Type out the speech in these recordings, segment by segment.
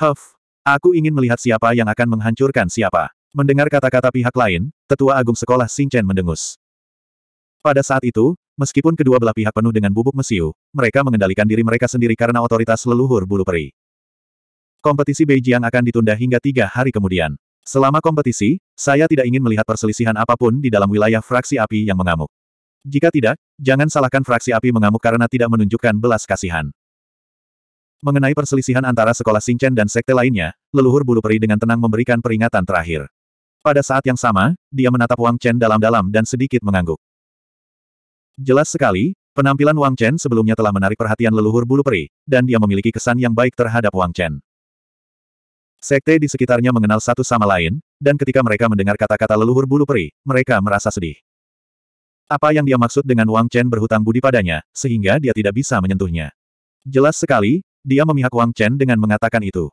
Huff, aku ingin melihat siapa yang akan menghancurkan siapa. Mendengar kata-kata pihak lain, tetua agung sekolah Xingchen mendengus. Pada saat itu, meskipun kedua belah pihak penuh dengan bubuk mesiu, mereka mengendalikan diri mereka sendiri karena otoritas leluhur bulu peri. Kompetisi Beijing akan ditunda hingga tiga hari kemudian. Selama kompetisi, saya tidak ingin melihat perselisihan apapun di dalam wilayah fraksi api yang mengamuk. Jika tidak, jangan salahkan fraksi api mengamuk karena tidak menunjukkan belas kasihan. Mengenai perselisihan antara sekolah Singchen dan sekte lainnya, leluhur bulu peri dengan tenang memberikan peringatan terakhir. Pada saat yang sama, dia menatap Wang Chen dalam-dalam dan sedikit mengangguk. Jelas sekali, penampilan Wang Chen sebelumnya telah menarik perhatian leluhur bulu peri, dan dia memiliki kesan yang baik terhadap Wang Chen. Sekte di sekitarnya mengenal satu sama lain, dan ketika mereka mendengar kata-kata leluhur bulu peri, mereka merasa sedih. Apa yang dia maksud dengan Wang Chen berhutang budi padanya, sehingga dia tidak bisa menyentuhnya. Jelas sekali, dia memihak Wang Chen dengan mengatakan itu.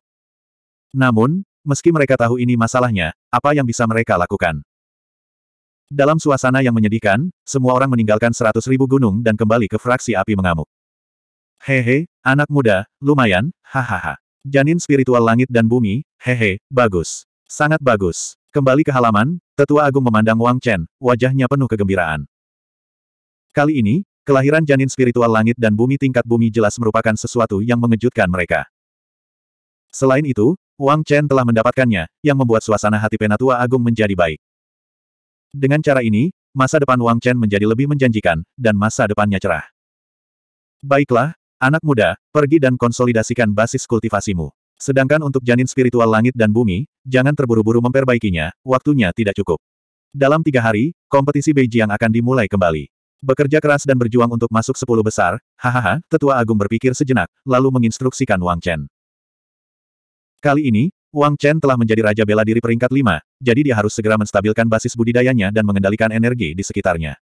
Namun, meski mereka tahu ini masalahnya, apa yang bisa mereka lakukan? Dalam suasana yang menyedihkan, semua orang meninggalkan seratus ribu gunung dan kembali ke fraksi api mengamuk. Hehe, anak muda, lumayan, hahaha. Janin spiritual langit dan bumi, hehe, bagus. Sangat bagus. Kembali ke halaman, Tetua Agung memandang Wang Chen, wajahnya penuh kegembiraan. Kali ini, Kelahiran janin spiritual langit dan bumi tingkat bumi jelas merupakan sesuatu yang mengejutkan mereka. Selain itu, Wang Chen telah mendapatkannya, yang membuat suasana hati Penatua Agung menjadi baik. Dengan cara ini, masa depan Wang Chen menjadi lebih menjanjikan, dan masa depannya cerah. Baiklah, anak muda, pergi dan konsolidasikan basis kultivasimu. Sedangkan untuk janin spiritual langit dan bumi, jangan terburu-buru memperbaikinya, waktunya tidak cukup. Dalam tiga hari, kompetisi Beijing akan dimulai kembali. Bekerja keras dan berjuang untuk masuk sepuluh besar, hahaha, tetua agung berpikir sejenak, lalu menginstruksikan Wang Chen. Kali ini, Wang Chen telah menjadi raja bela diri peringkat lima, jadi dia harus segera menstabilkan basis budidayanya dan mengendalikan energi di sekitarnya.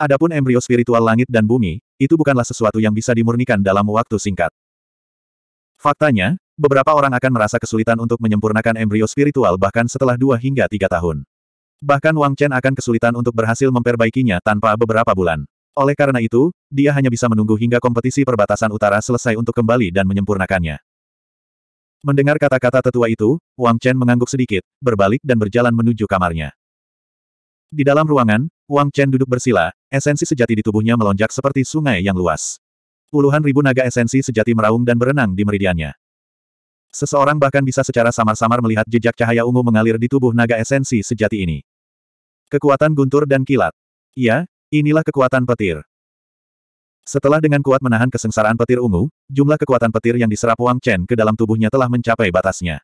Adapun embrio spiritual langit dan bumi, itu bukanlah sesuatu yang bisa dimurnikan dalam waktu singkat. Faktanya, beberapa orang akan merasa kesulitan untuk menyempurnakan embrio spiritual bahkan setelah dua hingga tiga tahun. Bahkan Wang Chen akan kesulitan untuk berhasil memperbaikinya tanpa beberapa bulan. Oleh karena itu, dia hanya bisa menunggu hingga kompetisi perbatasan utara selesai untuk kembali dan menyempurnakannya. Mendengar kata-kata tetua itu, Wang Chen mengangguk sedikit, berbalik dan berjalan menuju kamarnya. Di dalam ruangan, Wang Chen duduk bersila, esensi sejati di tubuhnya melonjak seperti sungai yang luas. Puluhan ribu naga esensi sejati meraung dan berenang di meridiannya. Seseorang bahkan bisa secara samar-samar melihat jejak cahaya ungu mengalir di tubuh naga esensi sejati ini. Kekuatan guntur dan kilat. Ya, inilah kekuatan petir. Setelah dengan kuat menahan kesengsaraan petir ungu, jumlah kekuatan petir yang diserap Wang Chen ke dalam tubuhnya telah mencapai batasnya.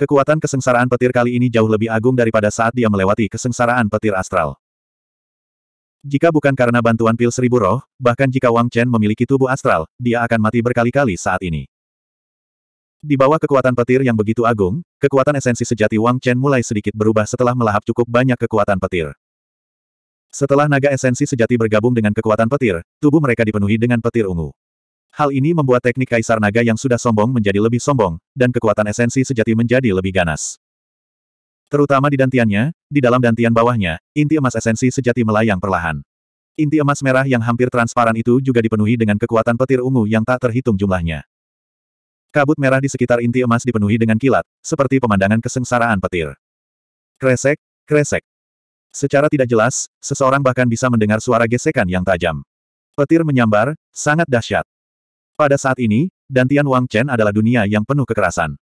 Kekuatan kesengsaraan petir kali ini jauh lebih agung daripada saat dia melewati kesengsaraan petir astral. Jika bukan karena bantuan pil seribu roh, bahkan jika Wang Chen memiliki tubuh astral, dia akan mati berkali-kali saat ini. Di bawah kekuatan petir yang begitu agung, kekuatan esensi sejati Wang Chen mulai sedikit berubah setelah melahap cukup banyak kekuatan petir. Setelah naga esensi sejati bergabung dengan kekuatan petir, tubuh mereka dipenuhi dengan petir ungu. Hal ini membuat teknik kaisar naga yang sudah sombong menjadi lebih sombong, dan kekuatan esensi sejati menjadi lebih ganas. Terutama di dantiannya, di dalam dantian bawahnya, inti emas esensi sejati melayang perlahan. Inti emas merah yang hampir transparan itu juga dipenuhi dengan kekuatan petir ungu yang tak terhitung jumlahnya. Kabut merah di sekitar inti emas dipenuhi dengan kilat, seperti pemandangan kesengsaraan petir. Kresek, kresek. Secara tidak jelas, seseorang bahkan bisa mendengar suara gesekan yang tajam. Petir menyambar, sangat dahsyat. Pada saat ini, Dantian Wang Chen adalah dunia yang penuh kekerasan.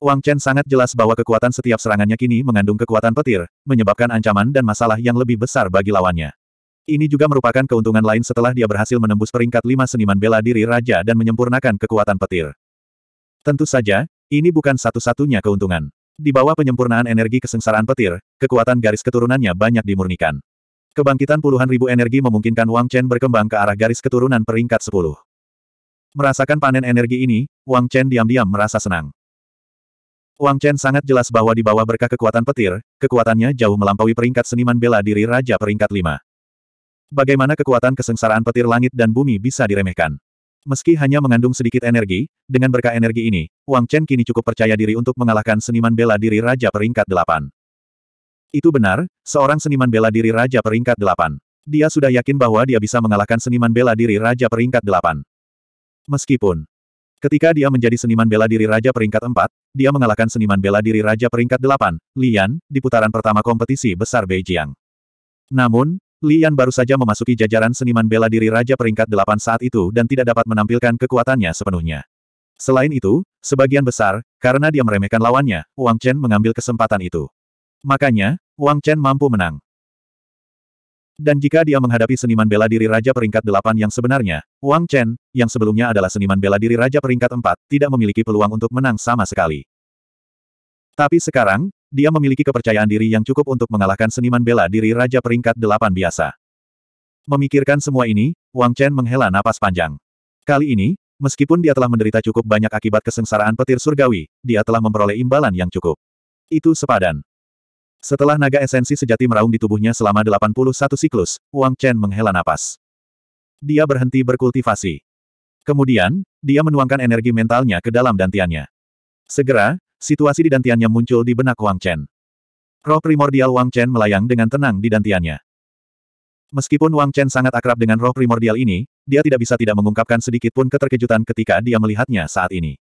Wang Chen sangat jelas bahwa kekuatan setiap serangannya kini mengandung kekuatan petir, menyebabkan ancaman dan masalah yang lebih besar bagi lawannya. Ini juga merupakan keuntungan lain setelah dia berhasil menembus peringkat lima seniman bela diri raja dan menyempurnakan kekuatan petir. Tentu saja, ini bukan satu-satunya keuntungan. Di bawah penyempurnaan energi kesengsaraan petir, kekuatan garis keturunannya banyak dimurnikan. Kebangkitan puluhan ribu energi memungkinkan Wang Chen berkembang ke arah garis keturunan peringkat sepuluh. Merasakan panen energi ini, Wang Chen diam-diam merasa senang. Wang Chen sangat jelas bahwa di bawah berkah kekuatan petir, kekuatannya jauh melampaui peringkat seniman bela diri Raja peringkat lima. Bagaimana kekuatan kesengsaraan petir langit dan bumi bisa diremehkan? Meski hanya mengandung sedikit energi, dengan berkah energi ini, Wang Chen kini cukup percaya diri untuk mengalahkan seniman bela diri Raja Peringkat Delapan. Itu benar, seorang seniman bela diri Raja Peringkat Delapan. Dia sudah yakin bahwa dia bisa mengalahkan seniman bela diri Raja Peringkat Delapan. Meskipun, ketika dia menjadi seniman bela diri Raja Peringkat Empat, dia mengalahkan seniman bela diri Raja Peringkat Delapan, Lian, di putaran pertama kompetisi besar Beijing. Namun, Lian baru saja memasuki jajaran seniman bela diri Raja peringkat delapan saat itu dan tidak dapat menampilkan kekuatannya sepenuhnya. Selain itu, sebagian besar, karena dia meremehkan lawannya, Wang Chen mengambil kesempatan itu. Makanya, Wang Chen mampu menang. Dan jika dia menghadapi seniman bela diri Raja peringkat delapan yang sebenarnya, Wang Chen, yang sebelumnya adalah seniman bela diri Raja peringkat empat, tidak memiliki peluang untuk menang sama sekali. Tapi sekarang, dia memiliki kepercayaan diri yang cukup untuk mengalahkan seniman bela diri Raja Peringkat Delapan biasa. Memikirkan semua ini, Wang Chen menghela napas panjang. Kali ini, meskipun dia telah menderita cukup banyak akibat kesengsaraan petir surgawi, dia telah memperoleh imbalan yang cukup. Itu sepadan. Setelah naga esensi sejati meraung di tubuhnya selama 81 siklus, Wang Chen menghela napas. Dia berhenti berkultivasi. Kemudian, dia menuangkan energi mentalnya ke dalam dantiannya. Segera, situasi di dantiannya muncul di benak Wang Chen. Roh primordial Wang Chen melayang dengan tenang di dantiannya. Meskipun Wang Chen sangat akrab dengan roh primordial ini, dia tidak bisa tidak mengungkapkan sedikit pun keterkejutan ketika dia melihatnya saat ini.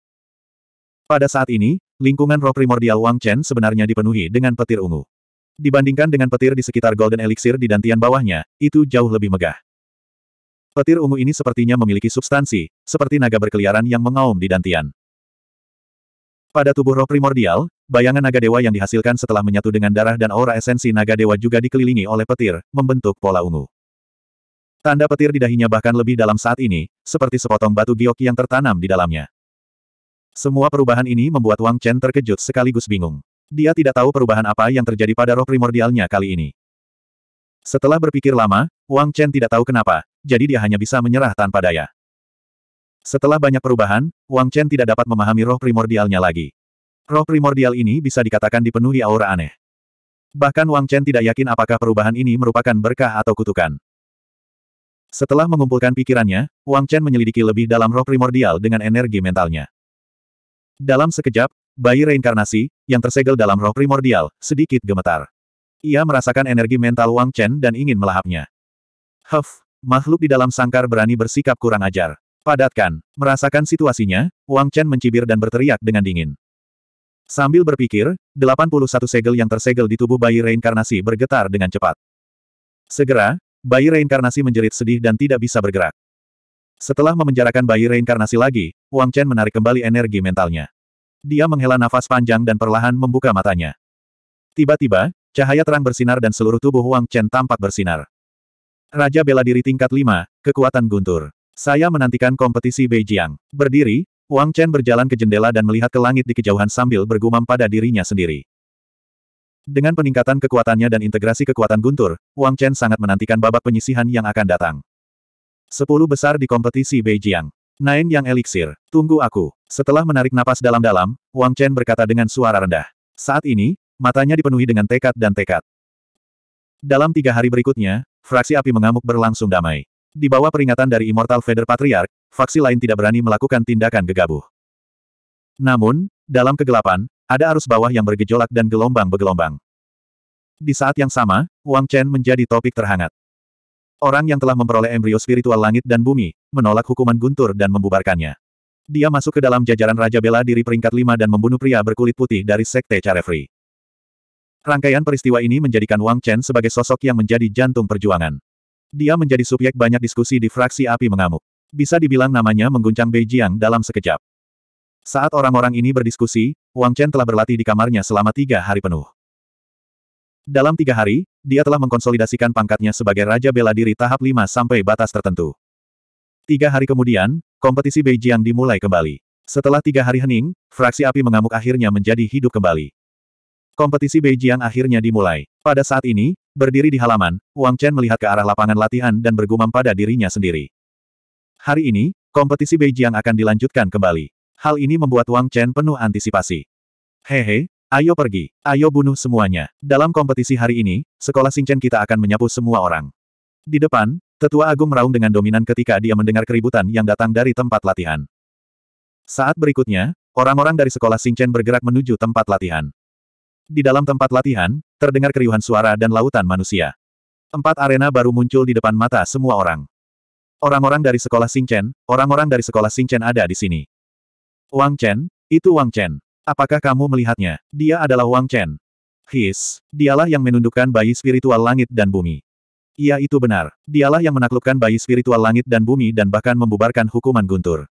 Pada saat ini, lingkungan roh primordial Wang Chen sebenarnya dipenuhi dengan petir ungu. Dibandingkan dengan petir di sekitar Golden Elixir di dantian bawahnya, itu jauh lebih megah. Petir ungu ini sepertinya memiliki substansi, seperti naga berkeliaran yang mengaum di dantian. Pada tubuh roh primordial, bayangan naga dewa yang dihasilkan setelah menyatu dengan darah dan aura esensi naga dewa juga dikelilingi oleh petir, membentuk pola ungu. Tanda petir di dahinya bahkan lebih dalam saat ini, seperti sepotong batu giok yang tertanam di dalamnya. Semua perubahan ini membuat Wang Chen terkejut sekaligus bingung. Dia tidak tahu perubahan apa yang terjadi pada roh primordialnya kali ini. Setelah berpikir lama, Wang Chen tidak tahu kenapa, jadi dia hanya bisa menyerah tanpa daya. Setelah banyak perubahan, Wang Chen tidak dapat memahami roh primordialnya lagi. Roh primordial ini bisa dikatakan dipenuhi aura aneh. Bahkan Wang Chen tidak yakin apakah perubahan ini merupakan berkah atau kutukan. Setelah mengumpulkan pikirannya, Wang Chen menyelidiki lebih dalam roh primordial dengan energi mentalnya. Dalam sekejap, bayi reinkarnasi, yang tersegel dalam roh primordial, sedikit gemetar. Ia merasakan energi mental Wang Chen dan ingin melahapnya. Huff, makhluk di dalam sangkar berani bersikap kurang ajar. Padatkan. Merasakan situasinya, Wang Chen mencibir dan berteriak dengan dingin. Sambil berpikir, 81 segel yang tersegel di tubuh bayi reinkarnasi bergetar dengan cepat. Segera, bayi reinkarnasi menjerit sedih dan tidak bisa bergerak. Setelah memenjarakan bayi reinkarnasi lagi, Wang Chen menarik kembali energi mentalnya. Dia menghela nafas panjang dan perlahan membuka matanya. Tiba-tiba, cahaya terang bersinar dan seluruh tubuh Wang Chen tampak bersinar. Raja bela diri tingkat 5, kekuatan guntur. Saya menantikan kompetisi Beijing. Berdiri, Wang Chen berjalan ke jendela dan melihat ke langit di kejauhan sambil bergumam pada dirinya sendiri. Dengan peningkatan kekuatannya dan integrasi kekuatan guntur, Wang Chen sangat menantikan babak penyisihan yang akan datang. Sepuluh besar di kompetisi Beijing. Nain yang eliksir, tunggu aku. Setelah menarik napas dalam-dalam, Wang Chen berkata dengan suara rendah. Saat ini, matanya dipenuhi dengan tekad dan tekad. Dalam tiga hari berikutnya, fraksi api mengamuk berlangsung damai. Di bawah peringatan dari Immortal Feather Patriarch, faksi lain tidak berani melakukan tindakan gegabah. Namun, dalam kegelapan, ada arus bawah yang bergejolak dan gelombang bergelombang. Di saat yang sama, Wang Chen menjadi topik terhangat. Orang yang telah memperoleh embrio spiritual langit dan bumi, menolak hukuman guntur dan membubarkannya. Dia masuk ke dalam jajaran Raja Bela Diri peringkat lima dan membunuh pria berkulit putih dari Sekte Carefree. Rangkaian peristiwa ini menjadikan Wang Chen sebagai sosok yang menjadi jantung perjuangan. Dia menjadi subjek banyak diskusi di fraksi api mengamuk. Bisa dibilang namanya mengguncang Beijing dalam sekejap. Saat orang-orang ini berdiskusi, Wang Chen telah berlatih di kamarnya selama tiga hari penuh. Dalam tiga hari, dia telah mengkonsolidasikan pangkatnya sebagai Raja Bela Diri tahap lima sampai batas tertentu. Tiga hari kemudian, kompetisi Beijing dimulai kembali. Setelah tiga hari hening, fraksi api mengamuk akhirnya menjadi hidup kembali. Kompetisi Beijing akhirnya dimulai. Pada saat ini, Berdiri di halaman, Wang Chen melihat ke arah lapangan latihan dan bergumam pada dirinya sendiri. Hari ini, kompetisi Beijing akan dilanjutkan kembali. Hal ini membuat Wang Chen penuh antisipasi. Hehe, ayo pergi, ayo bunuh semuanya. Dalam kompetisi hari ini, sekolah Xingchen kita akan menyapu semua orang. Di depan, tetua agung meraung dengan dominan ketika dia mendengar keributan yang datang dari tempat latihan. Saat berikutnya, orang-orang dari sekolah Xingchen bergerak menuju tempat latihan. Di dalam tempat latihan, terdengar keriuhan suara dan lautan manusia. Empat arena baru muncul di depan mata semua orang. Orang-orang dari sekolah Singchen, orang-orang dari sekolah Singchen ada di sini. Wang Chen, itu Wang Chen. Apakah kamu melihatnya? Dia adalah Wang Chen. His, dialah yang menundukkan bayi spiritual langit dan bumi. Iya itu benar. Dialah yang menaklukkan bayi spiritual langit dan bumi dan bahkan membubarkan hukuman guntur.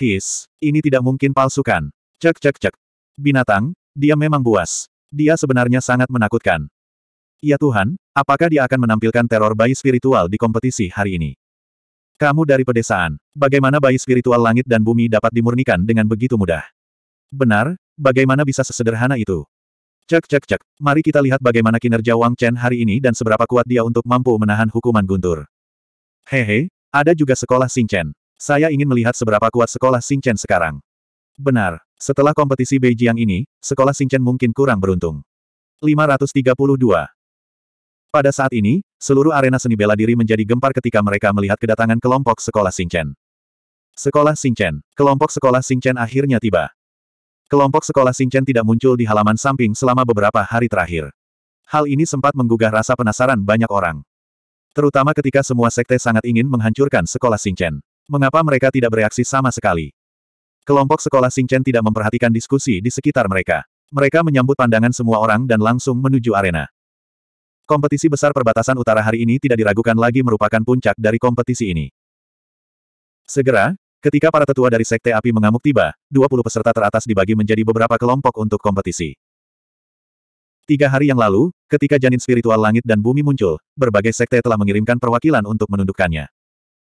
His, ini tidak mungkin palsukan. Cek cek cek. Binatang, dia memang buas. Dia sebenarnya sangat menakutkan. Ya Tuhan, apakah dia akan menampilkan teror bayi spiritual di kompetisi hari ini? Kamu dari pedesaan, bagaimana bayi spiritual langit dan bumi dapat dimurnikan dengan begitu mudah? Benar, bagaimana bisa sesederhana itu? Cek cek cek, mari kita lihat bagaimana kinerja Wang Chen hari ini dan seberapa kuat dia untuk mampu menahan hukuman guntur. Hehe, ada juga sekolah Xing Chen. Saya ingin melihat seberapa kuat sekolah Xing Chen sekarang. Benar, setelah kompetisi Beijing ini, sekolah Xingchen mungkin kurang beruntung. 532. Pada saat ini, seluruh arena seni bela diri menjadi gempar ketika mereka melihat kedatangan kelompok sekolah Xingchen. Sekolah Xingchen, kelompok sekolah Xingchen akhirnya tiba. Kelompok sekolah Xingchen tidak muncul di halaman samping selama beberapa hari terakhir. Hal ini sempat menggugah rasa penasaran banyak orang. Terutama ketika semua sekte sangat ingin menghancurkan sekolah Xingchen. Mengapa mereka tidak bereaksi sama sekali? Kelompok sekolah Singchen tidak memperhatikan diskusi di sekitar mereka. Mereka menyambut pandangan semua orang dan langsung menuju arena. Kompetisi besar perbatasan utara hari ini tidak diragukan lagi merupakan puncak dari kompetisi ini. Segera, ketika para tetua dari Sekte Api mengamuk tiba, 20 peserta teratas dibagi menjadi beberapa kelompok untuk kompetisi. Tiga hari yang lalu, ketika janin spiritual langit dan bumi muncul, berbagai sekte telah mengirimkan perwakilan untuk menundukkannya.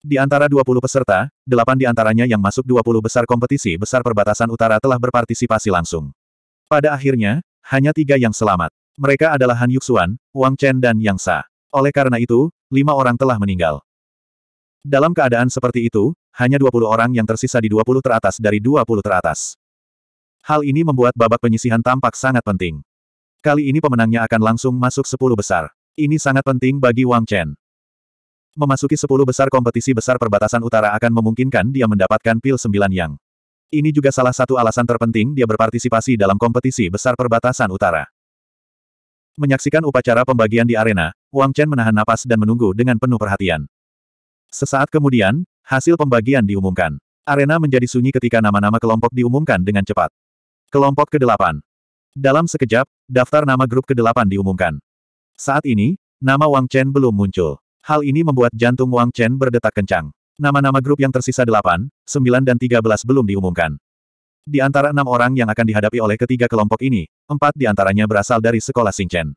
Di antara 20 peserta, 8 di antaranya yang masuk 20 besar kompetisi besar perbatasan utara telah berpartisipasi langsung. Pada akhirnya, hanya tiga yang selamat. Mereka adalah Han Yuxuan, Wang Chen dan Yang Sa. Oleh karena itu, lima orang telah meninggal. Dalam keadaan seperti itu, hanya 20 orang yang tersisa di 20 teratas dari 20 teratas. Hal ini membuat babak penyisihan tampak sangat penting. Kali ini pemenangnya akan langsung masuk 10 besar. Ini sangat penting bagi Wang Chen. Memasuki sepuluh besar kompetisi besar perbatasan utara akan memungkinkan dia mendapatkan pil sembilan yang. Ini juga salah satu alasan terpenting dia berpartisipasi dalam kompetisi besar perbatasan utara. Menyaksikan upacara pembagian di arena, Wang Chen menahan napas dan menunggu dengan penuh perhatian. Sesaat kemudian, hasil pembagian diumumkan. Arena menjadi sunyi ketika nama-nama kelompok diumumkan dengan cepat. Kelompok ke-8. Dalam sekejap, daftar nama grup ke-8 diumumkan. Saat ini, nama Wang Chen belum muncul. Hal ini membuat jantung Wang Chen berdetak kencang. Nama-nama grup yang tersisa 8, 9 dan 13 belum diumumkan. Di antara enam orang yang akan dihadapi oleh ketiga kelompok ini, empat di antaranya berasal dari sekolah Chen.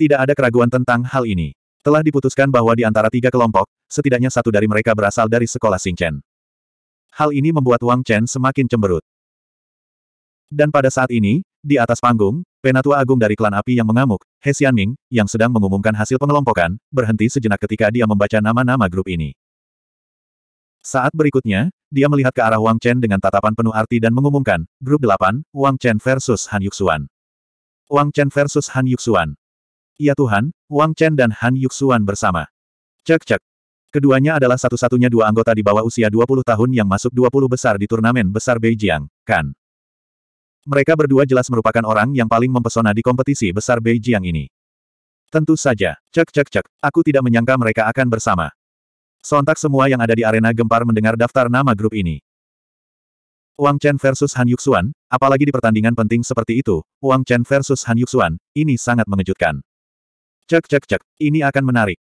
Tidak ada keraguan tentang hal ini. Telah diputuskan bahwa di antara tiga kelompok, setidaknya satu dari mereka berasal dari sekolah Chen. Hal ini membuat Wang Chen semakin cemberut. Dan pada saat ini, di atas panggung, penatua agung dari klan api yang mengamuk, He Xianming, yang sedang mengumumkan hasil pengelompokan, berhenti sejenak ketika dia membaca nama-nama grup ini. Saat berikutnya, dia melihat ke arah Wang Chen dengan tatapan penuh arti dan mengumumkan, Grup 8, Wang Chen versus Han Yuxuan. Wang Chen versus Han Yuxuan. Ya Tuhan, Wang Chen dan Han Yuxuan bersama. Cek-cek. Keduanya adalah satu-satunya dua anggota di bawah usia 20 tahun yang masuk 20 besar di turnamen besar Beijing, kan? Mereka berdua jelas merupakan orang yang paling mempesona di kompetisi besar Beijing ini. Tentu saja, cek cek cek, aku tidak menyangka mereka akan bersama. Sontak semua yang ada di arena gempar mendengar daftar nama grup ini. Wang Chen versus Han Yuxuan, apalagi di pertandingan penting seperti itu, Wang Chen versus Han Yuxuan, ini sangat mengejutkan. Cek cek cek, ini akan menarik.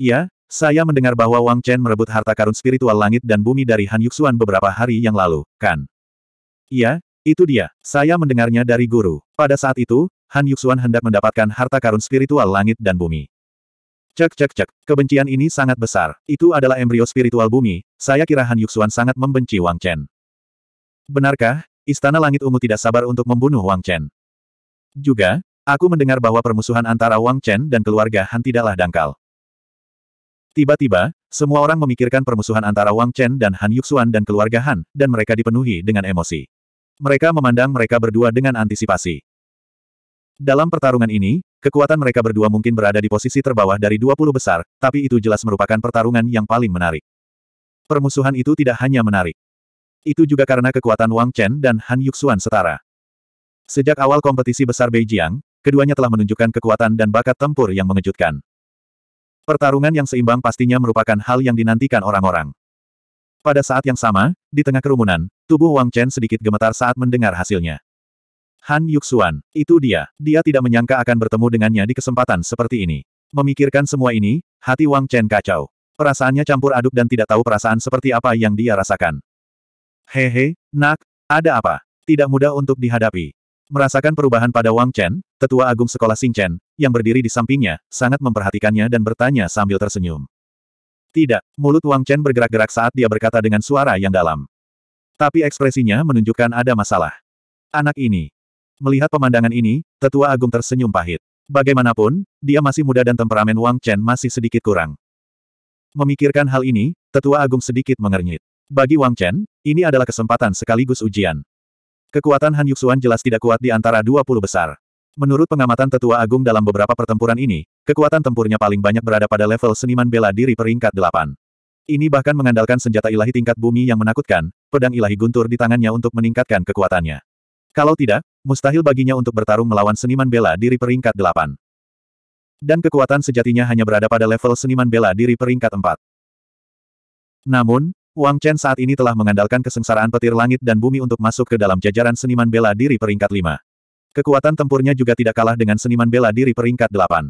Iya, saya mendengar bahwa Wang Chen merebut harta karun spiritual langit dan bumi dari Han Yuxuan beberapa hari yang lalu, kan? Iya, itu dia, saya mendengarnya dari guru. Pada saat itu, Han Yuxuan hendak mendapatkan harta karun spiritual langit dan bumi. Cek cek cek, kebencian ini sangat besar. Itu adalah embrio spiritual bumi, saya kira Han Yuxuan sangat membenci Wang Chen. Benarkah, Istana Langit Ungu tidak sabar untuk membunuh Wang Chen? Juga, aku mendengar bahwa permusuhan antara Wang Chen dan keluarga Han tidaklah dangkal. Tiba-tiba, semua orang memikirkan permusuhan antara Wang Chen dan Han Yuxuan dan keluarga Han, dan mereka dipenuhi dengan emosi. Mereka memandang mereka berdua dengan antisipasi. Dalam pertarungan ini, kekuatan mereka berdua mungkin berada di posisi terbawah dari 20 besar, tapi itu jelas merupakan pertarungan yang paling menarik. Permusuhan itu tidak hanya menarik. Itu juga karena kekuatan Wang Chen dan Han Yuxuan setara. Sejak awal kompetisi besar Beijing, keduanya telah menunjukkan kekuatan dan bakat tempur yang mengejutkan. Pertarungan yang seimbang pastinya merupakan hal yang dinantikan orang-orang. Pada saat yang sama, di tengah kerumunan, tubuh Wang Chen sedikit gemetar saat mendengar hasilnya. Han Yuxuan, itu dia. Dia tidak menyangka akan bertemu dengannya di kesempatan seperti ini. Memikirkan semua ini, hati Wang Chen kacau. Perasaannya campur aduk dan tidak tahu perasaan seperti apa yang dia rasakan. Hehe, nak, ada apa? Tidak mudah untuk dihadapi. Merasakan perubahan pada Wang Chen, tetua agung sekolah Xing Chen, yang berdiri di sampingnya, sangat memperhatikannya dan bertanya sambil tersenyum. Tidak, mulut Wang Chen bergerak-gerak saat dia berkata dengan suara yang dalam. Tapi ekspresinya menunjukkan ada masalah. Anak ini. Melihat pemandangan ini, tetua agung tersenyum pahit. Bagaimanapun, dia masih muda dan temperamen Wang Chen masih sedikit kurang. Memikirkan hal ini, tetua agung sedikit mengernyit. Bagi Wang Chen, ini adalah kesempatan sekaligus ujian. Kekuatan Han Yuxuan jelas tidak kuat di antara 20 besar. Menurut pengamatan tetua agung dalam beberapa pertempuran ini, kekuatan tempurnya paling banyak berada pada level seniman bela diri peringkat 8. Ini bahkan mengandalkan senjata ilahi tingkat bumi yang menakutkan, pedang ilahi guntur di tangannya untuk meningkatkan kekuatannya. Kalau tidak, mustahil baginya untuk bertarung melawan seniman bela diri peringkat 8. Dan kekuatan sejatinya hanya berada pada level seniman bela diri peringkat 4. Namun, Wang Chen saat ini telah mengandalkan kesengsaraan petir langit dan bumi untuk masuk ke dalam jajaran seniman bela diri peringkat 5. Kekuatan tempurnya juga tidak kalah dengan seniman bela diri peringkat delapan.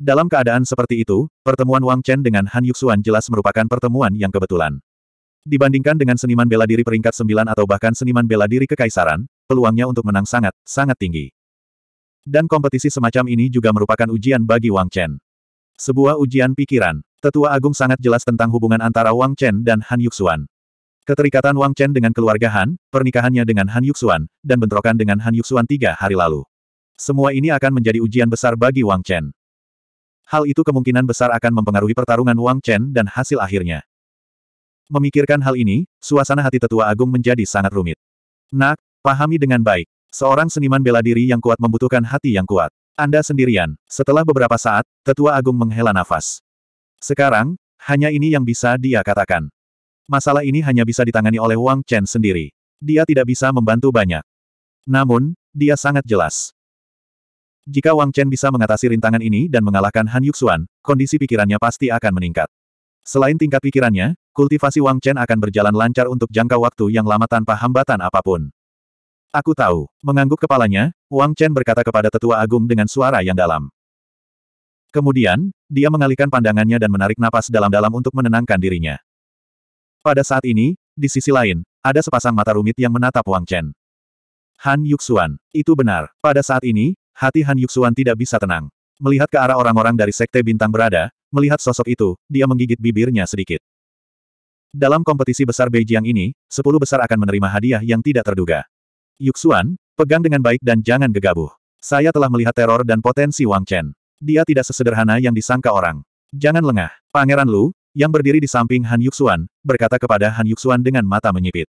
Dalam keadaan seperti itu, pertemuan Wang Chen dengan Han Yuxuan jelas merupakan pertemuan yang kebetulan. Dibandingkan dengan seniman bela diri peringkat sembilan atau bahkan seniman bela diri kekaisaran, peluangnya untuk menang sangat, sangat tinggi. Dan kompetisi semacam ini juga merupakan ujian bagi Wang Chen. Sebuah ujian pikiran, Tetua Agung sangat jelas tentang hubungan antara Wang Chen dan Han Yuxuan. Keterikatan Wang Chen dengan keluarga Han, pernikahannya dengan Han Yuxuan, dan bentrokan dengan Han Yuxuan tiga hari lalu. Semua ini akan menjadi ujian besar bagi Wang Chen. Hal itu kemungkinan besar akan mempengaruhi pertarungan Wang Chen dan hasil akhirnya. Memikirkan hal ini, suasana hati tetua agung menjadi sangat rumit. Nak, pahami dengan baik. Seorang seniman bela diri yang kuat membutuhkan hati yang kuat. Anda sendirian. Setelah beberapa saat, tetua agung menghela nafas. Sekarang, hanya ini yang bisa dia katakan masalah ini hanya bisa ditangani oleh Wang Chen sendiri. Dia tidak bisa membantu banyak. Namun, dia sangat jelas. Jika Wang Chen bisa mengatasi rintangan ini dan mengalahkan Han Yuxuan, kondisi pikirannya pasti akan meningkat. Selain tingkat pikirannya, kultivasi Wang Chen akan berjalan lancar untuk jangka waktu yang lama tanpa hambatan apapun. Aku tahu. Mengangguk kepalanya, Wang Chen berkata kepada tetua agung dengan suara yang dalam. Kemudian, dia mengalihkan pandangannya dan menarik napas dalam-dalam untuk menenangkan dirinya. Pada saat ini, di sisi lain, ada sepasang mata rumit yang menatap Wang Chen. Han Yuxuan, itu benar. Pada saat ini, hati Han Yuxuan tidak bisa tenang. Melihat ke arah orang-orang dari Sekte Bintang berada, melihat sosok itu, dia menggigit bibirnya sedikit. Dalam kompetisi besar Beijing ini, sepuluh besar akan menerima hadiah yang tidak terduga. Yuxuan, pegang dengan baik dan jangan gegabah. Saya telah melihat teror dan potensi Wang Chen. Dia tidak sesederhana yang disangka orang. Jangan lengah. Pangeran Lu, yang berdiri di samping Han Yuxuan, berkata kepada Han Yuxuan dengan mata menyipit.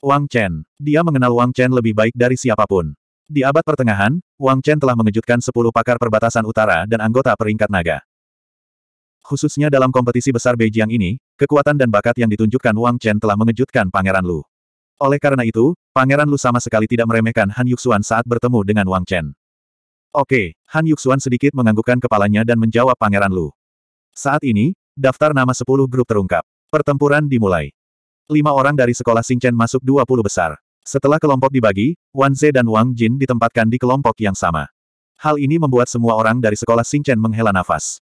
Wang Chen. Dia mengenal Wang Chen lebih baik dari siapapun. Di abad pertengahan, Wang Chen telah mengejutkan 10 pakar perbatasan utara dan anggota peringkat naga. Khususnya dalam kompetisi besar Beijing ini, kekuatan dan bakat yang ditunjukkan Wang Chen telah mengejutkan Pangeran Lu. Oleh karena itu, Pangeran Lu sama sekali tidak meremehkan Han Yuxuan saat bertemu dengan Wang Chen. Oke, Han Yuxuan sedikit menganggukkan kepalanya dan menjawab Pangeran Lu. Saat ini, Daftar nama 10 grup terungkap. Pertempuran dimulai. Lima orang dari sekolah Singchen masuk 20 besar. Setelah kelompok dibagi, Wan Ze dan Wang Jin ditempatkan di kelompok yang sama. Hal ini membuat semua orang dari sekolah Singchen menghela nafas.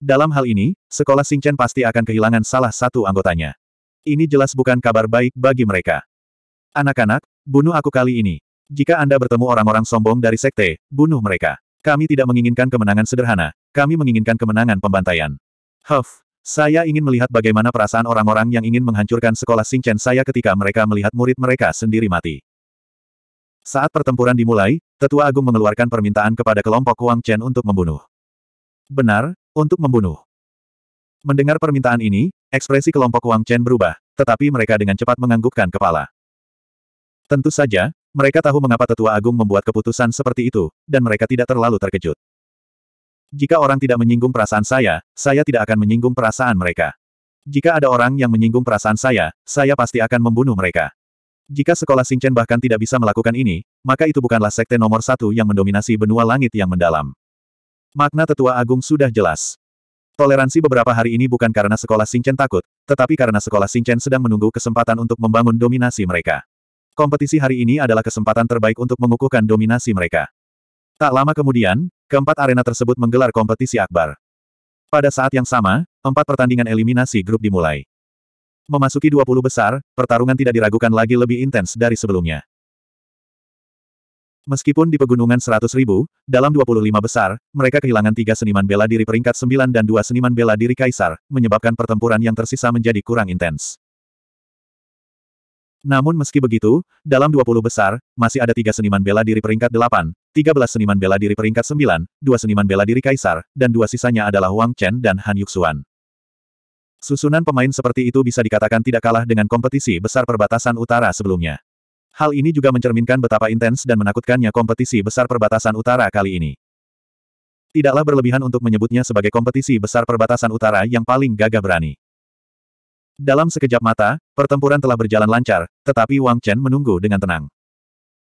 Dalam hal ini, sekolah Singchen pasti akan kehilangan salah satu anggotanya. Ini jelas bukan kabar baik bagi mereka. Anak-anak, bunuh aku kali ini. Jika Anda bertemu orang-orang sombong dari sekte, bunuh mereka. Kami tidak menginginkan kemenangan sederhana, kami menginginkan kemenangan pembantaian. Huff, saya ingin melihat bagaimana perasaan orang-orang yang ingin menghancurkan sekolah Singchen saya ketika mereka melihat murid mereka sendiri mati. Saat pertempuran dimulai, Tetua Agung mengeluarkan permintaan kepada kelompok Wang Chen untuk membunuh. Benar, untuk membunuh. Mendengar permintaan ini, ekspresi kelompok Wang Chen berubah, tetapi mereka dengan cepat menganggukkan kepala. Tentu saja, mereka tahu mengapa Tetua Agung membuat keputusan seperti itu, dan mereka tidak terlalu terkejut. Jika orang tidak menyinggung perasaan saya, saya tidak akan menyinggung perasaan mereka. Jika ada orang yang menyinggung perasaan saya, saya pasti akan membunuh mereka. Jika sekolah Singchen bahkan tidak bisa melakukan ini, maka itu bukanlah sekte nomor satu yang mendominasi benua langit yang mendalam. Makna tetua agung sudah jelas. Toleransi beberapa hari ini bukan karena sekolah Singchen takut, tetapi karena sekolah Singchen sedang menunggu kesempatan untuk membangun dominasi mereka. Kompetisi hari ini adalah kesempatan terbaik untuk mengukuhkan dominasi mereka. Tak lama kemudian, Keempat arena tersebut menggelar kompetisi akbar. Pada saat yang sama, empat pertandingan eliminasi grup dimulai. Memasuki 20 besar, pertarungan tidak diragukan lagi lebih intens dari sebelumnya. Meskipun di pegunungan 100 ribu, dalam 25 besar, mereka kehilangan tiga seniman bela diri peringkat 9 dan dua seniman bela diri kaisar, menyebabkan pertempuran yang tersisa menjadi kurang intens. Namun meski begitu, dalam 20 besar, masih ada tiga seniman bela diri peringkat 8, 13 seniman bela diri peringkat 9, dua seniman bela diri kaisar, dan dua sisanya adalah Wang Chen dan Han Yuxuan. Susunan pemain seperti itu bisa dikatakan tidak kalah dengan kompetisi besar perbatasan utara sebelumnya. Hal ini juga mencerminkan betapa intens dan menakutkannya kompetisi besar perbatasan utara kali ini. Tidaklah berlebihan untuk menyebutnya sebagai kompetisi besar perbatasan utara yang paling gagah berani. Dalam sekejap mata, pertempuran telah berjalan lancar, tetapi Wang Chen menunggu dengan tenang.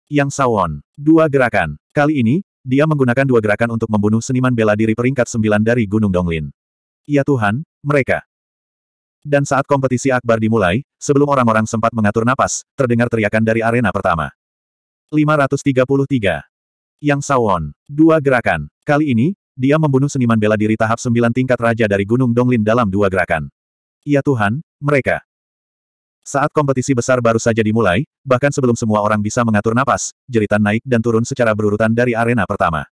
Yang Sawon. Dua gerakan. Kali ini, dia menggunakan dua gerakan untuk membunuh seniman bela diri peringkat sembilan dari Gunung Donglin. Ya Tuhan, mereka. Dan saat kompetisi akbar dimulai, sebelum orang-orang sempat mengatur napas, terdengar teriakan dari arena pertama. 533. Yang Sawon. Dua gerakan. Kali ini, dia membunuh seniman bela diri tahap sembilan tingkat raja dari Gunung Donglin dalam dua gerakan. Ya Tuhan, mereka. Saat kompetisi besar baru saja dimulai, bahkan sebelum semua orang bisa mengatur napas, jeritan naik dan turun secara berurutan dari arena pertama.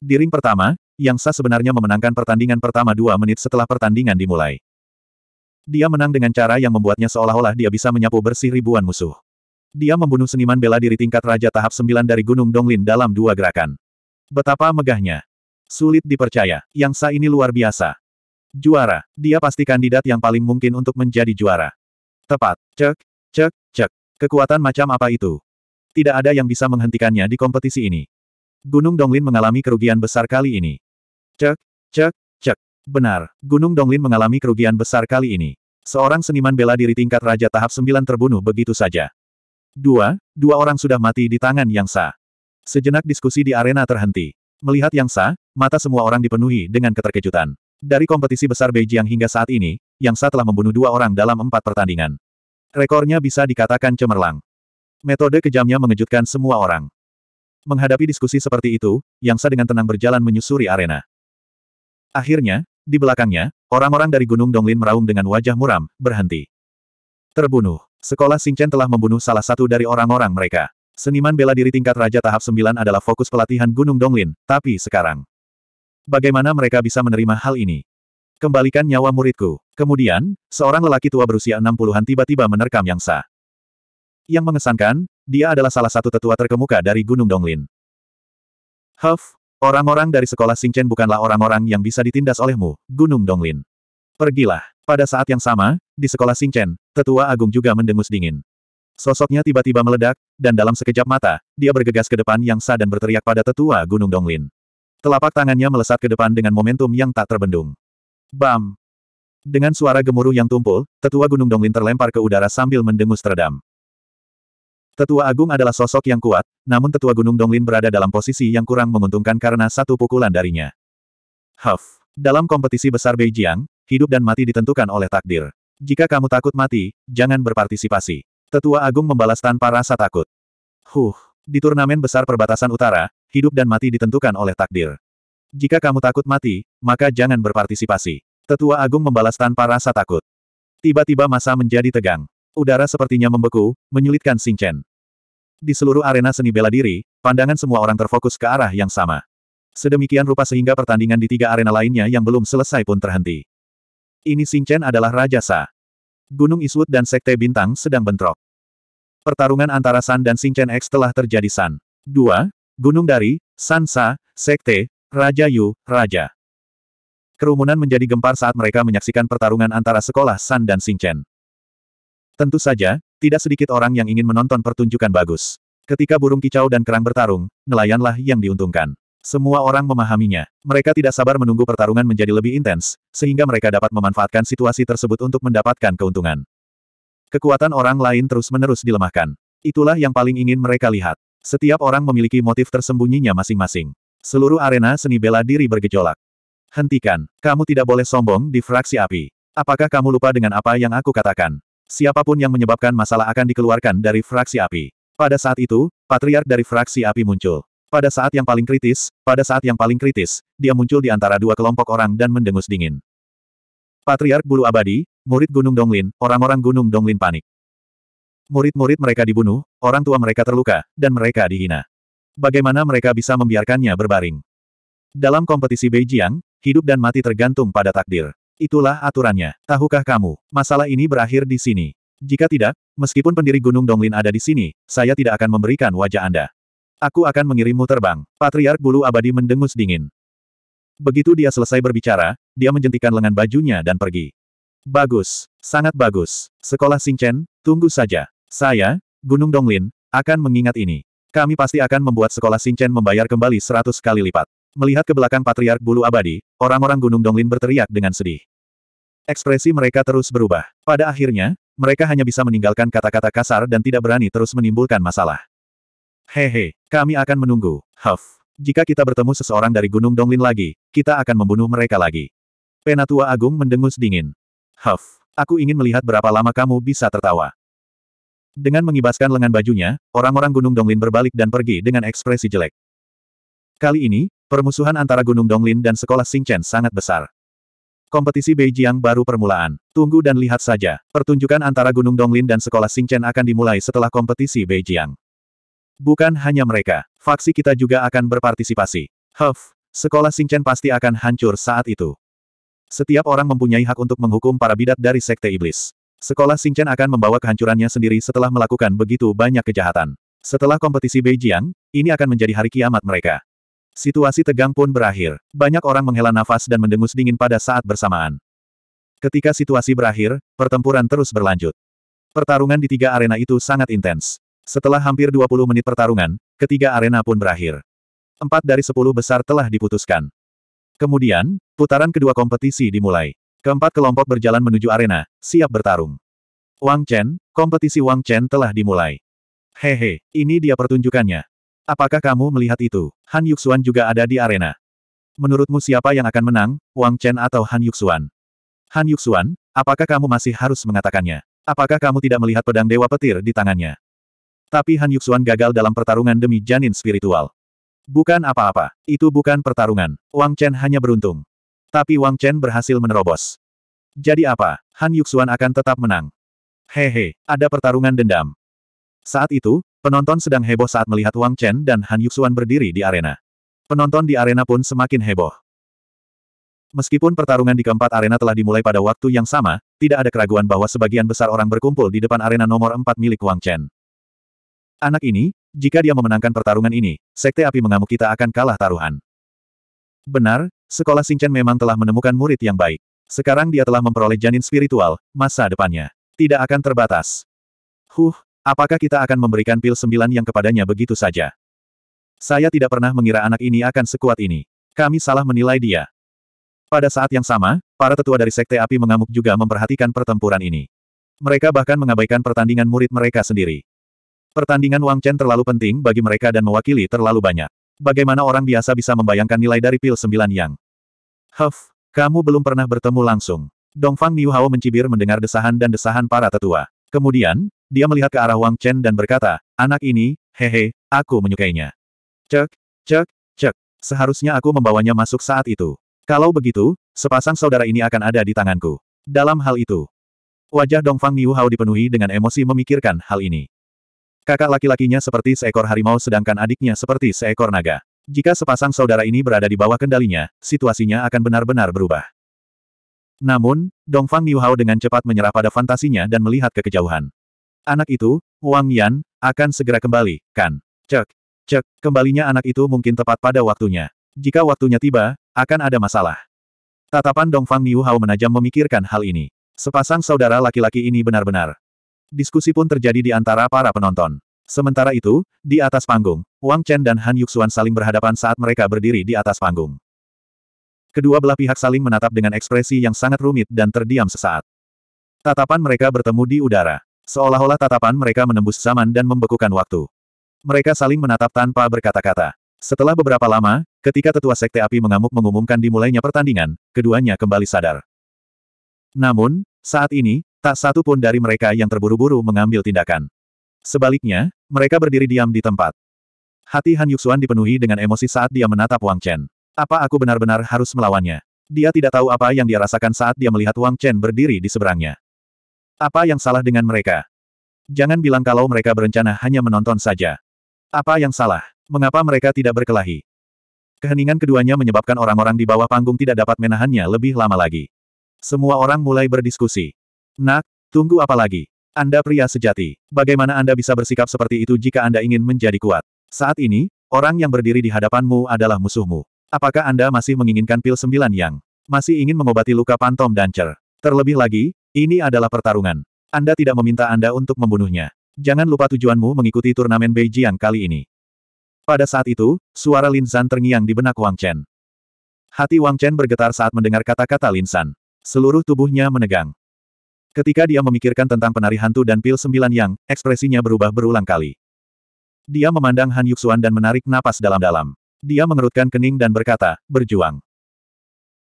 Di ring pertama, Yang Sa sebenarnya memenangkan pertandingan pertama dua menit setelah pertandingan dimulai. Dia menang dengan cara yang membuatnya seolah-olah dia bisa menyapu bersih ribuan musuh. Dia membunuh seniman bela diri tingkat Raja tahap 9 dari Gunung Donglin dalam dua gerakan. Betapa megahnya. Sulit dipercaya, Yang Sa ini luar biasa. Juara. Dia pasti kandidat yang paling mungkin untuk menjadi juara. Tepat. Cek, cek, cek. Kekuatan macam apa itu? Tidak ada yang bisa menghentikannya di kompetisi ini. Gunung Donglin mengalami kerugian besar kali ini. Cek, cek, cek. Benar, Gunung Donglin mengalami kerugian besar kali ini. Seorang seniman bela diri tingkat raja tahap 9 terbunuh begitu saja. Dua, dua orang sudah mati di tangan Yang Sa. Sejenak diskusi di arena terhenti. Melihat Yang Sa, mata semua orang dipenuhi dengan keterkejutan. Dari kompetisi besar Beijing hingga saat ini, Yang Sa telah membunuh dua orang dalam empat pertandingan. Rekornya bisa dikatakan cemerlang. Metode kejamnya mengejutkan semua orang. Menghadapi diskusi seperti itu, Yang Sa dengan tenang berjalan menyusuri arena. Akhirnya, di belakangnya, orang-orang dari Gunung Donglin meraung dengan wajah muram, berhenti. Terbunuh. Sekolah Singchen telah membunuh salah satu dari orang-orang mereka. Seniman bela diri tingkat Raja tahap 9 adalah fokus pelatihan Gunung Donglin, tapi sekarang. Bagaimana mereka bisa menerima hal ini? Kembalikan nyawa muridku. Kemudian, seorang lelaki tua berusia 60-an tiba-tiba menerkam Yang Sa. Yang mengesankan, dia adalah salah satu tetua terkemuka dari Gunung Donglin. Huff, orang-orang dari sekolah Singchen bukanlah orang-orang yang bisa ditindas olehmu, Gunung Donglin. Pergilah. Pada saat yang sama, di sekolah Singchen, tetua agung juga mendengus dingin. Sosoknya tiba-tiba meledak, dan dalam sekejap mata, dia bergegas ke depan Yang Sa dan berteriak pada tetua Gunung Donglin. Telapak tangannya melesat ke depan dengan momentum yang tak terbendung. Bam! Dengan suara gemuruh yang tumpul, tetua Gunung Donglin terlempar ke udara sambil mendengus teredam. Tetua Agung adalah sosok yang kuat, namun tetua Gunung Donglin berada dalam posisi yang kurang menguntungkan karena satu pukulan darinya. Huff! Dalam kompetisi besar Beijing, hidup dan mati ditentukan oleh takdir. Jika kamu takut mati, jangan berpartisipasi. Tetua Agung membalas tanpa rasa takut. Huh. Di turnamen besar perbatasan utara, hidup dan mati ditentukan oleh takdir. Jika kamu takut mati, maka jangan berpartisipasi. Tetua Agung membalas tanpa rasa takut. Tiba-tiba masa menjadi tegang. Udara sepertinya membeku, menyulitkan Chen. Di seluruh arena seni bela diri, pandangan semua orang terfokus ke arah yang sama. Sedemikian rupa sehingga pertandingan di tiga arena lainnya yang belum selesai pun terhenti. Ini Chen adalah Raja Sa. Gunung Iswut dan Sekte Bintang sedang bentrok. Pertarungan antara San dan Chen X telah terjadi San. 2. Gunung Dari, Sansa, Sekte, Raja Yu, Raja. Kerumunan menjadi gempar saat mereka menyaksikan pertarungan antara sekolah San dan Singchen. Tentu saja, tidak sedikit orang yang ingin menonton pertunjukan bagus. Ketika burung kicau dan kerang bertarung, nelayanlah yang diuntungkan. Semua orang memahaminya. Mereka tidak sabar menunggu pertarungan menjadi lebih intens, sehingga mereka dapat memanfaatkan situasi tersebut untuk mendapatkan keuntungan. Kekuatan orang lain terus-menerus dilemahkan. Itulah yang paling ingin mereka lihat. Setiap orang memiliki motif tersembunyinya masing-masing. Seluruh arena seni bela diri bergejolak. Hentikan, kamu tidak boleh sombong di fraksi api. Apakah kamu lupa dengan apa yang aku katakan? Siapapun yang menyebabkan masalah akan dikeluarkan dari fraksi api. Pada saat itu, patriark dari fraksi api muncul. Pada saat yang paling kritis, pada saat yang paling kritis, dia muncul di antara dua kelompok orang dan mendengus dingin. Patriark Bulu Abadi, murid Gunung Donglin, orang-orang Gunung Donglin panik. Murid-murid mereka dibunuh, orang tua mereka terluka, dan mereka dihina. Bagaimana mereka bisa membiarkannya berbaring? Dalam kompetisi Beijing, hidup dan mati tergantung pada takdir. Itulah aturannya. Tahukah kamu, masalah ini berakhir di sini. Jika tidak, meskipun pendiri Gunung Donglin ada di sini, saya tidak akan memberikan wajah Anda. Aku akan mengirimmu terbang. Patriark Bulu Abadi mendengus dingin. Begitu dia selesai berbicara, dia menjentikan lengan bajunya dan pergi. Bagus, sangat bagus. Sekolah Singchen, tunggu saja. Saya, Gunung Donglin, akan mengingat ini. Kami pasti akan membuat sekolah Sinchen membayar kembali seratus kali lipat. Melihat ke belakang Patriark Bulu Abadi, orang-orang Gunung Donglin berteriak dengan sedih. Ekspresi mereka terus berubah. Pada akhirnya, mereka hanya bisa meninggalkan kata-kata kasar dan tidak berani terus menimbulkan masalah. Hehe, kami akan menunggu, Huff. Jika kita bertemu seseorang dari Gunung Donglin lagi, kita akan membunuh mereka lagi. Penatua Agung mendengus dingin. Huff, aku ingin melihat berapa lama kamu bisa tertawa. Dengan mengibaskan lengan bajunya, orang-orang Gunung Donglin berbalik dan pergi dengan ekspresi jelek. Kali ini, permusuhan antara Gunung Donglin dan Sekolah Xingchen sangat besar. Kompetisi Beijing baru permulaan. Tunggu dan lihat saja, pertunjukan antara Gunung Donglin dan Sekolah Xingchen akan dimulai setelah kompetisi Beijing. Bukan hanya mereka, faksi kita juga akan berpartisipasi. Huff, Sekolah Xingchen pasti akan hancur saat itu. Setiap orang mempunyai hak untuk menghukum para bidat dari Sekte Iblis. Sekolah Xingchen akan membawa kehancurannya sendiri setelah melakukan begitu banyak kejahatan. Setelah kompetisi Beijing, ini akan menjadi hari kiamat mereka. Situasi tegang pun berakhir. Banyak orang menghela nafas dan mendengus dingin pada saat bersamaan. Ketika situasi berakhir, pertempuran terus berlanjut. Pertarungan di tiga arena itu sangat intens. Setelah hampir 20 menit pertarungan, ketiga arena pun berakhir. Empat dari sepuluh besar telah diputuskan. Kemudian, putaran kedua kompetisi dimulai. Keempat kelompok berjalan menuju arena, siap bertarung. Wang Chen, kompetisi Wang Chen telah dimulai. Hehe, ini dia pertunjukannya. Apakah kamu melihat itu? Han Yuxuan juga ada di arena. Menurutmu siapa yang akan menang, Wang Chen atau Han Yuxuan? Han Yuxuan, apakah kamu masih harus mengatakannya? Apakah kamu tidak melihat pedang Dewa Petir di tangannya? Tapi Han Yuxuan gagal dalam pertarungan demi janin spiritual. Bukan apa-apa, itu bukan pertarungan. Wang Chen hanya beruntung. Tapi Wang Chen berhasil menerobos. Jadi apa, Han Yuxuan akan tetap menang. Hehe, ada pertarungan dendam. Saat itu, penonton sedang heboh saat melihat Wang Chen dan Han Yuxuan berdiri di arena. Penonton di arena pun semakin heboh. Meskipun pertarungan di keempat arena telah dimulai pada waktu yang sama, tidak ada keraguan bahwa sebagian besar orang berkumpul di depan arena nomor empat milik Wang Chen. Anak ini, jika dia memenangkan pertarungan ini, Sekte Api Mengamuk kita akan kalah taruhan. Benar, Sekolah Chen memang telah menemukan murid yang baik. Sekarang dia telah memperoleh janin spiritual, masa depannya. Tidak akan terbatas. Huh, apakah kita akan memberikan pil sembilan yang kepadanya begitu saja? Saya tidak pernah mengira anak ini akan sekuat ini. Kami salah menilai dia. Pada saat yang sama, para tetua dari Sekte Api Mengamuk juga memperhatikan pertempuran ini. Mereka bahkan mengabaikan pertandingan murid mereka sendiri. Pertandingan Wang Chen terlalu penting bagi mereka dan mewakili terlalu banyak. Bagaimana orang biasa bisa membayangkan nilai dari pil sembilan yang? Huff, kamu belum pernah bertemu langsung. Dongfang Niuhao mencibir mendengar desahan dan desahan para tetua. Kemudian, dia melihat ke arah Wang Chen dan berkata, anak ini, hehe, aku menyukainya. Cek, cek, cek, seharusnya aku membawanya masuk saat itu. Kalau begitu, sepasang saudara ini akan ada di tanganku. Dalam hal itu, wajah Dongfang Niu dipenuhi dengan emosi memikirkan hal ini. Kakak laki-lakinya seperti seekor harimau sedangkan adiknya seperti seekor naga. Jika sepasang saudara ini berada di bawah kendalinya, situasinya akan benar-benar berubah. Namun, Dongfang Niuhao dengan cepat menyerah pada fantasinya dan melihat ke kejauhan. Anak itu, Wang Yan, akan segera kembali, kan? Cek, cek, kembalinya anak itu mungkin tepat pada waktunya. Jika waktunya tiba, akan ada masalah. Tatapan Dongfang Niuhao menajam memikirkan hal ini. Sepasang saudara laki-laki ini benar-benar Diskusi pun terjadi di antara para penonton. Sementara itu, di atas panggung, Wang Chen dan Han Yuxuan saling berhadapan saat mereka berdiri di atas panggung. Kedua belah pihak saling menatap dengan ekspresi yang sangat rumit dan terdiam sesaat. Tatapan mereka bertemu di udara. Seolah-olah tatapan mereka menembus zaman dan membekukan waktu. Mereka saling menatap tanpa berkata-kata. Setelah beberapa lama, ketika tetua sekte api mengamuk mengumumkan dimulainya pertandingan, keduanya kembali sadar. Namun, saat ini, Tak satu pun dari mereka yang terburu-buru mengambil tindakan. Sebaliknya, mereka berdiri diam di tempat. Hati Han Yuxuan dipenuhi dengan emosi saat dia menatap Wang Chen. Apa aku benar-benar harus melawannya? Dia tidak tahu apa yang dia rasakan saat dia melihat Wang Chen berdiri di seberangnya. Apa yang salah dengan mereka? Jangan bilang kalau mereka berencana hanya menonton saja. Apa yang salah? Mengapa mereka tidak berkelahi? Keheningan keduanya menyebabkan orang-orang di bawah panggung tidak dapat menahannya lebih lama lagi. Semua orang mulai berdiskusi. Nak, tunggu apa lagi? Anda pria sejati. Bagaimana Anda bisa bersikap seperti itu jika Anda ingin menjadi kuat? Saat ini, orang yang berdiri di hadapanmu adalah musuhmu. Apakah Anda masih menginginkan pil sembilan yang masih ingin mengobati luka pantom dan Terlebih lagi, ini adalah pertarungan. Anda tidak meminta Anda untuk membunuhnya. Jangan lupa tujuanmu mengikuti turnamen Beijing kali ini. Pada saat itu, suara Lin San terngiang di benak Wang Chen. Hati Wang Chen bergetar saat mendengar kata-kata Lin San. Seluruh tubuhnya menegang. Ketika dia memikirkan tentang penari hantu dan pil sembilan yang, ekspresinya berubah berulang kali. Dia memandang Han Yuxuan dan menarik napas dalam-dalam. Dia mengerutkan kening dan berkata, berjuang.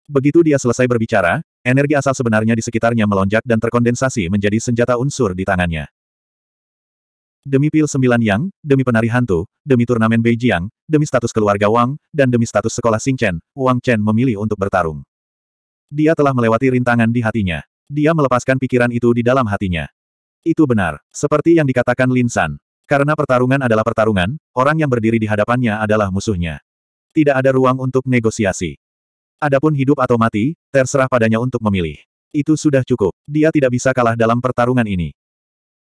Begitu dia selesai berbicara, energi asal sebenarnya di sekitarnya melonjak dan terkondensasi menjadi senjata unsur di tangannya. Demi pil sembilan yang, demi penari hantu, demi turnamen Beijing, demi status keluarga Wang, dan demi status sekolah Xingchen, Wang Chen memilih untuk bertarung. Dia telah melewati rintangan di hatinya. Dia melepaskan pikiran itu di dalam hatinya. Itu benar, seperti yang dikatakan Lin San. Karena pertarungan adalah pertarungan, orang yang berdiri di hadapannya adalah musuhnya. Tidak ada ruang untuk negosiasi. Adapun hidup atau mati, terserah padanya untuk memilih. Itu sudah cukup, dia tidak bisa kalah dalam pertarungan ini.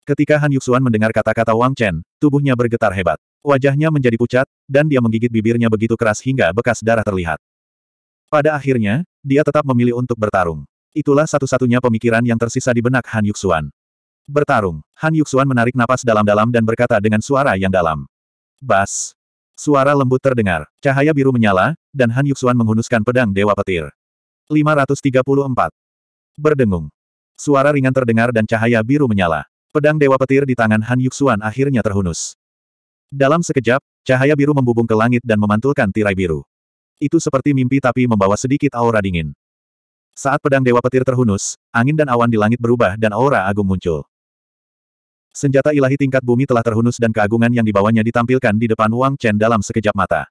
Ketika Han Yuxuan mendengar kata-kata Wang Chen, tubuhnya bergetar hebat. Wajahnya menjadi pucat, dan dia menggigit bibirnya begitu keras hingga bekas darah terlihat. Pada akhirnya, dia tetap memilih untuk bertarung. Itulah satu-satunya pemikiran yang tersisa di benak Han Yuxuan. Bertarung, Han Yuxuan menarik napas dalam-dalam dan berkata dengan suara yang dalam. Bas! Suara lembut terdengar, cahaya biru menyala, dan Han Yuxuan menghunuskan pedang Dewa Petir. 534. Berdengung. Suara ringan terdengar dan cahaya biru menyala. Pedang Dewa Petir di tangan Han Yuxuan akhirnya terhunus. Dalam sekejap, cahaya biru membubung ke langit dan memantulkan tirai biru. Itu seperti mimpi tapi membawa sedikit aura dingin. Saat pedang Dewa Petir terhunus, angin dan awan di langit berubah dan aura agung muncul. Senjata ilahi tingkat bumi telah terhunus dan keagungan yang dibawanya ditampilkan di depan Wang Chen dalam sekejap mata.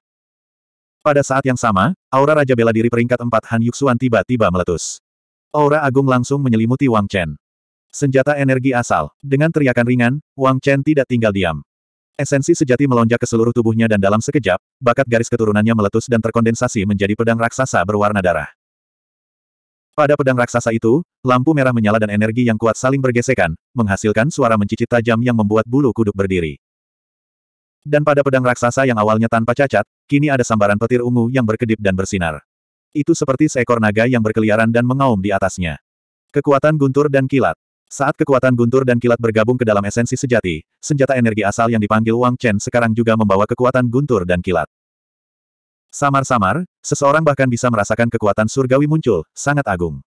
Pada saat yang sama, aura Raja Bela Diri peringkat empat Han Yuxuan tiba-tiba meletus. Aura agung langsung menyelimuti Wang Chen. Senjata energi asal. Dengan teriakan ringan, Wang Chen tidak tinggal diam. Esensi sejati melonjak ke seluruh tubuhnya dan dalam sekejap, bakat garis keturunannya meletus dan terkondensasi menjadi pedang raksasa berwarna darah. Pada pedang raksasa itu, lampu merah menyala dan energi yang kuat saling bergesekan, menghasilkan suara mencicit tajam yang membuat bulu kuduk berdiri. Dan pada pedang raksasa yang awalnya tanpa cacat, kini ada sambaran petir ungu yang berkedip dan bersinar. Itu seperti seekor naga yang berkeliaran dan mengaum di atasnya. Kekuatan guntur dan kilat. Saat kekuatan guntur dan kilat bergabung ke dalam esensi sejati, senjata energi asal yang dipanggil Wang Chen sekarang juga membawa kekuatan guntur dan kilat. Samar-samar, seseorang bahkan bisa merasakan kekuatan surgawi muncul, sangat agung.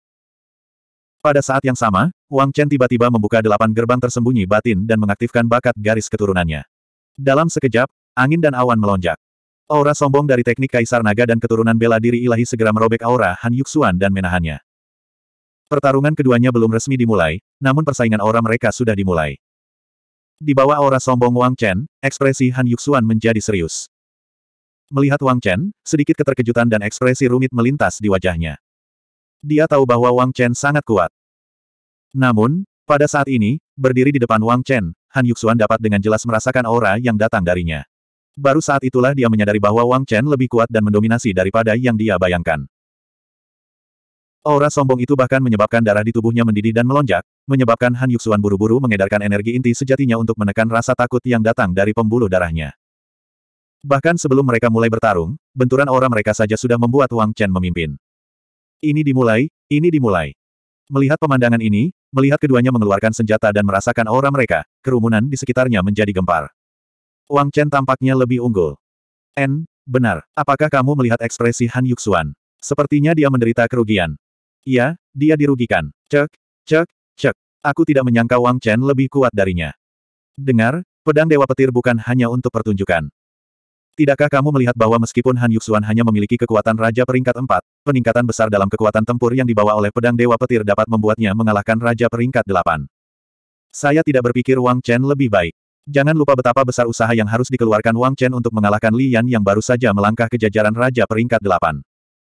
Pada saat yang sama, Wang Chen tiba-tiba membuka delapan gerbang tersembunyi batin dan mengaktifkan bakat garis keturunannya. Dalam sekejap, angin dan awan melonjak. Aura sombong dari teknik kaisar naga dan keturunan bela diri ilahi segera merobek aura Han Yuxuan dan menahannya. Pertarungan keduanya belum resmi dimulai, namun persaingan aura mereka sudah dimulai. Di bawah aura sombong Wang Chen, ekspresi Han Yuxuan menjadi serius. Melihat Wang Chen, sedikit keterkejutan dan ekspresi rumit melintas di wajahnya. Dia tahu bahwa Wang Chen sangat kuat. Namun, pada saat ini, berdiri di depan Wang Chen, Han Yuxuan dapat dengan jelas merasakan aura yang datang darinya. Baru saat itulah dia menyadari bahwa Wang Chen lebih kuat dan mendominasi daripada yang dia bayangkan. Aura sombong itu bahkan menyebabkan darah di tubuhnya mendidih dan melonjak, menyebabkan Han Yuxuan buru-buru mengedarkan energi inti sejatinya untuk menekan rasa takut yang datang dari pembuluh darahnya. Bahkan sebelum mereka mulai bertarung, benturan aura mereka saja sudah membuat Wang Chen memimpin. Ini dimulai, ini dimulai. Melihat pemandangan ini, melihat keduanya mengeluarkan senjata dan merasakan aura mereka, kerumunan di sekitarnya menjadi gempar. Wang Chen tampaknya lebih unggul. N, benar. Apakah kamu melihat ekspresi Han Yuxuan? Sepertinya dia menderita kerugian. Iya, dia dirugikan. Cek, cek, cek. Aku tidak menyangka Wang Chen lebih kuat darinya. Dengar, pedang Dewa Petir bukan hanya untuk pertunjukan. Tidakkah kamu melihat bahwa meskipun Han Yuxuan hanya memiliki kekuatan Raja Peringkat 4, peningkatan besar dalam kekuatan tempur yang dibawa oleh pedang Dewa Petir dapat membuatnya mengalahkan Raja Peringkat 8. Saya tidak berpikir Wang Chen lebih baik. Jangan lupa betapa besar usaha yang harus dikeluarkan Wang Chen untuk mengalahkan Li Yan yang baru saja melangkah ke jajaran Raja Peringkat 8.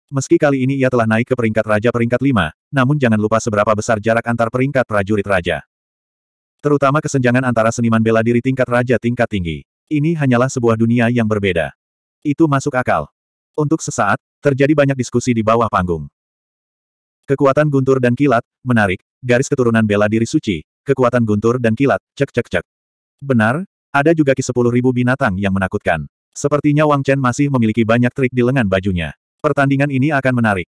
Meski kali ini ia telah naik ke peringkat Raja Peringkat 5, namun jangan lupa seberapa besar jarak antar peringkat prajurit Raja. Terutama kesenjangan antara seniman bela diri tingkat Raja tingkat tinggi. Ini hanyalah sebuah dunia yang berbeda. Itu masuk akal. Untuk sesaat, terjadi banyak diskusi di bawah panggung. Kekuatan guntur dan kilat, menarik, garis keturunan bela diri suci, kekuatan guntur dan kilat, cek cek cek. Benar, ada juga ki sepuluh ribu binatang yang menakutkan. Sepertinya Wang Chen masih memiliki banyak trik di lengan bajunya. Pertandingan ini akan menarik.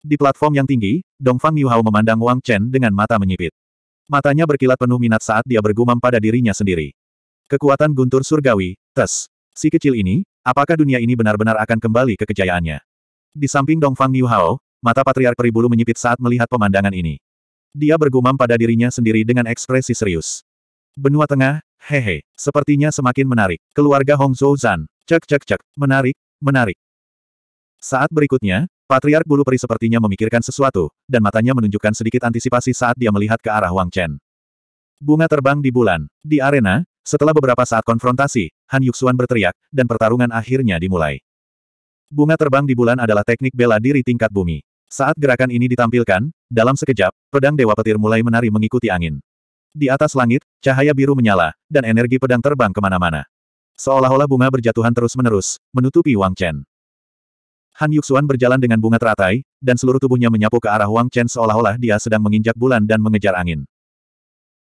Di platform yang tinggi, Dongfang Yuhao memandang Wang Chen dengan mata menyipit. Matanya berkilat penuh minat saat dia bergumam pada dirinya sendiri. Kekuatan guntur surgawi, tes. Si kecil ini, apakah dunia ini benar-benar akan kembali ke kejayaannya? Di samping Dongfang Niuhao, mata Patriark Peribulu menyipit saat melihat pemandangan ini. Dia bergumam pada dirinya sendiri dengan ekspresi serius. Benua Tengah, hehe, sepertinya semakin menarik. Keluarga Hong Zhou Zan, cek cek cek, menarik, menarik. Saat berikutnya, Patriark Bulu Peri sepertinya memikirkan sesuatu, dan matanya menunjukkan sedikit antisipasi saat dia melihat ke arah Wang Chen. Bunga terbang di bulan. Di arena, setelah beberapa saat konfrontasi, Han Yuxuan berteriak, dan pertarungan akhirnya dimulai. Bunga terbang di bulan adalah teknik bela diri tingkat bumi. Saat gerakan ini ditampilkan, dalam sekejap, pedang Dewa Petir mulai menari mengikuti angin. Di atas langit, cahaya biru menyala, dan energi pedang terbang kemana-mana. Seolah-olah bunga berjatuhan terus-menerus, menutupi Wang Chen. Han Yuxuan berjalan dengan bunga teratai, dan seluruh tubuhnya menyapu ke arah Wang Chen seolah-olah dia sedang menginjak bulan dan mengejar angin.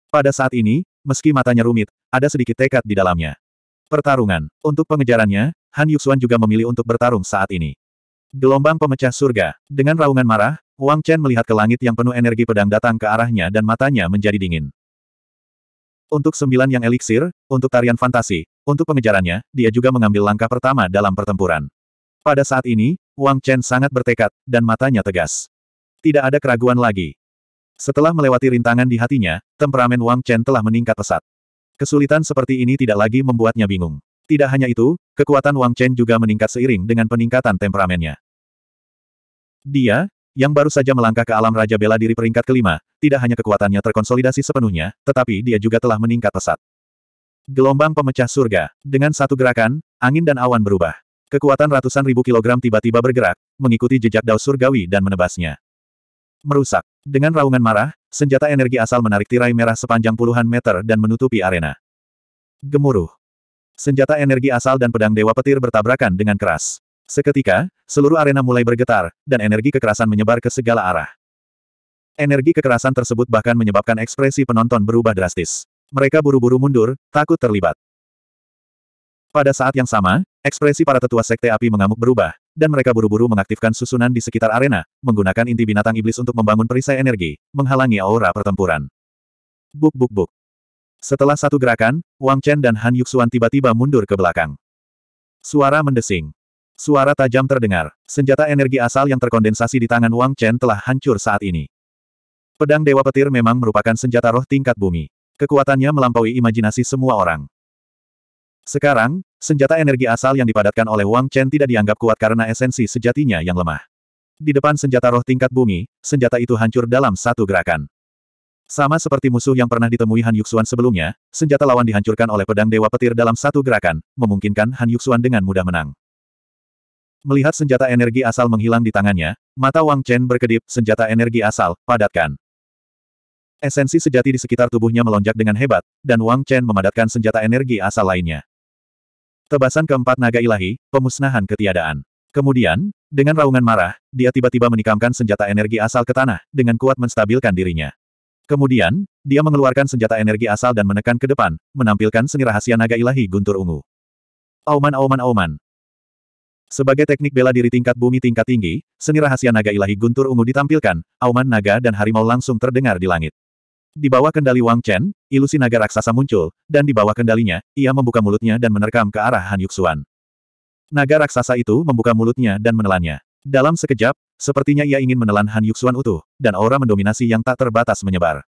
Pada saat ini, Meski matanya rumit, ada sedikit tekad di dalamnya. Pertarungan. Untuk pengejarannya, Han Yuxuan juga memilih untuk bertarung saat ini. Gelombang pemecah surga. Dengan raungan marah, Wang Chen melihat ke langit yang penuh energi pedang datang ke arahnya dan matanya menjadi dingin. Untuk sembilan yang eliksir, untuk tarian fantasi, untuk pengejarannya, dia juga mengambil langkah pertama dalam pertempuran. Pada saat ini, Wang Chen sangat bertekad, dan matanya tegas. Tidak ada keraguan lagi. Setelah melewati rintangan di hatinya, temperamen Wang Chen telah meningkat pesat. Kesulitan seperti ini tidak lagi membuatnya bingung. Tidak hanya itu, kekuatan Wang Chen juga meningkat seiring dengan peningkatan temperamennya. Dia, yang baru saja melangkah ke alam Raja Bela Diri peringkat kelima, tidak hanya kekuatannya terkonsolidasi sepenuhnya, tetapi dia juga telah meningkat pesat. Gelombang pemecah surga. Dengan satu gerakan, angin dan awan berubah. Kekuatan ratusan ribu kilogram tiba-tiba bergerak, mengikuti jejak daus surgawi dan menebasnya. Merusak. Dengan raungan marah, senjata energi asal menarik tirai merah sepanjang puluhan meter dan menutupi arena. Gemuruh. Senjata energi asal dan pedang Dewa Petir bertabrakan dengan keras. Seketika, seluruh arena mulai bergetar, dan energi kekerasan menyebar ke segala arah. Energi kekerasan tersebut bahkan menyebabkan ekspresi penonton berubah drastis. Mereka buru-buru mundur, takut terlibat. Pada saat yang sama, ekspresi para tetua sekte api mengamuk berubah, dan mereka buru-buru mengaktifkan susunan di sekitar arena, menggunakan inti binatang iblis untuk membangun perisai energi, menghalangi aura pertempuran. Buk buk buk. Setelah satu gerakan, Wang Chen dan Han Yuxuan tiba-tiba mundur ke belakang. Suara mendesing. Suara tajam terdengar. Senjata energi asal yang terkondensasi di tangan Wang Chen telah hancur saat ini. Pedang Dewa Petir memang merupakan senjata roh tingkat bumi. Kekuatannya melampaui imajinasi semua orang. Sekarang, senjata energi asal yang dipadatkan oleh Wang Chen tidak dianggap kuat karena esensi sejatinya yang lemah. Di depan senjata roh tingkat bumi, senjata itu hancur dalam satu gerakan. Sama seperti musuh yang pernah ditemui Han Yuxuan sebelumnya, senjata lawan dihancurkan oleh pedang Dewa Petir dalam satu gerakan, memungkinkan Han Yuxuan dengan mudah menang. Melihat senjata energi asal menghilang di tangannya, mata Wang Chen berkedip, senjata energi asal, padatkan. Esensi sejati di sekitar tubuhnya melonjak dengan hebat, dan Wang Chen memadatkan senjata energi asal lainnya. Tebasan keempat naga ilahi, pemusnahan ketiadaan. Kemudian, dengan raungan marah, dia tiba-tiba menikamkan senjata energi asal ke tanah, dengan kuat menstabilkan dirinya. Kemudian, dia mengeluarkan senjata energi asal dan menekan ke depan, menampilkan seni rahasia naga ilahi guntur ungu. Auman auman auman. Sebagai teknik bela diri tingkat bumi tingkat tinggi, seni rahasia naga ilahi guntur ungu ditampilkan, auman naga dan harimau langsung terdengar di langit. Di bawah kendali Wang Chen, ilusi naga raksasa muncul, dan di bawah kendalinya, ia membuka mulutnya dan menerkam ke arah Han Yuxuan. Naga raksasa itu membuka mulutnya dan menelannya. Dalam sekejap, sepertinya ia ingin menelan Han Yuxuan utuh, dan aura mendominasi yang tak terbatas menyebar.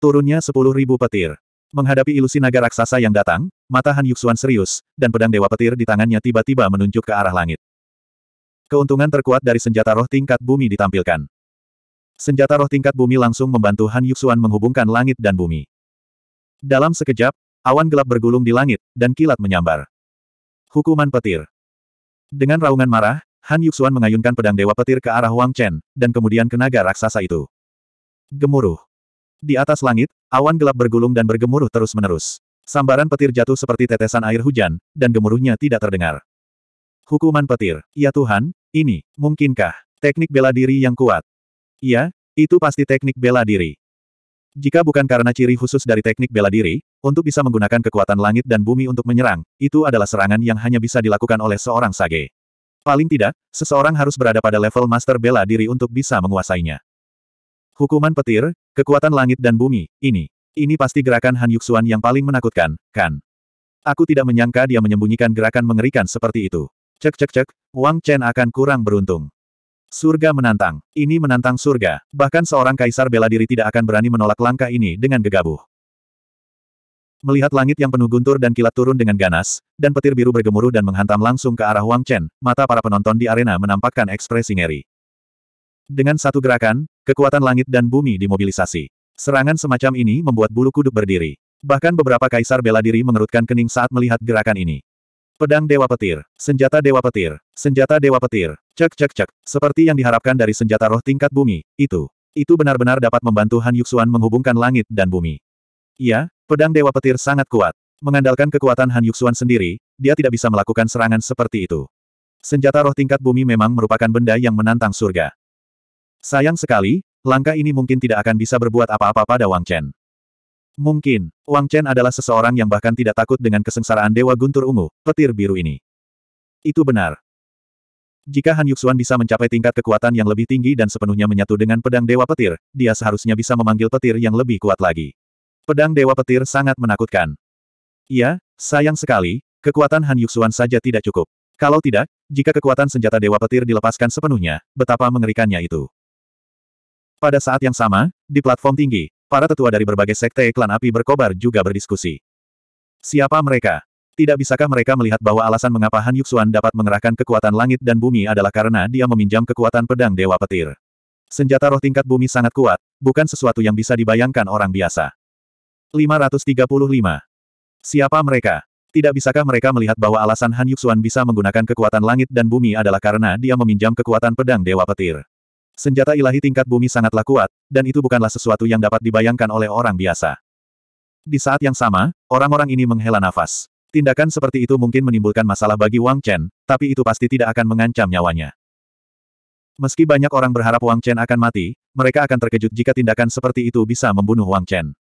Turunnya sepuluh ribu petir. Menghadapi ilusi naga raksasa yang datang, mata Han Yuxuan serius, dan pedang dewa petir di tangannya tiba-tiba menunjuk ke arah langit. Keuntungan terkuat dari senjata roh tingkat bumi ditampilkan. Senjata roh tingkat bumi langsung membantu Han Yuxuan menghubungkan langit dan bumi. Dalam sekejap, awan gelap bergulung di langit, dan kilat menyambar. Hukuman petir. Dengan raungan marah, Han Yuxuan mengayunkan pedang dewa petir ke arah Wang Chen, dan kemudian ke naga raksasa itu. Gemuruh. Di atas langit, awan gelap bergulung dan bergemuruh terus-menerus. Sambaran petir jatuh seperti tetesan air hujan, dan gemuruhnya tidak terdengar. Hukuman petir, ya Tuhan, ini, mungkinkah, teknik bela diri yang kuat? Iya, itu pasti teknik bela diri. Jika bukan karena ciri khusus dari teknik bela diri, untuk bisa menggunakan kekuatan langit dan bumi untuk menyerang, itu adalah serangan yang hanya bisa dilakukan oleh seorang sage. Paling tidak, seseorang harus berada pada level master bela diri untuk bisa menguasainya. Hukuman petir, kekuatan langit dan bumi, ini. Ini pasti gerakan Han Yuxuan yang paling menakutkan, kan? Aku tidak menyangka dia menyembunyikan gerakan mengerikan seperti itu. Cek cek cek, Wang Chen akan kurang beruntung. Surga menantang. Ini menantang surga, bahkan seorang kaisar bela diri tidak akan berani menolak langkah ini dengan gegabah. Melihat langit yang penuh guntur dan kilat turun dengan ganas, dan petir biru bergemuruh dan menghantam langsung ke arah Wang Chen, mata para penonton di arena menampakkan ekspresi ngeri. Dengan satu gerakan, kekuatan langit dan bumi dimobilisasi. Serangan semacam ini membuat bulu kuduk berdiri. Bahkan beberapa kaisar bela diri mengerutkan kening saat melihat gerakan ini. Pedang Dewa Petir, Senjata Dewa Petir, Senjata Dewa Petir, cek cek cek, seperti yang diharapkan dari senjata roh tingkat bumi, itu. Itu benar-benar dapat membantu Han Yuxuan menghubungkan langit dan bumi. Iya, pedang Dewa Petir sangat kuat. Mengandalkan kekuatan Han Yuxuan sendiri, dia tidak bisa melakukan serangan seperti itu. Senjata roh tingkat bumi memang merupakan benda yang menantang surga. Sayang sekali, langkah ini mungkin tidak akan bisa berbuat apa-apa pada Wang Chen. Mungkin, Wang Chen adalah seseorang yang bahkan tidak takut dengan kesengsaraan Dewa Guntur Ungu, petir biru ini. Itu benar. Jika Han Yuxuan bisa mencapai tingkat kekuatan yang lebih tinggi dan sepenuhnya menyatu dengan pedang Dewa Petir, dia seharusnya bisa memanggil petir yang lebih kuat lagi. Pedang Dewa Petir sangat menakutkan. Iya, sayang sekali, kekuatan Han Yuxuan saja tidak cukup. Kalau tidak, jika kekuatan senjata Dewa Petir dilepaskan sepenuhnya, betapa mengerikannya itu. Pada saat yang sama, di platform tinggi, para tetua dari berbagai sekte klan api berkobar juga berdiskusi. Siapa mereka? Tidak bisakah mereka melihat bahwa alasan mengapa Han Yuxuan dapat mengerahkan kekuatan langit dan bumi adalah karena dia meminjam kekuatan pedang Dewa Petir. Senjata roh tingkat bumi sangat kuat, bukan sesuatu yang bisa dibayangkan orang biasa. 535. Siapa mereka? Tidak bisakah mereka melihat bahwa alasan Han Yuxuan bisa menggunakan kekuatan langit dan bumi adalah karena dia meminjam kekuatan pedang Dewa Petir. Senjata ilahi tingkat bumi sangatlah kuat, dan itu bukanlah sesuatu yang dapat dibayangkan oleh orang biasa. Di saat yang sama, orang-orang ini menghela nafas. Tindakan seperti itu mungkin menimbulkan masalah bagi Wang Chen, tapi itu pasti tidak akan mengancam nyawanya. Meski banyak orang berharap Wang Chen akan mati, mereka akan terkejut jika tindakan seperti itu bisa membunuh Wang Chen.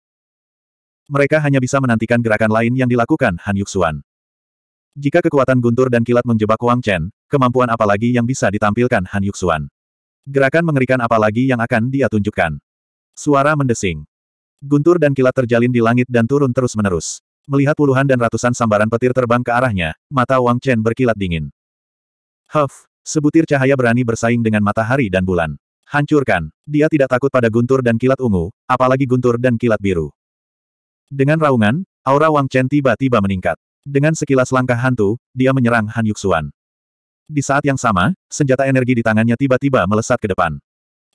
Mereka hanya bisa menantikan gerakan lain yang dilakukan Han Yuxuan. Jika kekuatan guntur dan kilat menjebak Wang Chen, kemampuan apalagi yang bisa ditampilkan Han Yuxuan? Gerakan mengerikan apalagi yang akan dia tunjukkan. Suara mendesing. Guntur dan kilat terjalin di langit dan turun terus-menerus. Melihat puluhan dan ratusan sambaran petir terbang ke arahnya, mata Wang Chen berkilat dingin. Huff, sebutir cahaya berani bersaing dengan matahari dan bulan. Hancurkan. Dia tidak takut pada guntur dan kilat ungu, apalagi guntur dan kilat biru. Dengan raungan, aura Wang Chen tiba-tiba meningkat. Dengan sekilas langkah hantu, dia menyerang Han Yuxuan. Di saat yang sama, senjata energi di tangannya tiba-tiba melesat ke depan.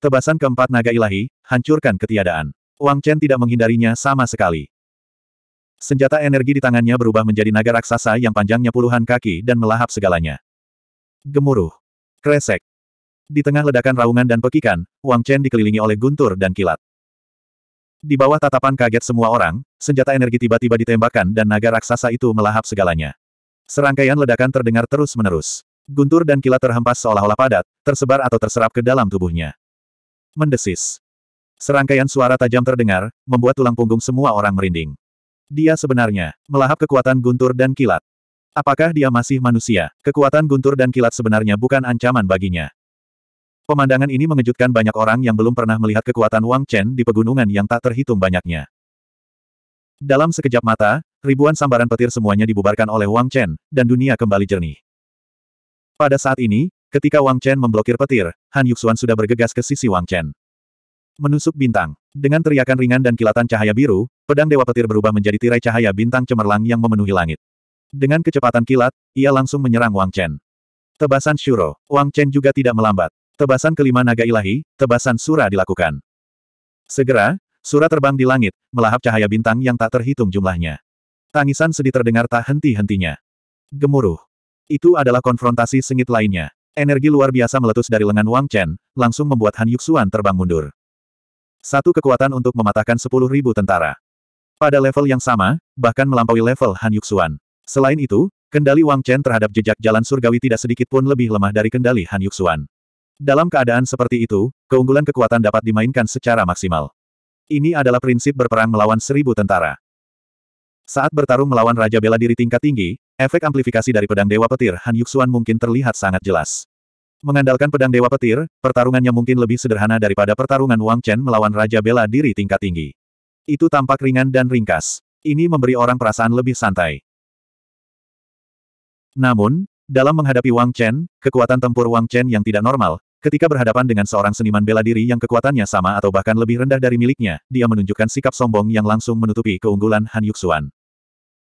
Tebasan keempat naga ilahi, hancurkan ketiadaan. Wang Chen tidak menghindarinya sama sekali. Senjata energi di tangannya berubah menjadi naga raksasa yang panjangnya puluhan kaki dan melahap segalanya. Gemuruh. Kresek. Di tengah ledakan raungan dan pekikan, Wang Chen dikelilingi oleh guntur dan kilat. Di bawah tatapan kaget semua orang, senjata energi tiba-tiba ditembakkan dan naga raksasa itu melahap segalanya. Serangkaian ledakan terdengar terus-menerus. Guntur dan kilat terhempas seolah-olah padat, tersebar atau terserap ke dalam tubuhnya. Mendesis. Serangkaian suara tajam terdengar, membuat tulang punggung semua orang merinding. Dia sebenarnya melahap kekuatan guntur dan kilat. Apakah dia masih manusia? Kekuatan guntur dan kilat sebenarnya bukan ancaman baginya. Pemandangan ini mengejutkan banyak orang yang belum pernah melihat kekuatan Wang Chen di pegunungan yang tak terhitung banyaknya. Dalam sekejap mata, ribuan sambaran petir semuanya dibubarkan oleh Wang Chen, dan dunia kembali jernih. Pada saat ini, ketika Wang Chen memblokir petir, Han Yuxuan sudah bergegas ke sisi Wang Chen. Menusuk bintang. Dengan teriakan ringan dan kilatan cahaya biru, pedang Dewa Petir berubah menjadi tirai cahaya bintang cemerlang yang memenuhi langit. Dengan kecepatan kilat, ia langsung menyerang Wang Chen. Tebasan Shuro. Wang Chen juga tidak melambat. Tebasan kelima naga ilahi, tebasan Sura dilakukan. Segera, Sura terbang di langit, melahap cahaya bintang yang tak terhitung jumlahnya. Tangisan sedih terdengar tak henti-hentinya. Gemuruh. Itu adalah konfrontasi sengit lainnya. Energi luar biasa meletus dari lengan Wang Chen, langsung membuat Han Yuxuan terbang mundur. Satu kekuatan untuk mematahkan sepuluh ribu tentara. Pada level yang sama, bahkan melampaui level Han Yuxuan. Selain itu, kendali Wang Chen terhadap jejak jalan surgawi tidak sedikit pun lebih lemah dari kendali Han Yuxuan. Dalam keadaan seperti itu, keunggulan kekuatan dapat dimainkan secara maksimal. Ini adalah prinsip berperang melawan seribu tentara. Saat bertarung melawan Raja Bela Diri tingkat tinggi, efek amplifikasi dari pedang Dewa Petir Han Yuxuan mungkin terlihat sangat jelas. Mengandalkan pedang Dewa Petir, pertarungannya mungkin lebih sederhana daripada pertarungan Wang Chen melawan Raja Bela Diri tingkat tinggi. Itu tampak ringan dan ringkas. Ini memberi orang perasaan lebih santai. Namun, dalam menghadapi Wang Chen, kekuatan tempur Wang Chen yang tidak normal, Ketika berhadapan dengan seorang seniman bela diri yang kekuatannya sama atau bahkan lebih rendah dari miliknya, dia menunjukkan sikap sombong yang langsung menutupi keunggulan Han Yuxuan.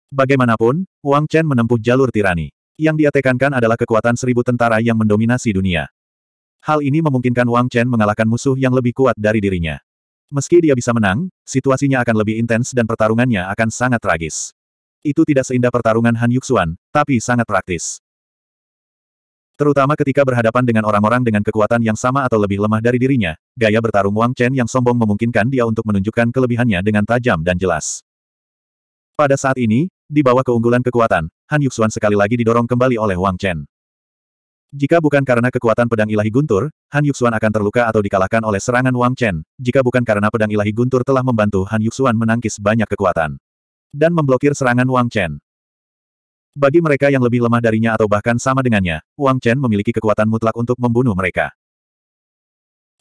Bagaimanapun, Wang Chen menempuh jalur tirani. Yang dia adalah kekuatan seribu tentara yang mendominasi dunia. Hal ini memungkinkan Wang Chen mengalahkan musuh yang lebih kuat dari dirinya. Meski dia bisa menang, situasinya akan lebih intens dan pertarungannya akan sangat tragis. Itu tidak seindah pertarungan Han Yuxuan, tapi sangat praktis. Terutama ketika berhadapan dengan orang-orang dengan kekuatan yang sama atau lebih lemah dari dirinya, gaya bertarung Wang Chen yang sombong memungkinkan dia untuk menunjukkan kelebihannya dengan tajam dan jelas. Pada saat ini, di bawah keunggulan kekuatan, Han Yuxuan sekali lagi didorong kembali oleh Wang Chen. Jika bukan karena kekuatan pedang ilahi guntur, Han Yuxuan akan terluka atau dikalahkan oleh serangan Wang Chen, jika bukan karena pedang ilahi guntur telah membantu Han Yuxuan menangkis banyak kekuatan. Dan memblokir serangan Wang Chen. Bagi mereka yang lebih lemah darinya atau bahkan sama dengannya, Wang Chen memiliki kekuatan mutlak untuk membunuh mereka.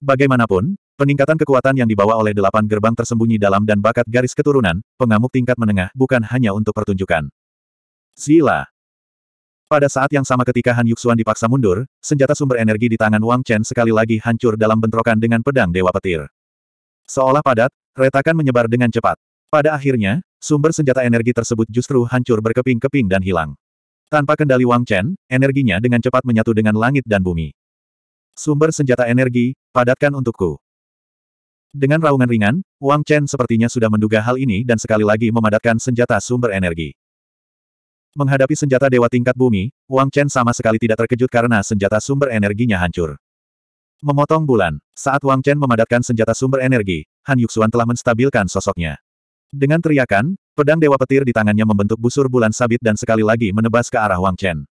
Bagaimanapun, Peningkatan kekuatan yang dibawa oleh delapan gerbang tersembunyi dalam dan bakat garis keturunan, pengamuk tingkat menengah bukan hanya untuk pertunjukan. Zila. Pada saat yang sama ketika Han Yuxuan dipaksa mundur, senjata sumber energi di tangan Wang Chen sekali lagi hancur dalam bentrokan dengan pedang Dewa Petir. Seolah padat, retakan menyebar dengan cepat. Pada akhirnya, sumber senjata energi tersebut justru hancur berkeping-keping dan hilang. Tanpa kendali Wang Chen, energinya dengan cepat menyatu dengan langit dan bumi. Sumber senjata energi, padatkan untukku. Dengan raungan ringan, Wang Chen sepertinya sudah menduga hal ini dan sekali lagi memadatkan senjata sumber energi. Menghadapi senjata dewa tingkat bumi, Wang Chen sama sekali tidak terkejut karena senjata sumber energinya hancur. Memotong bulan, saat Wang Chen memadatkan senjata sumber energi, Han Yuxuan telah menstabilkan sosoknya. Dengan teriakan, pedang dewa petir di tangannya membentuk busur bulan sabit dan sekali lagi menebas ke arah Wang Chen.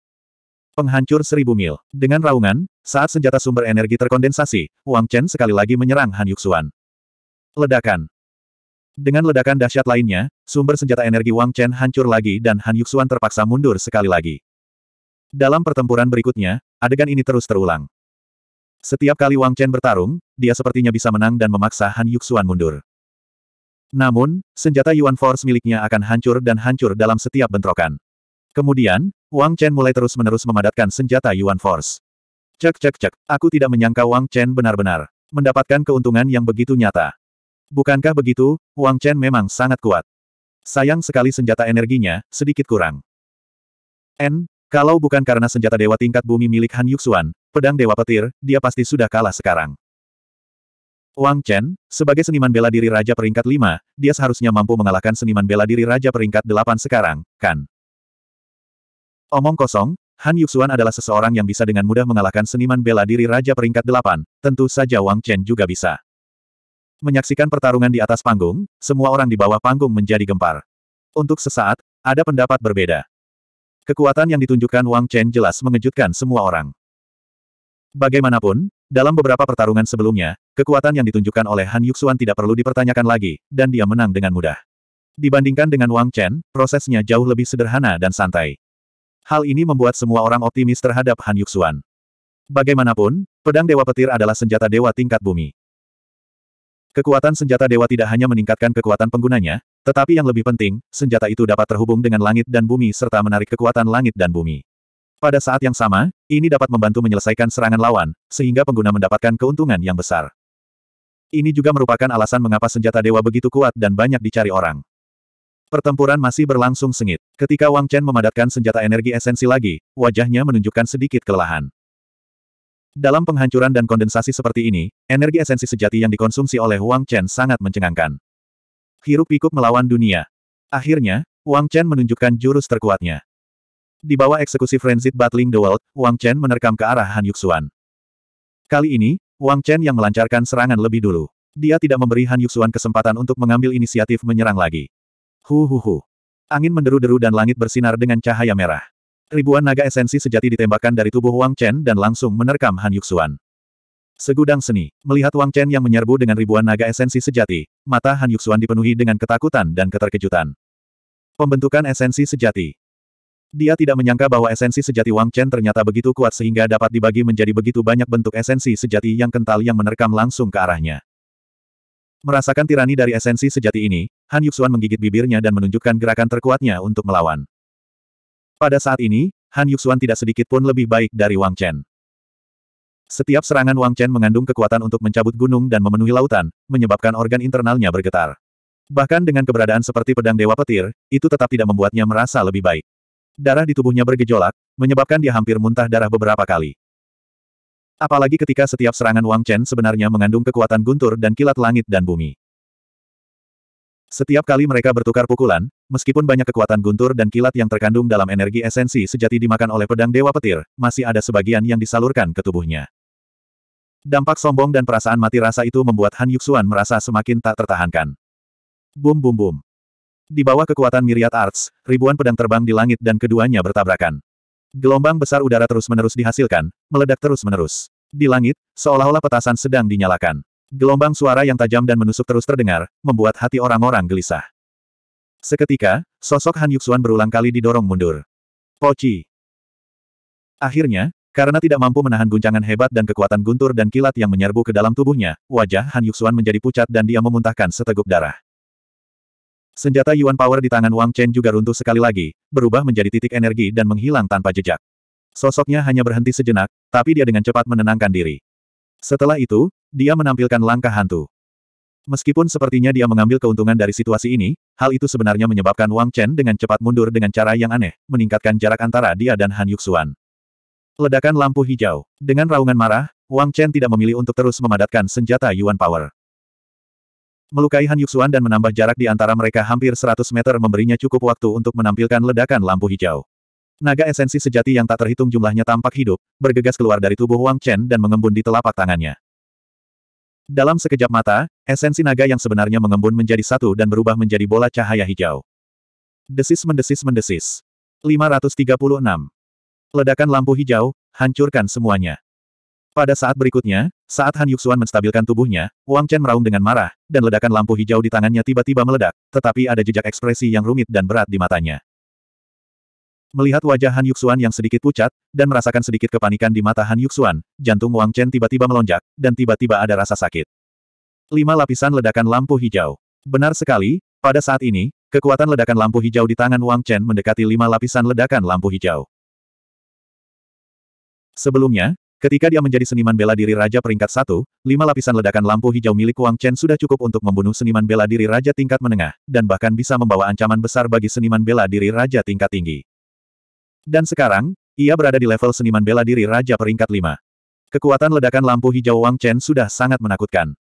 Penghancur seribu mil. Dengan raungan, saat senjata sumber energi terkondensasi, Wang Chen sekali lagi menyerang Han Yuxuan. Ledakan. Dengan ledakan dahsyat lainnya, sumber senjata energi Wang Chen hancur lagi dan Han Yuxuan terpaksa mundur sekali lagi. Dalam pertempuran berikutnya, adegan ini terus terulang. Setiap kali Wang Chen bertarung, dia sepertinya bisa menang dan memaksa Han Yuxuan mundur. Namun, senjata Yuan Force miliknya akan hancur dan hancur dalam setiap bentrokan. Kemudian, Wang Chen mulai terus-menerus memadatkan senjata Yuan Force. Cek cek cek, aku tidak menyangka Wang Chen benar-benar mendapatkan keuntungan yang begitu nyata. Bukankah begitu, Wang Chen memang sangat kuat. Sayang sekali senjata energinya, sedikit kurang. N, kalau bukan karena senjata dewa tingkat bumi milik Han Yuxuan, pedang dewa petir, dia pasti sudah kalah sekarang. Wang Chen, sebagai seniman bela diri Raja peringkat 5, dia seharusnya mampu mengalahkan seniman bela diri Raja peringkat 8 sekarang, kan? Omong kosong, Han Yuxuan adalah seseorang yang bisa dengan mudah mengalahkan seniman bela diri Raja peringkat 8, tentu saja Wang Chen juga bisa menyaksikan pertarungan di atas panggung, semua orang di bawah panggung menjadi gempar. Untuk sesaat, ada pendapat berbeda. Kekuatan yang ditunjukkan Wang Chen jelas mengejutkan semua orang. Bagaimanapun, dalam beberapa pertarungan sebelumnya, kekuatan yang ditunjukkan oleh Han Yuxuan tidak perlu dipertanyakan lagi, dan dia menang dengan mudah. Dibandingkan dengan Wang Chen, prosesnya jauh lebih sederhana dan santai. Hal ini membuat semua orang optimis terhadap Han Yuxuan. Bagaimanapun, pedang Dewa Petir adalah senjata dewa tingkat bumi. Kekuatan senjata dewa tidak hanya meningkatkan kekuatan penggunanya, tetapi yang lebih penting, senjata itu dapat terhubung dengan langit dan bumi serta menarik kekuatan langit dan bumi. Pada saat yang sama, ini dapat membantu menyelesaikan serangan lawan, sehingga pengguna mendapatkan keuntungan yang besar. Ini juga merupakan alasan mengapa senjata dewa begitu kuat dan banyak dicari orang. Pertempuran masih berlangsung sengit. Ketika Wang Chen memadatkan senjata energi esensi lagi, wajahnya menunjukkan sedikit kelelahan. Dalam penghancuran dan kondensasi seperti ini, energi esensi sejati yang dikonsumsi oleh Wang Chen sangat mencengangkan. Hirup pikuk melawan dunia. Akhirnya, Wang Chen menunjukkan jurus terkuatnya. Di bawah eksekusi Frenzied Battling the World, Wang Chen menerkam ke arah Han Yuxuan. Kali ini, Wang Chen yang melancarkan serangan lebih dulu. Dia tidak memberi Han Yuxuan kesempatan untuk mengambil inisiatif menyerang lagi. Hu hu hu. Angin menderu-deru dan langit bersinar dengan cahaya merah. Ribuan naga esensi sejati ditembakkan dari tubuh Wang Chen dan langsung menerkam Han Yuxuan. Segudang seni, melihat Wang Chen yang menyerbu dengan ribuan naga esensi sejati, mata Han Yuxuan dipenuhi dengan ketakutan dan keterkejutan. Pembentukan esensi sejati, dia tidak menyangka bahwa esensi sejati Wang Chen ternyata begitu kuat sehingga dapat dibagi menjadi begitu banyak bentuk esensi sejati yang kental yang menerkam langsung ke arahnya. Merasakan tirani dari esensi sejati ini, Han Yuxuan menggigit bibirnya dan menunjukkan gerakan terkuatnya untuk melawan. Pada saat ini, Han Yuxuan tidak sedikit pun lebih baik dari Wang Chen. Setiap serangan Wang Chen mengandung kekuatan untuk mencabut gunung dan memenuhi lautan, menyebabkan organ internalnya bergetar. Bahkan dengan keberadaan seperti pedang Dewa Petir, itu tetap tidak membuatnya merasa lebih baik. Darah di tubuhnya bergejolak, menyebabkan dia hampir muntah darah beberapa kali. Apalagi ketika setiap serangan Wang Chen sebenarnya mengandung kekuatan guntur dan kilat langit dan bumi. Setiap kali mereka bertukar pukulan, meskipun banyak kekuatan guntur dan kilat yang terkandung dalam energi esensi sejati dimakan oleh pedang Dewa Petir, masih ada sebagian yang disalurkan ke tubuhnya. Dampak sombong dan perasaan mati rasa itu membuat Han Yuxuan merasa semakin tak tertahankan. Bum bum bum. Di bawah kekuatan Myriad Arts, ribuan pedang terbang di langit dan keduanya bertabrakan. Gelombang besar udara terus-menerus dihasilkan, meledak terus-menerus. Di langit, seolah-olah petasan sedang dinyalakan. Gelombang suara yang tajam dan menusuk terus terdengar, membuat hati orang-orang gelisah. Seketika, sosok Han Yuxuan berulang kali didorong mundur. Poci. Akhirnya, karena tidak mampu menahan guncangan hebat dan kekuatan guntur dan kilat yang menyerbu ke dalam tubuhnya, wajah Han Yuxuan menjadi pucat dan dia memuntahkan seteguk darah. Senjata Yuan Power di tangan Wang Chen juga runtuh sekali lagi, berubah menjadi titik energi dan menghilang tanpa jejak. Sosoknya hanya berhenti sejenak, tapi dia dengan cepat menenangkan diri. Setelah itu, dia menampilkan langkah hantu. Meskipun sepertinya dia mengambil keuntungan dari situasi ini, hal itu sebenarnya menyebabkan Wang Chen dengan cepat mundur dengan cara yang aneh, meningkatkan jarak antara dia dan Han Yuxuan. Ledakan lampu hijau. Dengan raungan marah, Wang Chen tidak memilih untuk terus memadatkan senjata Yuan Power. Melukai Han Yuxuan dan menambah jarak di antara mereka hampir 100 meter memberinya cukup waktu untuk menampilkan ledakan lampu hijau. Naga esensi sejati yang tak terhitung jumlahnya tampak hidup, bergegas keluar dari tubuh Wang Chen dan mengembun di telapak tangannya. Dalam sekejap mata, esensi naga yang sebenarnya mengembun menjadi satu dan berubah menjadi bola cahaya hijau. Desis mendesis mendesis. 536. Ledakan lampu hijau, hancurkan semuanya. Pada saat berikutnya, saat Han Yuxuan menstabilkan tubuhnya, Wang Chen meraung dengan marah, dan ledakan lampu hijau di tangannya tiba-tiba meledak, tetapi ada jejak ekspresi yang rumit dan berat di matanya. Melihat wajah Han Yuxuan yang sedikit pucat, dan merasakan sedikit kepanikan di mata Han Yuxuan, jantung Wang Chen tiba-tiba melonjak, dan tiba-tiba ada rasa sakit. Lima lapisan ledakan lampu hijau. Benar sekali, pada saat ini, kekuatan ledakan lampu hijau di tangan Wang Chen mendekati lima lapisan ledakan lampu hijau. Sebelumnya, ketika dia menjadi seniman bela diri Raja peringkat satu, lima lapisan ledakan lampu hijau milik Wang Chen sudah cukup untuk membunuh seniman bela diri Raja tingkat menengah, dan bahkan bisa membawa ancaman besar bagi seniman bela diri Raja tingkat tinggi. Dan sekarang, ia berada di level seniman bela diri Raja peringkat 5. Kekuatan ledakan lampu hijau Wang Chen sudah sangat menakutkan.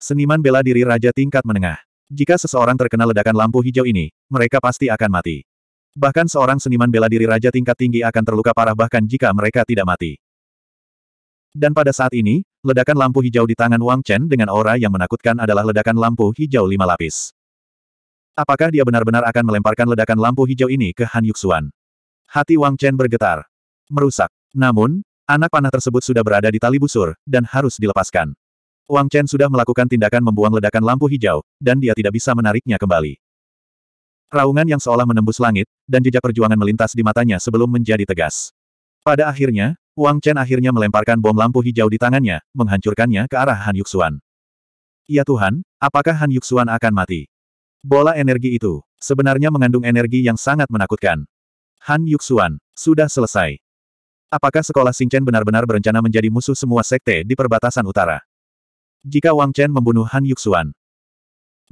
Seniman bela diri Raja tingkat menengah. Jika seseorang terkena ledakan lampu hijau ini, mereka pasti akan mati. Bahkan seorang seniman bela diri Raja tingkat tinggi akan terluka parah bahkan jika mereka tidak mati. Dan pada saat ini, ledakan lampu hijau di tangan Wang Chen dengan aura yang menakutkan adalah ledakan lampu hijau lima lapis. Apakah dia benar-benar akan melemparkan ledakan lampu hijau ini ke Han Yuxuan? Hati Wang Chen bergetar. Merusak. Namun, anak panah tersebut sudah berada di tali busur, dan harus dilepaskan. Wang Chen sudah melakukan tindakan membuang ledakan lampu hijau, dan dia tidak bisa menariknya kembali. Raungan yang seolah menembus langit, dan jejak perjuangan melintas di matanya sebelum menjadi tegas. Pada akhirnya, Wang Chen akhirnya melemparkan bom lampu hijau di tangannya, menghancurkannya ke arah Han Yuxuan. Ya Tuhan, apakah Han Yuxuan akan mati? Bola energi itu, sebenarnya mengandung energi yang sangat menakutkan. Han Yuxuan, sudah selesai. Apakah sekolah Xingchen benar-benar berencana menjadi musuh semua sekte di perbatasan utara? Jika Wang Chen membunuh Han Yuxuan.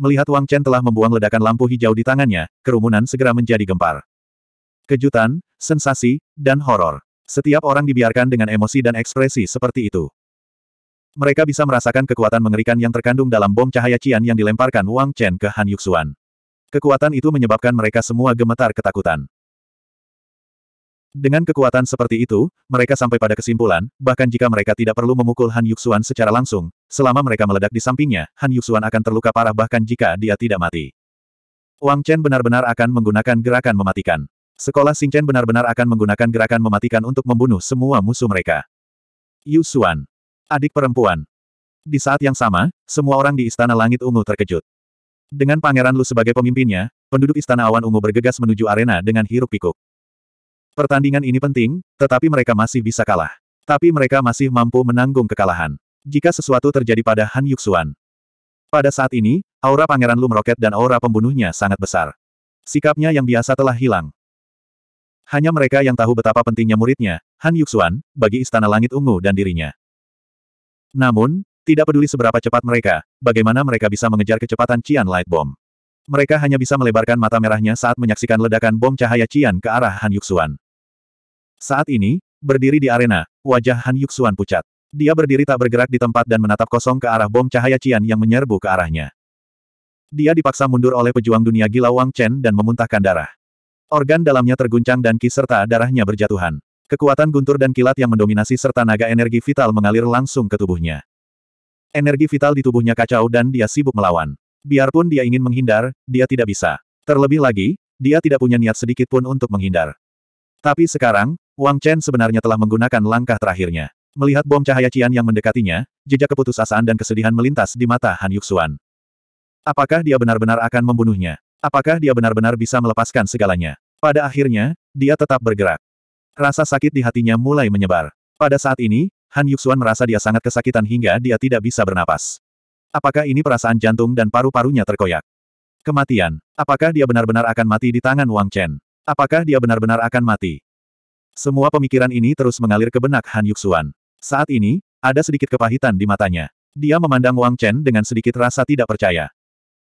Melihat Wang Chen telah membuang ledakan lampu hijau di tangannya, kerumunan segera menjadi gempar. Kejutan, sensasi, dan horor. Setiap orang dibiarkan dengan emosi dan ekspresi seperti itu. Mereka bisa merasakan kekuatan mengerikan yang terkandung dalam bom cahaya Cian yang dilemparkan Wang Chen ke Han Yuxuan. Kekuatan itu menyebabkan mereka semua gemetar ketakutan. Dengan kekuatan seperti itu, mereka sampai pada kesimpulan, bahkan jika mereka tidak perlu memukul Han Yuxuan secara langsung, selama mereka meledak di sampingnya, Han Yuxuan akan terluka parah bahkan jika dia tidak mati. Wang Chen benar-benar akan menggunakan gerakan mematikan. Sekolah Chen benar-benar akan menggunakan gerakan mematikan untuk membunuh semua musuh mereka. Yuxuan. Adik perempuan. Di saat yang sama, semua orang di Istana Langit Ungu terkejut. Dengan Pangeran Lu sebagai pemimpinnya, penduduk Istana Awan Ungu bergegas menuju arena dengan hiruk pikuk. Pertandingan ini penting, tetapi mereka masih bisa kalah. Tapi mereka masih mampu menanggung kekalahan. Jika sesuatu terjadi pada Han Yuxuan. Pada saat ini, aura Pangeran Lu meroket dan aura pembunuhnya sangat besar. Sikapnya yang biasa telah hilang. Hanya mereka yang tahu betapa pentingnya muridnya, Han Yuxuan, bagi Istana Langit Ungu dan dirinya. Namun, tidak peduli seberapa cepat mereka, bagaimana mereka bisa mengejar kecepatan Cian Light Bomb. Mereka hanya bisa melebarkan mata merahnya saat menyaksikan ledakan bom cahaya Cian ke arah Han Yuxuan. Saat ini, berdiri di arena, wajah Han Yuxuan pucat. Dia berdiri tak bergerak di tempat dan menatap kosong ke arah bom cahaya Cian yang menyerbu ke arahnya. Dia dipaksa mundur oleh pejuang dunia gila Wang Chen dan memuntahkan darah. Organ dalamnya terguncang dan ki serta darahnya berjatuhan. Kekuatan guntur dan kilat yang mendominasi serta naga energi vital mengalir langsung ke tubuhnya. Energi vital di tubuhnya kacau dan dia sibuk melawan. Biarpun dia ingin menghindar, dia tidak bisa. Terlebih lagi, dia tidak punya niat sedikit pun untuk menghindar. Tapi sekarang, Wang Chen sebenarnya telah menggunakan langkah terakhirnya. Melihat bom cahaya Cian yang mendekatinya, jejak keputusasaan dan kesedihan melintas di mata Han Yuxuan. Apakah dia benar-benar akan membunuhnya? Apakah dia benar-benar bisa melepaskan segalanya? Pada akhirnya, dia tetap bergerak. Rasa sakit di hatinya mulai menyebar. Pada saat ini, Han Yuxuan merasa dia sangat kesakitan hingga dia tidak bisa bernapas. Apakah ini perasaan jantung dan paru-parunya terkoyak? Kematian. Apakah dia benar-benar akan mati di tangan Wang Chen? Apakah dia benar-benar akan mati? Semua pemikiran ini terus mengalir ke benak Han Yuxuan. Saat ini, ada sedikit kepahitan di matanya. Dia memandang Wang Chen dengan sedikit rasa tidak percaya.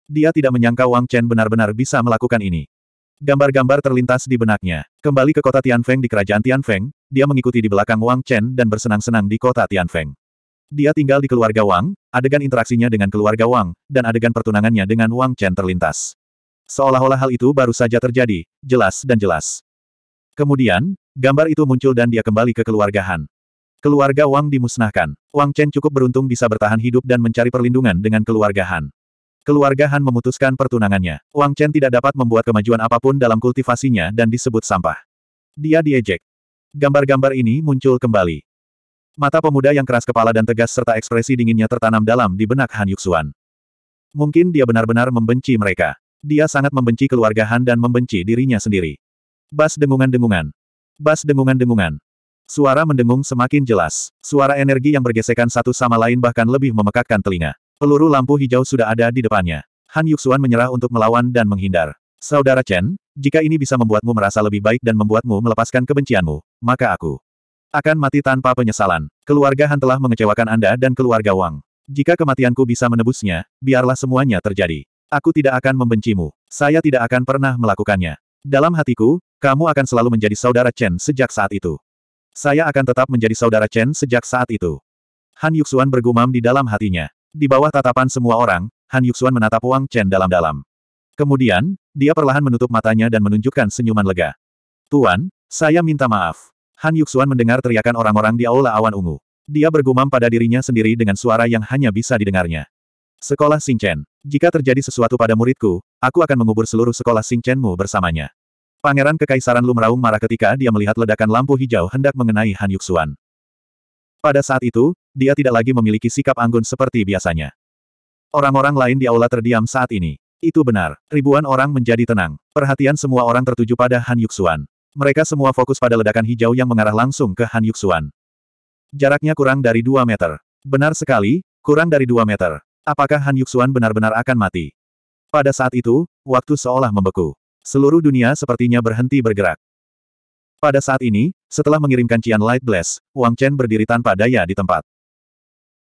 Dia tidak menyangka Wang Chen benar-benar bisa melakukan ini. Gambar-gambar terlintas di benaknya. Kembali ke kota Tianfeng di kerajaan Tianfeng, dia mengikuti di belakang Wang Chen dan bersenang-senang di kota Tianfeng. Dia tinggal di keluarga Wang, adegan interaksinya dengan keluarga Wang, dan adegan pertunangannya dengan Wang Chen terlintas. Seolah-olah hal itu baru saja terjadi, jelas dan jelas. Kemudian, Gambar itu muncul dan dia kembali ke keluarga Han. Keluarga Wang dimusnahkan. Wang Chen cukup beruntung bisa bertahan hidup dan mencari perlindungan dengan keluarga Han. Keluarga Han memutuskan pertunangannya. Wang Chen tidak dapat membuat kemajuan apapun dalam kultivasinya dan disebut sampah. Dia diejek. Gambar-gambar ini muncul kembali. Mata pemuda yang keras kepala dan tegas serta ekspresi dinginnya tertanam dalam di benak Han Yuxuan. Mungkin dia benar-benar membenci mereka. Dia sangat membenci keluarga Han dan membenci dirinya sendiri. Bas dengungan-dengungan. Bas dengungan-dengungan. Suara mendengung semakin jelas. Suara energi yang bergesekan satu sama lain bahkan lebih memekakkan telinga. Peluru lampu hijau sudah ada di depannya. Han Yuxuan menyerah untuk melawan dan menghindar. Saudara Chen, jika ini bisa membuatmu merasa lebih baik dan membuatmu melepaskan kebencianmu, maka aku akan mati tanpa penyesalan. Keluarga Han telah mengecewakan Anda dan keluarga Wang. Jika kematianku bisa menebusnya, biarlah semuanya terjadi. Aku tidak akan membencimu. Saya tidak akan pernah melakukannya. Dalam hatiku, kamu akan selalu menjadi saudara Chen sejak saat itu. Saya akan tetap menjadi saudara Chen sejak saat itu. Han Yuxuan bergumam di dalam hatinya. Di bawah tatapan semua orang, Han Yuxuan menatap Wang Chen dalam-dalam. Kemudian, dia perlahan menutup matanya dan menunjukkan senyuman lega. Tuan, saya minta maaf. Han Yuxuan mendengar teriakan orang-orang di aula awan ungu. Dia bergumam pada dirinya sendiri dengan suara yang hanya bisa didengarnya. Sekolah Singchen. Jika terjadi sesuatu pada muridku, aku akan mengubur seluruh sekolah Singchenmu bersamanya. Pangeran Kekaisaran Lu meraung marah ketika dia melihat ledakan lampu hijau hendak mengenai Han Yuxuan. Pada saat itu, dia tidak lagi memiliki sikap anggun seperti biasanya. Orang-orang lain di aula terdiam saat ini. Itu benar, ribuan orang menjadi tenang. Perhatian semua orang tertuju pada Han Yuxuan. Mereka semua fokus pada ledakan hijau yang mengarah langsung ke Han Yuxuan. Jaraknya kurang dari 2 meter. Benar sekali, kurang dari 2 meter. Apakah Han Yuxuan benar-benar akan mati? Pada saat itu, waktu seolah membeku. Seluruh dunia sepertinya berhenti bergerak. Pada saat ini, setelah mengirimkan Cian Light Blast, Wang Chen berdiri tanpa daya di tempat.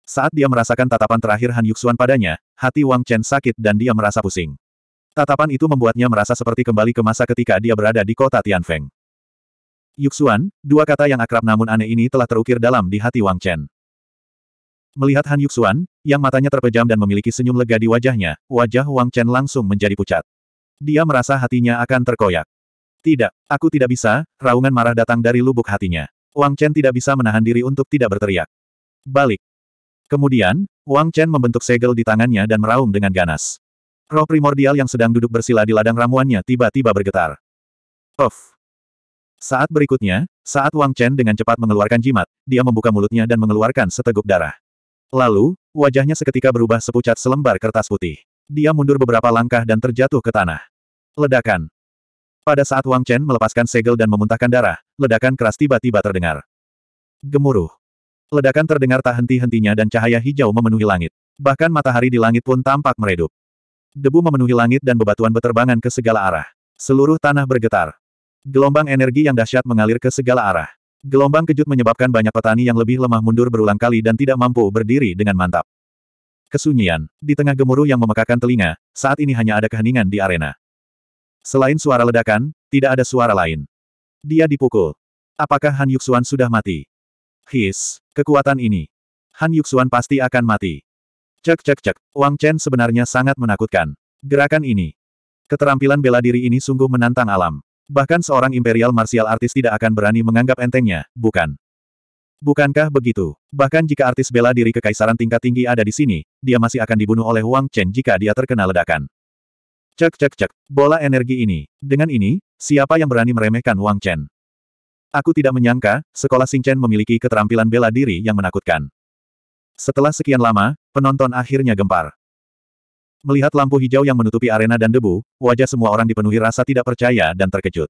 Saat dia merasakan tatapan terakhir Han Yuxuan padanya, hati Wang Chen sakit dan dia merasa pusing. Tatapan itu membuatnya merasa seperti kembali ke masa ketika dia berada di kota Tianfeng. Yuxuan, dua kata yang akrab namun aneh ini telah terukir dalam di hati Wang Chen. Melihat Han Yuxuan, yang matanya terpejam dan memiliki senyum lega di wajahnya, wajah Wang Chen langsung menjadi pucat. Dia merasa hatinya akan terkoyak. Tidak, aku tidak bisa, raungan marah datang dari lubuk hatinya. Wang Chen tidak bisa menahan diri untuk tidak berteriak. Balik. Kemudian, Wang Chen membentuk segel di tangannya dan meraung dengan ganas. Roh primordial yang sedang duduk bersila di ladang ramuannya tiba-tiba bergetar. Of. Saat berikutnya, saat Wang Chen dengan cepat mengeluarkan jimat, dia membuka mulutnya dan mengeluarkan seteguk darah. Lalu, wajahnya seketika berubah sepucat selembar kertas putih. Dia mundur beberapa langkah dan terjatuh ke tanah. Ledakan. Pada saat Wang Chen melepaskan segel dan memuntahkan darah, ledakan keras tiba-tiba terdengar. Gemuruh. Ledakan terdengar tak henti-hentinya dan cahaya hijau memenuhi langit. Bahkan matahari di langit pun tampak meredup. Debu memenuhi langit dan bebatuan beterbangan ke segala arah. Seluruh tanah bergetar. Gelombang energi yang dahsyat mengalir ke segala arah. Gelombang kejut menyebabkan banyak petani yang lebih lemah mundur berulang kali dan tidak mampu berdiri dengan mantap. Kesunyian, di tengah gemuruh yang memekakan telinga, saat ini hanya ada keheningan di arena. Selain suara ledakan, tidak ada suara lain. Dia dipukul. Apakah Han Yuxuan sudah mati? His, kekuatan ini. Han Yuxuan pasti akan mati. Cek cek cek, Wang Chen sebenarnya sangat menakutkan. Gerakan ini. Keterampilan bela diri ini sungguh menantang alam. Bahkan seorang Imperial Martial Artis tidak akan berani menganggap entengnya, bukan? Bukankah begitu? Bahkan jika artis bela diri kekaisaran tingkat tinggi ada di sini, dia masih akan dibunuh oleh Wang Chen jika dia terkena ledakan. Cek cek cek, bola energi ini. Dengan ini, siapa yang berani meremehkan Wang Chen? Aku tidak menyangka, sekolah Sing Chen memiliki keterampilan bela diri yang menakutkan. Setelah sekian lama, penonton akhirnya gempar. Melihat lampu hijau yang menutupi arena dan debu, wajah semua orang dipenuhi rasa tidak percaya dan terkejut.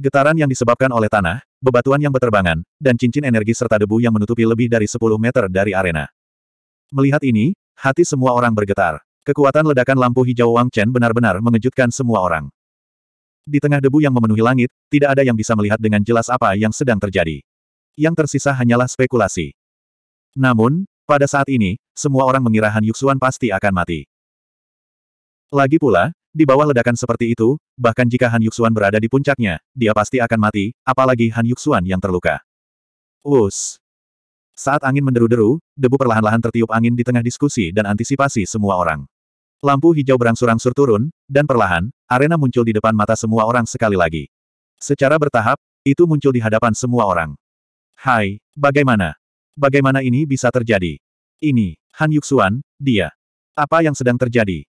Getaran yang disebabkan oleh tanah, bebatuan yang berterbangan, dan cincin energi serta debu yang menutupi lebih dari 10 meter dari arena. Melihat ini, hati semua orang bergetar. Kekuatan ledakan lampu hijau Wang Chen benar-benar mengejutkan semua orang. Di tengah debu yang memenuhi langit, tidak ada yang bisa melihat dengan jelas apa yang sedang terjadi. Yang tersisa hanyalah spekulasi. Namun, pada saat ini, semua orang mengira Han Yuxuan pasti akan mati. Lagi pula, di bawah ledakan seperti itu, bahkan jika Han Yuxuan berada di puncaknya, dia pasti akan mati, apalagi Han Yuxuan yang terluka. Us. Saat angin menderu-deru, debu perlahan-lahan tertiup angin di tengah diskusi dan antisipasi semua orang. Lampu hijau berangsur-angsur turun, dan perlahan, arena muncul di depan mata semua orang sekali lagi. Secara bertahap, itu muncul di hadapan semua orang. Hai, bagaimana? Bagaimana ini bisa terjadi? Ini, Han Yuxuan, dia. Apa yang sedang terjadi?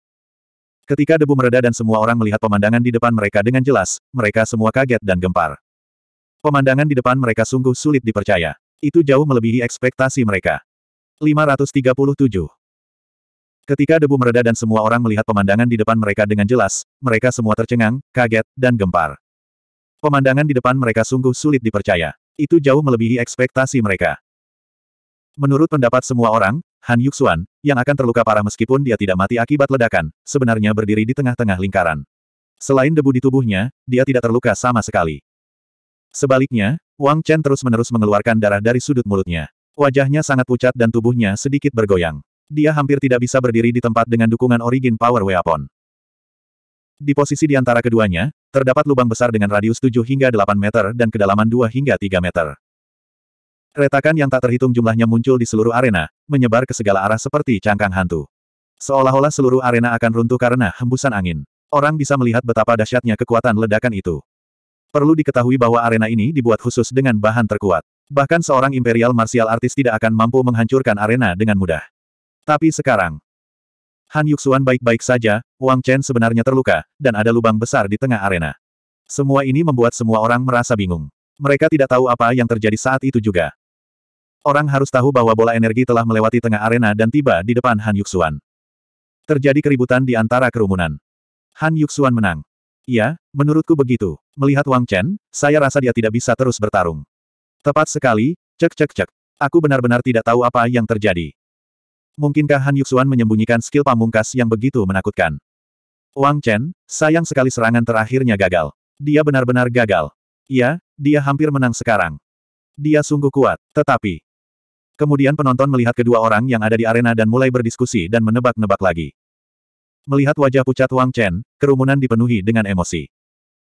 Ketika debu mereda dan semua orang melihat pemandangan di depan mereka dengan jelas, mereka semua kaget dan gempar. Pemandangan di depan mereka sungguh sulit dipercaya. Itu jauh melebihi ekspektasi mereka. 537. Ketika debu mereda dan semua orang melihat pemandangan di depan mereka dengan jelas, mereka semua tercengang, kaget, dan gempar. Pemandangan di depan mereka sungguh sulit dipercaya. Itu jauh melebihi ekspektasi mereka. Menurut pendapat semua orang, Han Yuxuan, yang akan terluka parah meskipun dia tidak mati akibat ledakan, sebenarnya berdiri di tengah-tengah lingkaran. Selain debu di tubuhnya, dia tidak terluka sama sekali. Sebaliknya, Wang Chen terus-menerus mengeluarkan darah dari sudut mulutnya. Wajahnya sangat pucat dan tubuhnya sedikit bergoyang. Dia hampir tidak bisa berdiri di tempat dengan dukungan origin power weapon. Di posisi di antara keduanya, terdapat lubang besar dengan radius 7 hingga 8 meter dan kedalaman 2 hingga 3 meter. Retakan yang tak terhitung jumlahnya muncul di seluruh arena, menyebar ke segala arah seperti cangkang hantu. Seolah-olah seluruh arena akan runtuh karena hembusan angin. Orang bisa melihat betapa dahsyatnya kekuatan ledakan itu. Perlu diketahui bahwa arena ini dibuat khusus dengan bahan terkuat. Bahkan seorang Imperial Martial artis tidak akan mampu menghancurkan arena dengan mudah. Tapi sekarang, Han Yuxuan baik-baik saja, Wang Chen sebenarnya terluka, dan ada lubang besar di tengah arena. Semua ini membuat semua orang merasa bingung. Mereka tidak tahu apa yang terjadi saat itu juga. Orang harus tahu bahwa bola energi telah melewati tengah arena dan tiba di depan Han Yuxuan. Terjadi keributan di antara kerumunan. Han Yuxuan menang. Iya, menurutku begitu. Melihat Wang Chen, saya rasa dia tidak bisa terus bertarung. Tepat sekali, cek cek cek. Aku benar-benar tidak tahu apa yang terjadi. Mungkinkah Han Yuxuan menyembunyikan skill pamungkas yang begitu menakutkan? Wang Chen, sayang sekali serangan terakhirnya gagal. Dia benar-benar gagal. Iya, dia hampir menang sekarang. Dia sungguh kuat, tetapi, Kemudian penonton melihat kedua orang yang ada di arena dan mulai berdiskusi dan menebak-nebak lagi. Melihat wajah pucat Wang Chen, kerumunan dipenuhi dengan emosi.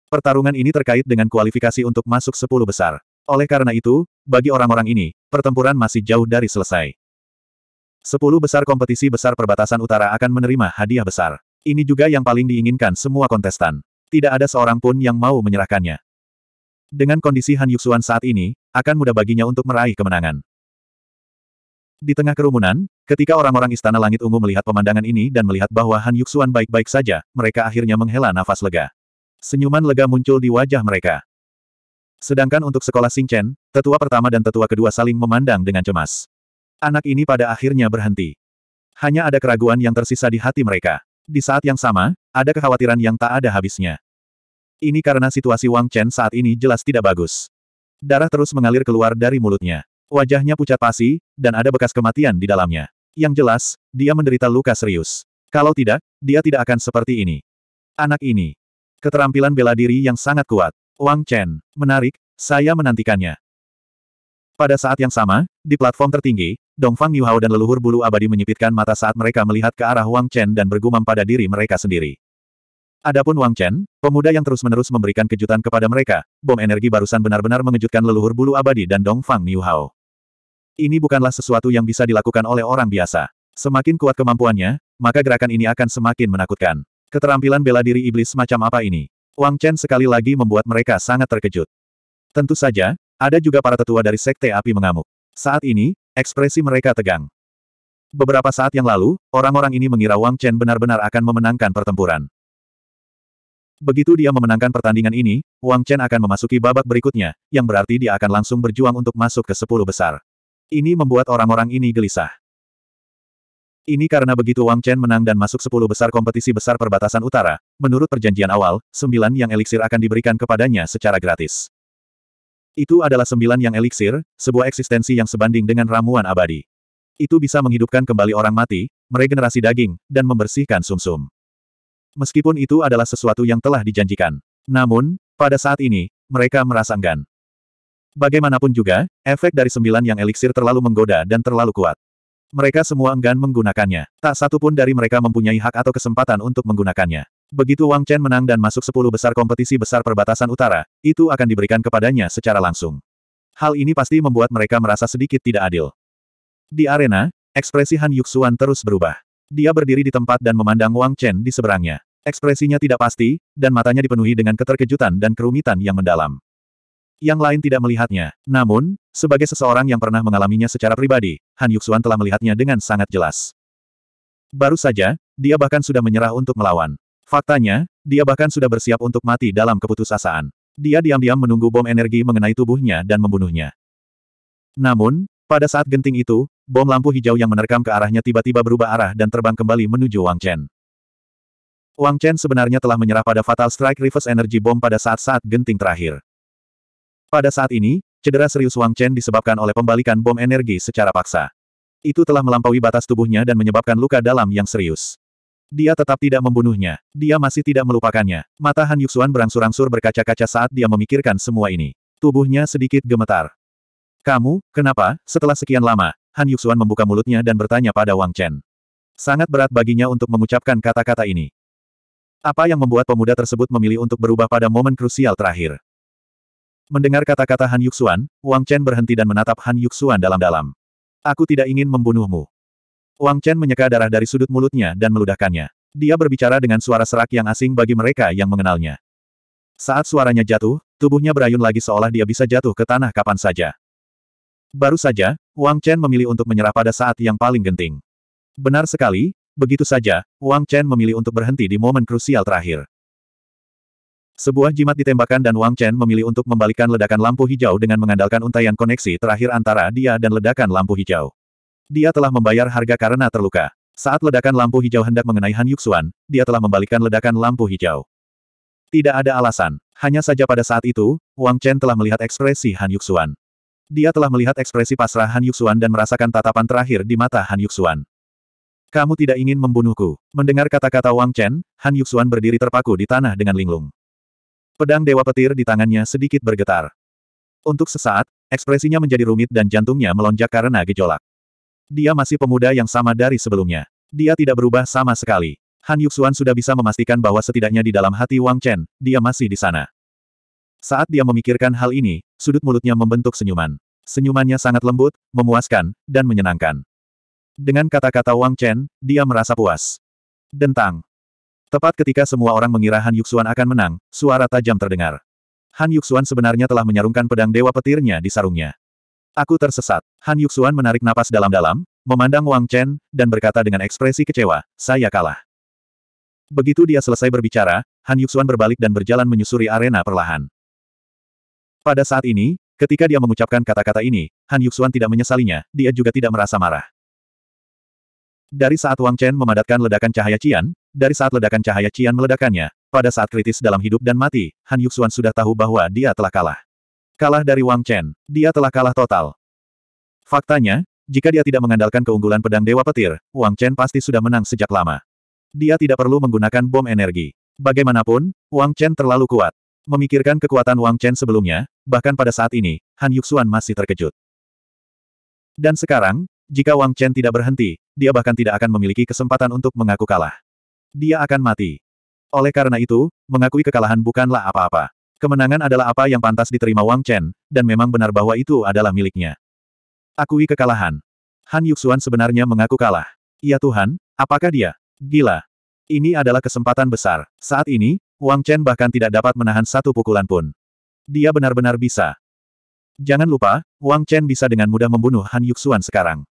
Pertarungan ini terkait dengan kualifikasi untuk masuk sepuluh besar. Oleh karena itu, bagi orang-orang ini, pertempuran masih jauh dari selesai. Sepuluh besar kompetisi besar perbatasan utara akan menerima hadiah besar. Ini juga yang paling diinginkan semua kontestan. Tidak ada seorang pun yang mau menyerahkannya. Dengan kondisi Han Yuxuan saat ini, akan mudah baginya untuk meraih kemenangan. Di tengah kerumunan, ketika orang-orang Istana Langit Ungu melihat pemandangan ini dan melihat bahwa Han Yuxuan baik-baik saja, mereka akhirnya menghela nafas lega. Senyuman lega muncul di wajah mereka. Sedangkan untuk sekolah Singchen, tetua pertama dan tetua kedua saling memandang dengan cemas. Anak ini pada akhirnya berhenti. Hanya ada keraguan yang tersisa di hati mereka. Di saat yang sama, ada kekhawatiran yang tak ada habisnya. Ini karena situasi Wang Chen saat ini jelas tidak bagus. Darah terus mengalir keluar dari mulutnya. Wajahnya pucat pasi, dan ada bekas kematian di dalamnya. Yang jelas, dia menderita luka serius. Kalau tidak, dia tidak akan seperti ini. Anak ini. Keterampilan bela diri yang sangat kuat. Wang Chen. Menarik, saya menantikannya. Pada saat yang sama, di platform tertinggi, Dongfang Hao dan leluhur bulu abadi menyipitkan mata saat mereka melihat ke arah Wang Chen dan bergumam pada diri mereka sendiri. Adapun Wang Chen, pemuda yang terus-menerus memberikan kejutan kepada mereka, bom energi barusan benar-benar mengejutkan leluhur bulu abadi dan Dong Fang Hao. Ini bukanlah sesuatu yang bisa dilakukan oleh orang biasa. Semakin kuat kemampuannya, maka gerakan ini akan semakin menakutkan. Keterampilan bela diri iblis macam apa ini? Wang Chen sekali lagi membuat mereka sangat terkejut. Tentu saja, ada juga para tetua dari Sekte Api mengamuk. Saat ini, ekspresi mereka tegang. Beberapa saat yang lalu, orang-orang ini mengira Wang Chen benar-benar akan memenangkan pertempuran. Begitu dia memenangkan pertandingan ini, Wang Chen akan memasuki babak berikutnya, yang berarti dia akan langsung berjuang untuk masuk ke sepuluh besar. Ini membuat orang-orang ini gelisah. Ini karena begitu Wang Chen menang dan masuk 10 besar kompetisi besar perbatasan utara, menurut perjanjian awal, 9 yang eliksir akan diberikan kepadanya secara gratis. Itu adalah 9 yang eliksir, sebuah eksistensi yang sebanding dengan ramuan abadi. Itu bisa menghidupkan kembali orang mati, meregenerasi daging, dan membersihkan sumsum. -sum. Meskipun itu adalah sesuatu yang telah dijanjikan. Namun, pada saat ini, mereka merasa enggan. Bagaimanapun juga, efek dari sembilan yang eliksir terlalu menggoda dan terlalu kuat. Mereka semua enggan menggunakannya. Tak satu pun dari mereka mempunyai hak atau kesempatan untuk menggunakannya. Begitu Wang Chen menang dan masuk sepuluh besar kompetisi besar perbatasan utara, itu akan diberikan kepadanya secara langsung. Hal ini pasti membuat mereka merasa sedikit tidak adil. Di arena, ekspresi Han Yuxuan terus berubah. Dia berdiri di tempat dan memandang Wang Chen di seberangnya. Ekspresinya tidak pasti, dan matanya dipenuhi dengan keterkejutan dan kerumitan yang mendalam. Yang lain tidak melihatnya. Namun, sebagai seseorang yang pernah mengalaminya secara pribadi, Han Yuxuan telah melihatnya dengan sangat jelas. Baru saja, dia bahkan sudah menyerah untuk melawan. Faktanya, dia bahkan sudah bersiap untuk mati dalam keputusasaan. Dia diam-diam menunggu bom energi mengenai tubuhnya dan membunuhnya. Namun, pada saat genting itu, bom lampu hijau yang menerkam ke arahnya tiba-tiba berubah arah dan terbang kembali menuju Wang Chen. Wang Chen sebenarnya telah menyerah pada Fatal Strike Reverse Energy Bomb pada saat-saat genting terakhir. Pada saat ini, cedera serius Wang Chen disebabkan oleh pembalikan bom energi secara paksa. Itu telah melampaui batas tubuhnya dan menyebabkan luka dalam yang serius. Dia tetap tidak membunuhnya. Dia masih tidak melupakannya. Mata Han Yuxuan berangsur-angsur berkaca-kaca saat dia memikirkan semua ini. Tubuhnya sedikit gemetar. Kamu, kenapa? Setelah sekian lama, Han Yuxuan membuka mulutnya dan bertanya pada Wang Chen. Sangat berat baginya untuk mengucapkan kata-kata ini. Apa yang membuat pemuda tersebut memilih untuk berubah pada momen krusial terakhir? Mendengar kata-kata Han Yuxuan, Wang Chen berhenti dan menatap Han Yuxuan dalam-dalam. Aku tidak ingin membunuhmu. Wang Chen menyeka darah dari sudut mulutnya dan meludahkannya. Dia berbicara dengan suara serak yang asing bagi mereka yang mengenalnya. Saat suaranya jatuh, tubuhnya berayun lagi seolah dia bisa jatuh ke tanah kapan saja. Baru saja, Wang Chen memilih untuk menyerah pada saat yang paling genting. Benar sekali, begitu saja, Wang Chen memilih untuk berhenti di momen krusial terakhir. Sebuah jimat ditembakkan dan Wang Chen memilih untuk membalikkan ledakan lampu hijau dengan mengandalkan untaian koneksi terakhir antara dia dan ledakan lampu hijau. Dia telah membayar harga karena terluka. Saat ledakan lampu hijau hendak mengenai Han Yuxuan, dia telah membalikkan ledakan lampu hijau. Tidak ada alasan. Hanya saja pada saat itu, Wang Chen telah melihat ekspresi Han Yuxuan. Dia telah melihat ekspresi pasrah Han Yuxuan dan merasakan tatapan terakhir di mata Han Yuxuan. Kamu tidak ingin membunuhku. Mendengar kata-kata Wang Chen, Han Yuxuan berdiri terpaku di tanah dengan linglung. Pedang Dewa Petir di tangannya sedikit bergetar. Untuk sesaat, ekspresinya menjadi rumit dan jantungnya melonjak karena gejolak. Dia masih pemuda yang sama dari sebelumnya. Dia tidak berubah sama sekali. Han Yuxuan sudah bisa memastikan bahwa setidaknya di dalam hati Wang Chen, dia masih di sana. Saat dia memikirkan hal ini, sudut mulutnya membentuk senyuman. Senyumannya sangat lembut, memuaskan, dan menyenangkan. Dengan kata-kata Wang Chen, dia merasa puas. Dentang. Tepat ketika semua orang mengira Han Yuxuan akan menang, suara tajam terdengar. Han Yuxuan sebenarnya telah menyarungkan pedang dewa petirnya di sarungnya. Aku tersesat. Han Yuxuan menarik napas dalam-dalam, memandang Wang Chen, dan berkata dengan ekspresi kecewa, saya kalah. Begitu dia selesai berbicara, Han Yuxuan berbalik dan berjalan menyusuri arena perlahan. Pada saat ini, Ketika dia mengucapkan kata-kata ini, Han Yuxuan tidak menyesalinya, dia juga tidak merasa marah. Dari saat Wang Chen memadatkan ledakan cahaya Cian, dari saat ledakan cahaya Cian meledakannya, pada saat kritis dalam hidup dan mati, Han Yuxuan sudah tahu bahwa dia telah kalah. Kalah dari Wang Chen, dia telah kalah total. Faktanya, jika dia tidak mengandalkan keunggulan pedang Dewa Petir, Wang Chen pasti sudah menang sejak lama. Dia tidak perlu menggunakan bom energi. Bagaimanapun, Wang Chen terlalu kuat. Memikirkan kekuatan Wang Chen sebelumnya, bahkan pada saat ini, Han Yuxuan masih terkejut. Dan sekarang, jika Wang Chen tidak berhenti, dia bahkan tidak akan memiliki kesempatan untuk mengaku kalah. Dia akan mati. Oleh karena itu, mengakui kekalahan bukanlah apa-apa. Kemenangan adalah apa yang pantas diterima Wang Chen, dan memang benar bahwa itu adalah miliknya. Akui kekalahan. Han Yuxuan sebenarnya mengaku kalah. Ya Tuhan, apakah dia? Gila. Ini adalah kesempatan besar. Saat ini, Wang Chen bahkan tidak dapat menahan satu pukulan pun. Dia benar-benar bisa. Jangan lupa, Wang Chen bisa dengan mudah membunuh Han Yuxuan sekarang.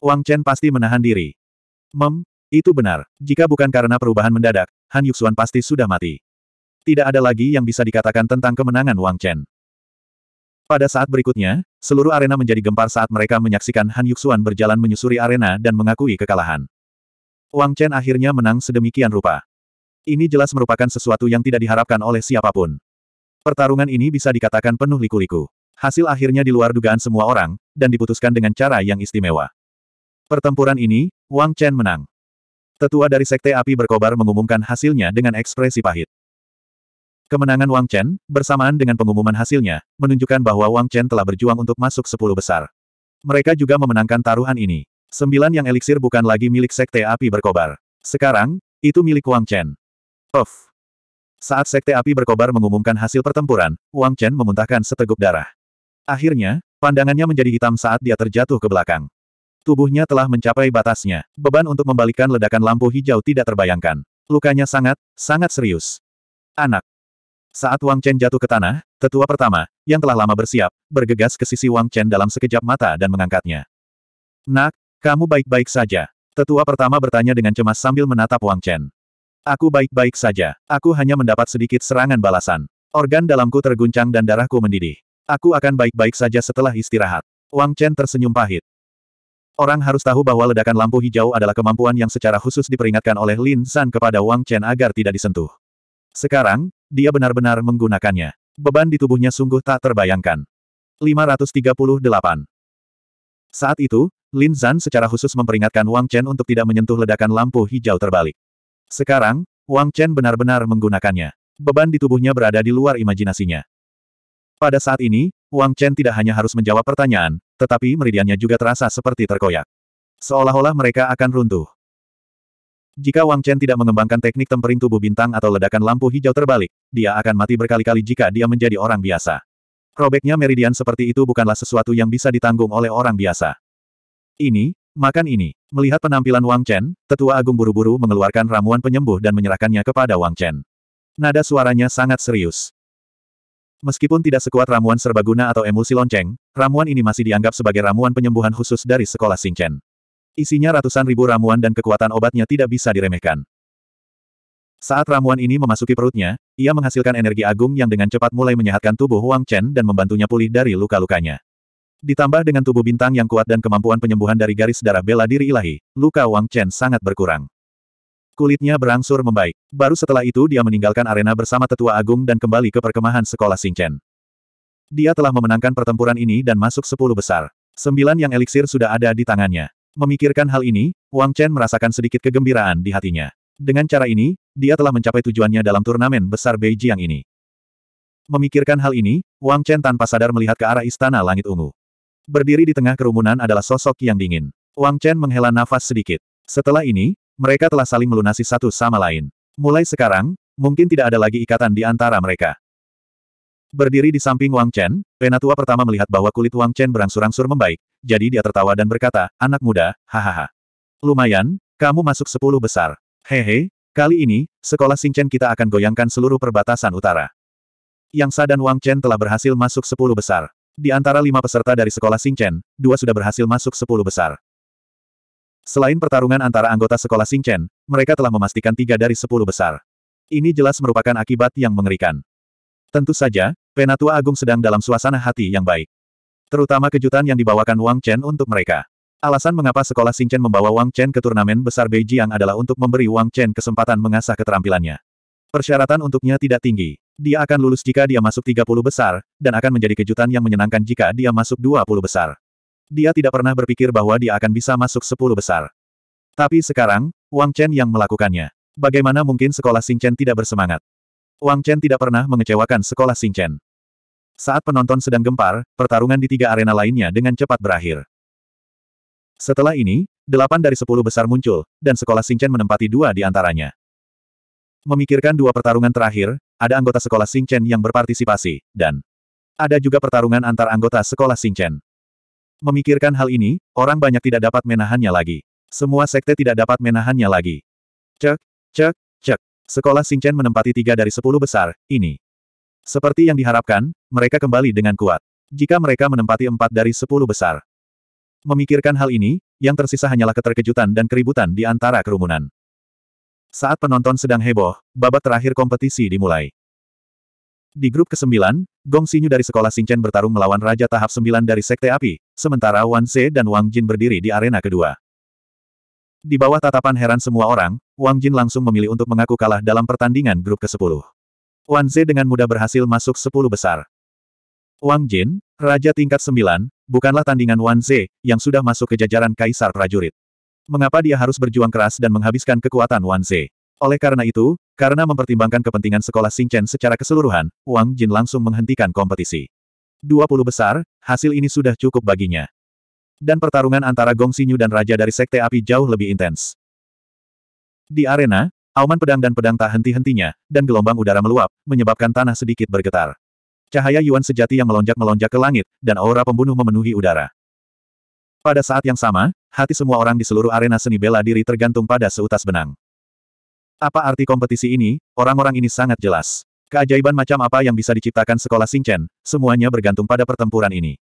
Wang Chen pasti menahan diri. Mem, itu benar. Jika bukan karena perubahan mendadak, Han Yuxuan pasti sudah mati. Tidak ada lagi yang bisa dikatakan tentang kemenangan Wang Chen. Pada saat berikutnya, seluruh arena menjadi gempar saat mereka menyaksikan Han Yuxuan berjalan menyusuri arena dan mengakui kekalahan. Wang Chen akhirnya menang sedemikian rupa. Ini jelas merupakan sesuatu yang tidak diharapkan oleh siapapun. Pertarungan ini bisa dikatakan penuh liku-liku. Hasil akhirnya di luar dugaan semua orang, dan diputuskan dengan cara yang istimewa. Pertempuran ini, Wang Chen menang. Tetua dari Sekte Api Berkobar mengumumkan hasilnya dengan ekspresi pahit. Kemenangan Wang Chen, bersamaan dengan pengumuman hasilnya, menunjukkan bahwa Wang Chen telah berjuang untuk masuk sepuluh besar. Mereka juga memenangkan taruhan ini. Sembilan yang eliksir bukan lagi milik Sekte Api Berkobar. Sekarang, itu milik Wang Chen. Of. Saat Sekte Api Berkobar mengumumkan hasil pertempuran, Wang Chen memuntahkan seteguk darah. Akhirnya, pandangannya menjadi hitam saat dia terjatuh ke belakang. Tubuhnya telah mencapai batasnya. Beban untuk membalikan ledakan lampu hijau tidak terbayangkan. Lukanya sangat, sangat serius. Anak. Saat Wang Chen jatuh ke tanah, tetua pertama, yang telah lama bersiap, bergegas ke sisi Wang Chen dalam sekejap mata dan mengangkatnya. Nak, kamu baik-baik saja. Tetua pertama bertanya dengan cemas sambil menatap Wang Chen. Aku baik-baik saja. Aku hanya mendapat sedikit serangan balasan. Organ dalamku terguncang dan darahku mendidih. Aku akan baik-baik saja setelah istirahat. Wang Chen tersenyum pahit. Orang harus tahu bahwa ledakan lampu hijau adalah kemampuan yang secara khusus diperingatkan oleh Lin San kepada Wang Chen agar tidak disentuh. Sekarang, dia benar-benar menggunakannya. Beban di tubuhnya sungguh tak terbayangkan. 538. Saat itu, Lin Zan secara khusus memperingatkan Wang Chen untuk tidak menyentuh ledakan lampu hijau terbalik. Sekarang, Wang Chen benar-benar menggunakannya. Beban di tubuhnya berada di luar imajinasinya. Pada saat ini, Wang Chen tidak hanya harus menjawab pertanyaan, tetapi meridiannya juga terasa seperti terkoyak. Seolah-olah mereka akan runtuh. Jika Wang Chen tidak mengembangkan teknik tempering tubuh bintang atau ledakan lampu hijau terbalik, dia akan mati berkali-kali jika dia menjadi orang biasa. Robeknya meridian seperti itu bukanlah sesuatu yang bisa ditanggung oleh orang biasa. Ini, makan ini. Melihat penampilan Wang Chen, tetua agung buru-buru mengeluarkan ramuan penyembuh dan menyerahkannya kepada Wang Chen. Nada suaranya sangat serius. Meskipun tidak sekuat ramuan serbaguna atau emulsi lonceng, ramuan ini masih dianggap sebagai ramuan penyembuhan khusus dari sekolah Xingchen. Isinya ratusan ribu ramuan dan kekuatan obatnya tidak bisa diremehkan. Saat ramuan ini memasuki perutnya, ia menghasilkan energi agung yang dengan cepat mulai menyehatkan tubuh Huang Chen dan membantunya pulih dari luka-lukanya. Ditambah dengan tubuh bintang yang kuat dan kemampuan penyembuhan dari garis darah bela diri ilahi, luka Wang Chen sangat berkurang. Kulitnya berangsur membaik. Baru setelah itu dia meninggalkan arena bersama tetua agung dan kembali ke perkemahan sekolah Singchen. Dia telah memenangkan pertempuran ini dan masuk sepuluh besar. Sembilan yang eliksir sudah ada di tangannya. Memikirkan hal ini, Wang Chen merasakan sedikit kegembiraan di hatinya. Dengan cara ini, dia telah mencapai tujuannya dalam turnamen besar Beijing ini. Memikirkan hal ini, Wang Chen tanpa sadar melihat ke arah istana langit ungu. Berdiri di tengah kerumunan adalah sosok yang dingin. Wang Chen menghela nafas sedikit. Setelah ini, mereka telah saling melunasi satu sama lain. Mulai sekarang, mungkin tidak ada lagi ikatan di antara mereka. Berdiri di samping Wang Chen, penatua pertama melihat bahwa kulit Wang Chen berangsur-angsur membaik, jadi dia tertawa dan berkata, anak muda, hahaha. Lumayan, kamu masuk sepuluh besar. Hehe, kali ini, sekolah Chen kita akan goyangkan seluruh perbatasan utara. Yang Sa dan Wang Chen telah berhasil masuk sepuluh besar. Di antara lima peserta dari sekolah Chen, dua sudah berhasil masuk sepuluh besar. Selain pertarungan antara anggota sekolah Sing Chen, mereka telah memastikan tiga dari sepuluh besar. Ini jelas merupakan akibat yang mengerikan. Tentu saja, Penatua Agung sedang dalam suasana hati yang baik. Terutama kejutan yang dibawakan Wang Chen untuk mereka. Alasan mengapa sekolah Sing Chen membawa Wang Chen ke turnamen besar Beijing adalah untuk memberi Wang Chen kesempatan mengasah keterampilannya. Persyaratan untuknya tidak tinggi. Dia akan lulus jika dia masuk 30 besar, dan akan menjadi kejutan yang menyenangkan jika dia masuk 20 besar. Dia tidak pernah berpikir bahwa dia akan bisa masuk sepuluh besar. Tapi sekarang, Wang Chen yang melakukannya. Bagaimana mungkin sekolah Chen tidak bersemangat? Wang Chen tidak pernah mengecewakan sekolah Chen. Saat penonton sedang gempar, pertarungan di tiga arena lainnya dengan cepat berakhir. Setelah ini, delapan dari sepuluh besar muncul, dan sekolah Chen menempati dua di antaranya. Memikirkan dua pertarungan terakhir, ada anggota sekolah Chen yang berpartisipasi, dan ada juga pertarungan antar anggota sekolah Chen. Memikirkan hal ini, orang banyak tidak dapat menahannya lagi. Semua sekte tidak dapat menahannya lagi. Cek, cek, cek. Sekolah Singchen menempati tiga dari sepuluh besar, ini. Seperti yang diharapkan, mereka kembali dengan kuat. Jika mereka menempati empat dari sepuluh besar. Memikirkan hal ini, yang tersisa hanyalah keterkejutan dan keributan di antara kerumunan. Saat penonton sedang heboh, babak terakhir kompetisi dimulai. Di grup ke-9, Gong Xinyu dari sekolah Xingchen bertarung melawan Raja tahap 9 dari Sekte Api, sementara Wan Ze dan Wang Jin berdiri di arena kedua. Di bawah tatapan heran semua orang, Wang Jin langsung memilih untuk mengaku kalah dalam pertandingan grup ke-10. Wan Ze dengan mudah berhasil masuk 10 besar. Wang Jin, Raja tingkat 9, bukanlah tandingan Wan Ze, yang sudah masuk ke jajaran Kaisar Prajurit. Mengapa dia harus berjuang keras dan menghabiskan kekuatan Wan Ze? Oleh karena itu, karena mempertimbangkan kepentingan sekolah Singchen secara keseluruhan, Wang Jin langsung menghentikan kompetisi. 20 besar, hasil ini sudah cukup baginya. Dan pertarungan antara Gong Xinyu dan Raja dari Sekte Api jauh lebih intens. Di arena, auman pedang dan pedang tak henti-hentinya, dan gelombang udara meluap, menyebabkan tanah sedikit bergetar. Cahaya Yuan sejati yang melonjak-melonjak ke langit, dan aura pembunuh memenuhi udara. Pada saat yang sama, hati semua orang di seluruh arena seni bela diri tergantung pada seutas benang. Apa arti kompetisi ini? Orang-orang ini sangat jelas. Keajaiban macam apa yang bisa diciptakan sekolah Xingchen, semuanya bergantung pada pertempuran ini.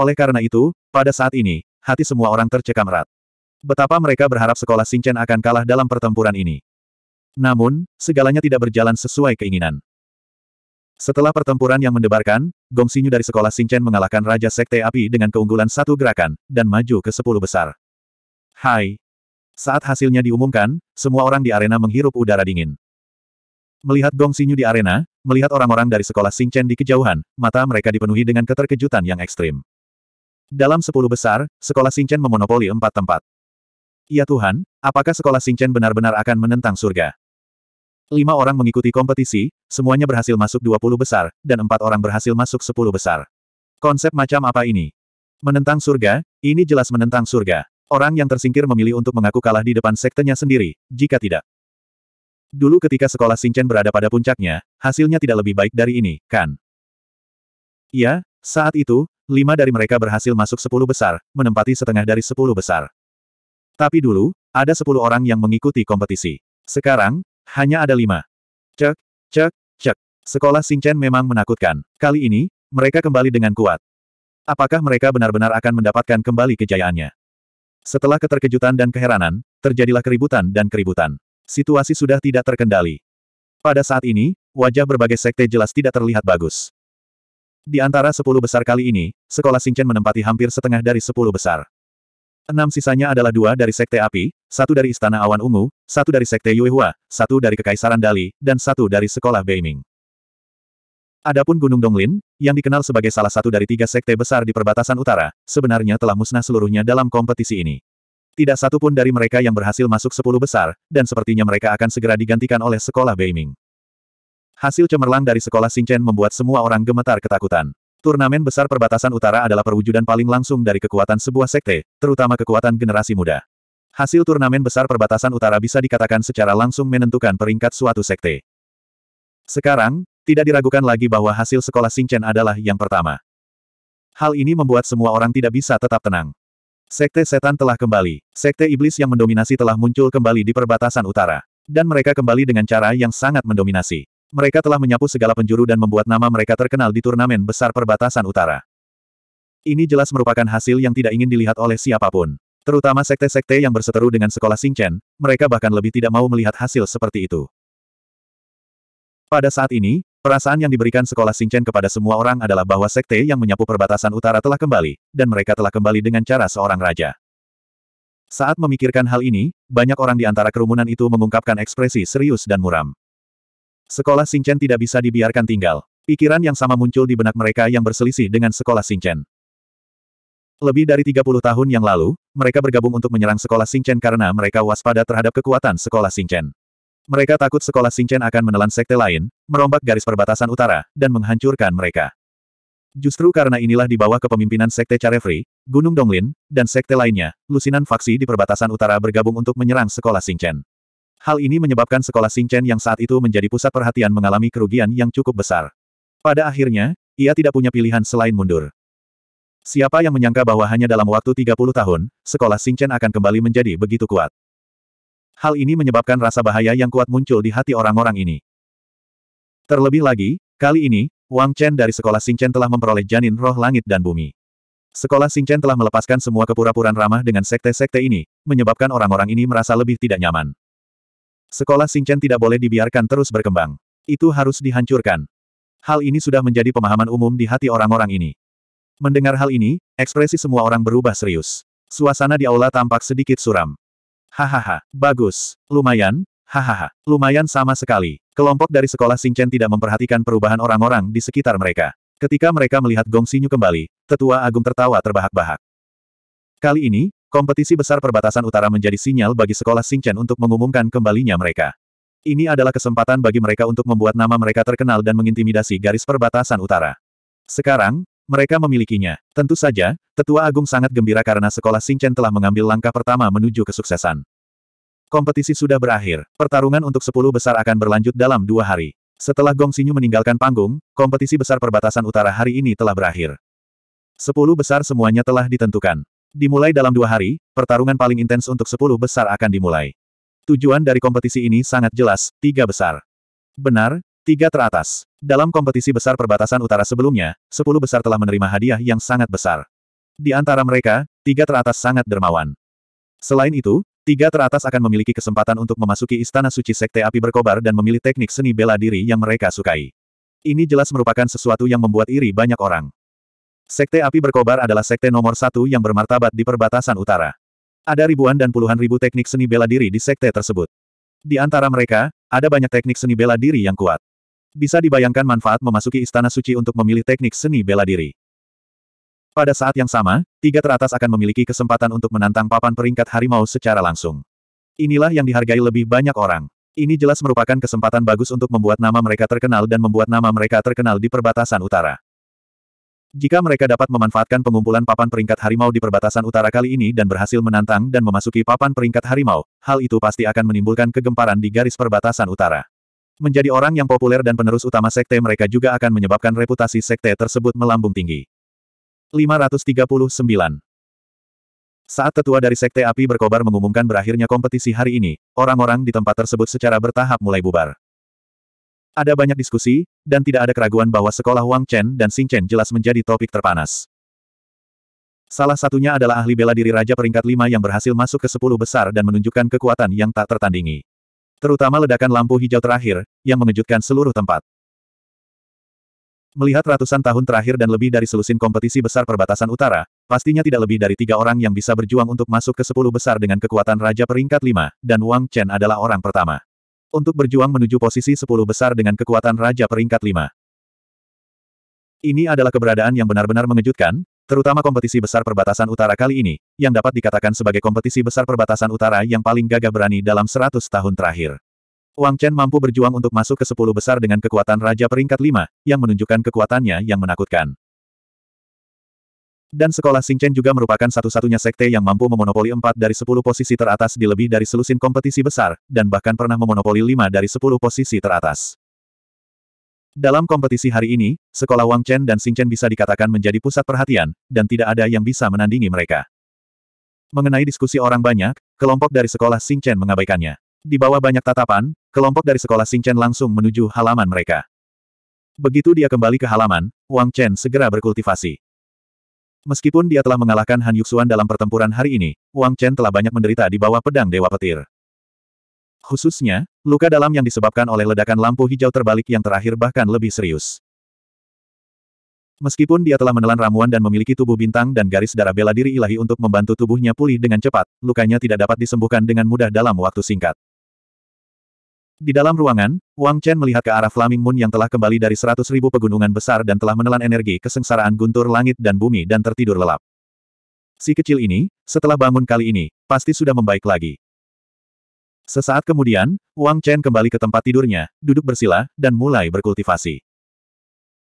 Oleh karena itu, pada saat ini, hati semua orang tercekam erat. Betapa mereka berharap sekolah Xingchen akan kalah dalam pertempuran ini. Namun, segalanya tidak berjalan sesuai keinginan. Setelah pertempuran yang mendebarkan, Gong Xinyu dari sekolah Xingchen mengalahkan Raja Sekte Api dengan keunggulan satu gerakan, dan maju ke sepuluh besar. Hai! Saat hasilnya diumumkan, semua orang di arena menghirup udara dingin. Melihat Gong Xinyu di arena, melihat orang-orang dari sekolah Xingchen di kejauhan, mata mereka dipenuhi dengan keterkejutan yang ekstrim. Dalam sepuluh besar, sekolah Xingchen memonopoli empat tempat. Ya Tuhan, apakah sekolah Xingchen benar-benar akan menentang surga? Lima orang mengikuti kompetisi, semuanya berhasil masuk dua puluh besar, dan empat orang berhasil masuk sepuluh besar. Konsep macam apa ini? Menentang surga, ini jelas menentang surga. Orang yang tersingkir memilih untuk mengaku kalah di depan sektenya sendiri, jika tidak. Dulu ketika sekolah Singchen berada pada puncaknya, hasilnya tidak lebih baik dari ini, kan? Ya, saat itu, lima dari mereka berhasil masuk sepuluh besar, menempati setengah dari sepuluh besar. Tapi dulu, ada sepuluh orang yang mengikuti kompetisi. Sekarang, hanya ada lima. Cek, cek, cek. Sekolah Singchen memang menakutkan. Kali ini, mereka kembali dengan kuat. Apakah mereka benar-benar akan mendapatkan kembali kejayaannya? Setelah keterkejutan dan keheranan, terjadilah keributan dan keributan. Situasi sudah tidak terkendali. Pada saat ini, wajah berbagai sekte jelas tidak terlihat bagus. Di antara sepuluh besar kali ini, sekolah Singchen menempati hampir setengah dari sepuluh besar. Enam sisanya adalah dua dari Sekte Api, satu dari Istana Awan Ungu, satu dari Sekte Yuehua, satu dari Kekaisaran Dali, dan satu dari Sekolah Beiming. Adapun Gunung Donglin, yang dikenal sebagai salah satu dari tiga sekte besar di perbatasan utara, sebenarnya telah musnah seluruhnya dalam kompetisi ini. Tidak satu pun dari mereka yang berhasil masuk sepuluh besar, dan sepertinya mereka akan segera digantikan oleh sekolah Beiming. Hasil cemerlang dari sekolah Xingchen membuat semua orang gemetar ketakutan. Turnamen besar perbatasan utara adalah perwujudan paling langsung dari kekuatan sebuah sekte, terutama kekuatan generasi muda. Hasil turnamen besar perbatasan utara bisa dikatakan secara langsung menentukan peringkat suatu sekte. Sekarang, tidak diragukan lagi bahwa hasil sekolah Singchen adalah yang pertama. Hal ini membuat semua orang tidak bisa tetap tenang. Sekte setan telah kembali. Sekte iblis yang mendominasi telah muncul kembali di perbatasan utara. Dan mereka kembali dengan cara yang sangat mendominasi. Mereka telah menyapu segala penjuru dan membuat nama mereka terkenal di turnamen besar perbatasan utara. Ini jelas merupakan hasil yang tidak ingin dilihat oleh siapapun. Terutama sekte-sekte yang berseteru dengan sekolah Singchen, mereka bahkan lebih tidak mau melihat hasil seperti itu. Pada saat ini, Perasaan yang diberikan sekolah Singchen kepada semua orang adalah bahwa sekte yang menyapu perbatasan utara telah kembali, dan mereka telah kembali dengan cara seorang raja. Saat memikirkan hal ini, banyak orang di antara kerumunan itu mengungkapkan ekspresi serius dan muram. Sekolah Singchen tidak bisa dibiarkan tinggal. Pikiran yang sama muncul di benak mereka yang berselisih dengan sekolah Singchen. Lebih dari 30 tahun yang lalu, mereka bergabung untuk menyerang sekolah Singchen karena mereka waspada terhadap kekuatan sekolah Singchen. Mereka takut sekolah Singchen akan menelan sekte lain, merombak garis perbatasan utara, dan menghancurkan mereka. Justru karena inilah di bawah kepemimpinan Sekte Carefree, Gunung Donglin, dan Sekte lainnya, lusinan faksi di perbatasan utara bergabung untuk menyerang sekolah Singchen. Hal ini menyebabkan sekolah Singchen yang saat itu menjadi pusat perhatian mengalami kerugian yang cukup besar. Pada akhirnya, ia tidak punya pilihan selain mundur. Siapa yang menyangka bahwa hanya dalam waktu 30 tahun, sekolah Singchen akan kembali menjadi begitu kuat. Hal ini menyebabkan rasa bahaya yang kuat muncul di hati orang-orang ini. Terlebih lagi, kali ini, Wang Chen dari sekolah Xingchen telah memperoleh janin roh langit dan bumi. Sekolah Xingchen telah melepaskan semua kepura-puraan ramah dengan sekte-sekte ini, menyebabkan orang-orang ini merasa lebih tidak nyaman. Sekolah Xingchen tidak boleh dibiarkan terus berkembang. Itu harus dihancurkan. Hal ini sudah menjadi pemahaman umum di hati orang-orang ini. Mendengar hal ini, ekspresi semua orang berubah serius. Suasana di aula tampak sedikit suram. Hahaha, bagus. Lumayan, hahaha, lumayan sama sekali. Kelompok dari sekolah Singchen tidak memperhatikan perubahan orang-orang di sekitar mereka. Ketika mereka melihat Gong Xinyu kembali, tetua agung tertawa terbahak-bahak. Kali ini, kompetisi besar perbatasan utara menjadi sinyal bagi sekolah Singchen untuk mengumumkan kembalinya mereka. Ini adalah kesempatan bagi mereka untuk membuat nama mereka terkenal dan mengintimidasi garis perbatasan utara. Sekarang, mereka memilikinya. Tentu saja, Tetua Agung sangat gembira karena sekolah Singchen telah mengambil langkah pertama menuju kesuksesan. Kompetisi sudah berakhir. Pertarungan untuk sepuluh besar akan berlanjut dalam dua hari. Setelah Gong Xinyu meninggalkan panggung, kompetisi besar perbatasan utara hari ini telah berakhir. Sepuluh besar semuanya telah ditentukan. Dimulai dalam dua hari, pertarungan paling intens untuk sepuluh besar akan dimulai. Tujuan dari kompetisi ini sangat jelas, tiga besar. Benar, Tiga teratas. Dalam kompetisi besar perbatasan utara sebelumnya, sepuluh besar telah menerima hadiah yang sangat besar. Di antara mereka, tiga teratas sangat dermawan. Selain itu, tiga teratas akan memiliki kesempatan untuk memasuki Istana Suci Sekte Api Berkobar dan memilih teknik seni bela diri yang mereka sukai. Ini jelas merupakan sesuatu yang membuat iri banyak orang. Sekte Api Berkobar adalah sekte nomor satu yang bermartabat di perbatasan utara. Ada ribuan dan puluhan ribu teknik seni bela diri di sekte tersebut. Di antara mereka, ada banyak teknik seni bela diri yang kuat. Bisa dibayangkan manfaat memasuki istana suci untuk memilih teknik seni bela diri. Pada saat yang sama, tiga teratas akan memiliki kesempatan untuk menantang papan peringkat harimau secara langsung. Inilah yang dihargai lebih banyak orang. Ini jelas merupakan kesempatan bagus untuk membuat nama mereka terkenal dan membuat nama mereka terkenal di perbatasan utara. Jika mereka dapat memanfaatkan pengumpulan papan peringkat harimau di perbatasan utara kali ini dan berhasil menantang dan memasuki papan peringkat harimau, hal itu pasti akan menimbulkan kegemparan di garis perbatasan utara. Menjadi orang yang populer dan penerus utama sekte mereka juga akan menyebabkan reputasi sekte tersebut melambung tinggi. 539. Saat tetua dari sekte api berkobar mengumumkan berakhirnya kompetisi hari ini, orang-orang di tempat tersebut secara bertahap mulai bubar. Ada banyak diskusi, dan tidak ada keraguan bahwa sekolah Wang Chen dan Xing Chen jelas menjadi topik terpanas. Salah satunya adalah ahli bela diri Raja peringkat 5 yang berhasil masuk ke 10 besar dan menunjukkan kekuatan yang tak tertandingi. Terutama ledakan lampu hijau terakhir, yang mengejutkan seluruh tempat. Melihat ratusan tahun terakhir dan lebih dari selusin kompetisi besar perbatasan utara, pastinya tidak lebih dari tiga orang yang bisa berjuang untuk masuk ke sepuluh besar dengan kekuatan Raja Peringkat lima, dan Wang Chen adalah orang pertama. Untuk berjuang menuju posisi sepuluh besar dengan kekuatan Raja Peringkat lima. Ini adalah keberadaan yang benar-benar mengejutkan, Terutama kompetisi besar perbatasan utara kali ini, yang dapat dikatakan sebagai kompetisi besar perbatasan utara yang paling gagah berani dalam 100 tahun terakhir. Wang Chen mampu berjuang untuk masuk ke 10 besar dengan kekuatan Raja peringkat 5, yang menunjukkan kekuatannya yang menakutkan. Dan sekolah Chen juga merupakan satu-satunya sekte yang mampu memonopoli empat dari sepuluh posisi teratas di lebih dari selusin kompetisi besar, dan bahkan pernah memonopoli lima dari sepuluh posisi teratas. Dalam kompetisi hari ini, sekolah Wang Chen dan Xing Chen bisa dikatakan menjadi pusat perhatian, dan tidak ada yang bisa menandingi mereka. Mengenai diskusi orang banyak, kelompok dari sekolah Xing Chen mengabaikannya. Di bawah banyak tatapan, kelompok dari sekolah Xing Chen langsung menuju halaman mereka. Begitu dia kembali ke halaman, Wang Chen segera berkultivasi. Meskipun dia telah mengalahkan Han Yuxuan dalam pertempuran hari ini, Wang Chen telah banyak menderita di bawah pedang Dewa Petir. Khususnya, luka dalam yang disebabkan oleh ledakan lampu hijau terbalik yang terakhir bahkan lebih serius. Meskipun dia telah menelan ramuan dan memiliki tubuh bintang dan garis darah bela diri ilahi untuk membantu tubuhnya pulih dengan cepat, lukanya tidak dapat disembuhkan dengan mudah dalam waktu singkat. Di dalam ruangan, Wang Chen melihat ke arah Flaming Moon yang telah kembali dari seratus ribu pegunungan besar dan telah menelan energi kesengsaraan guntur langit dan bumi dan tertidur lelap. Si kecil ini, setelah bangun kali ini, pasti sudah membaik lagi. Sesaat kemudian, Wang Chen kembali ke tempat tidurnya, duduk bersila, dan mulai berkultivasi.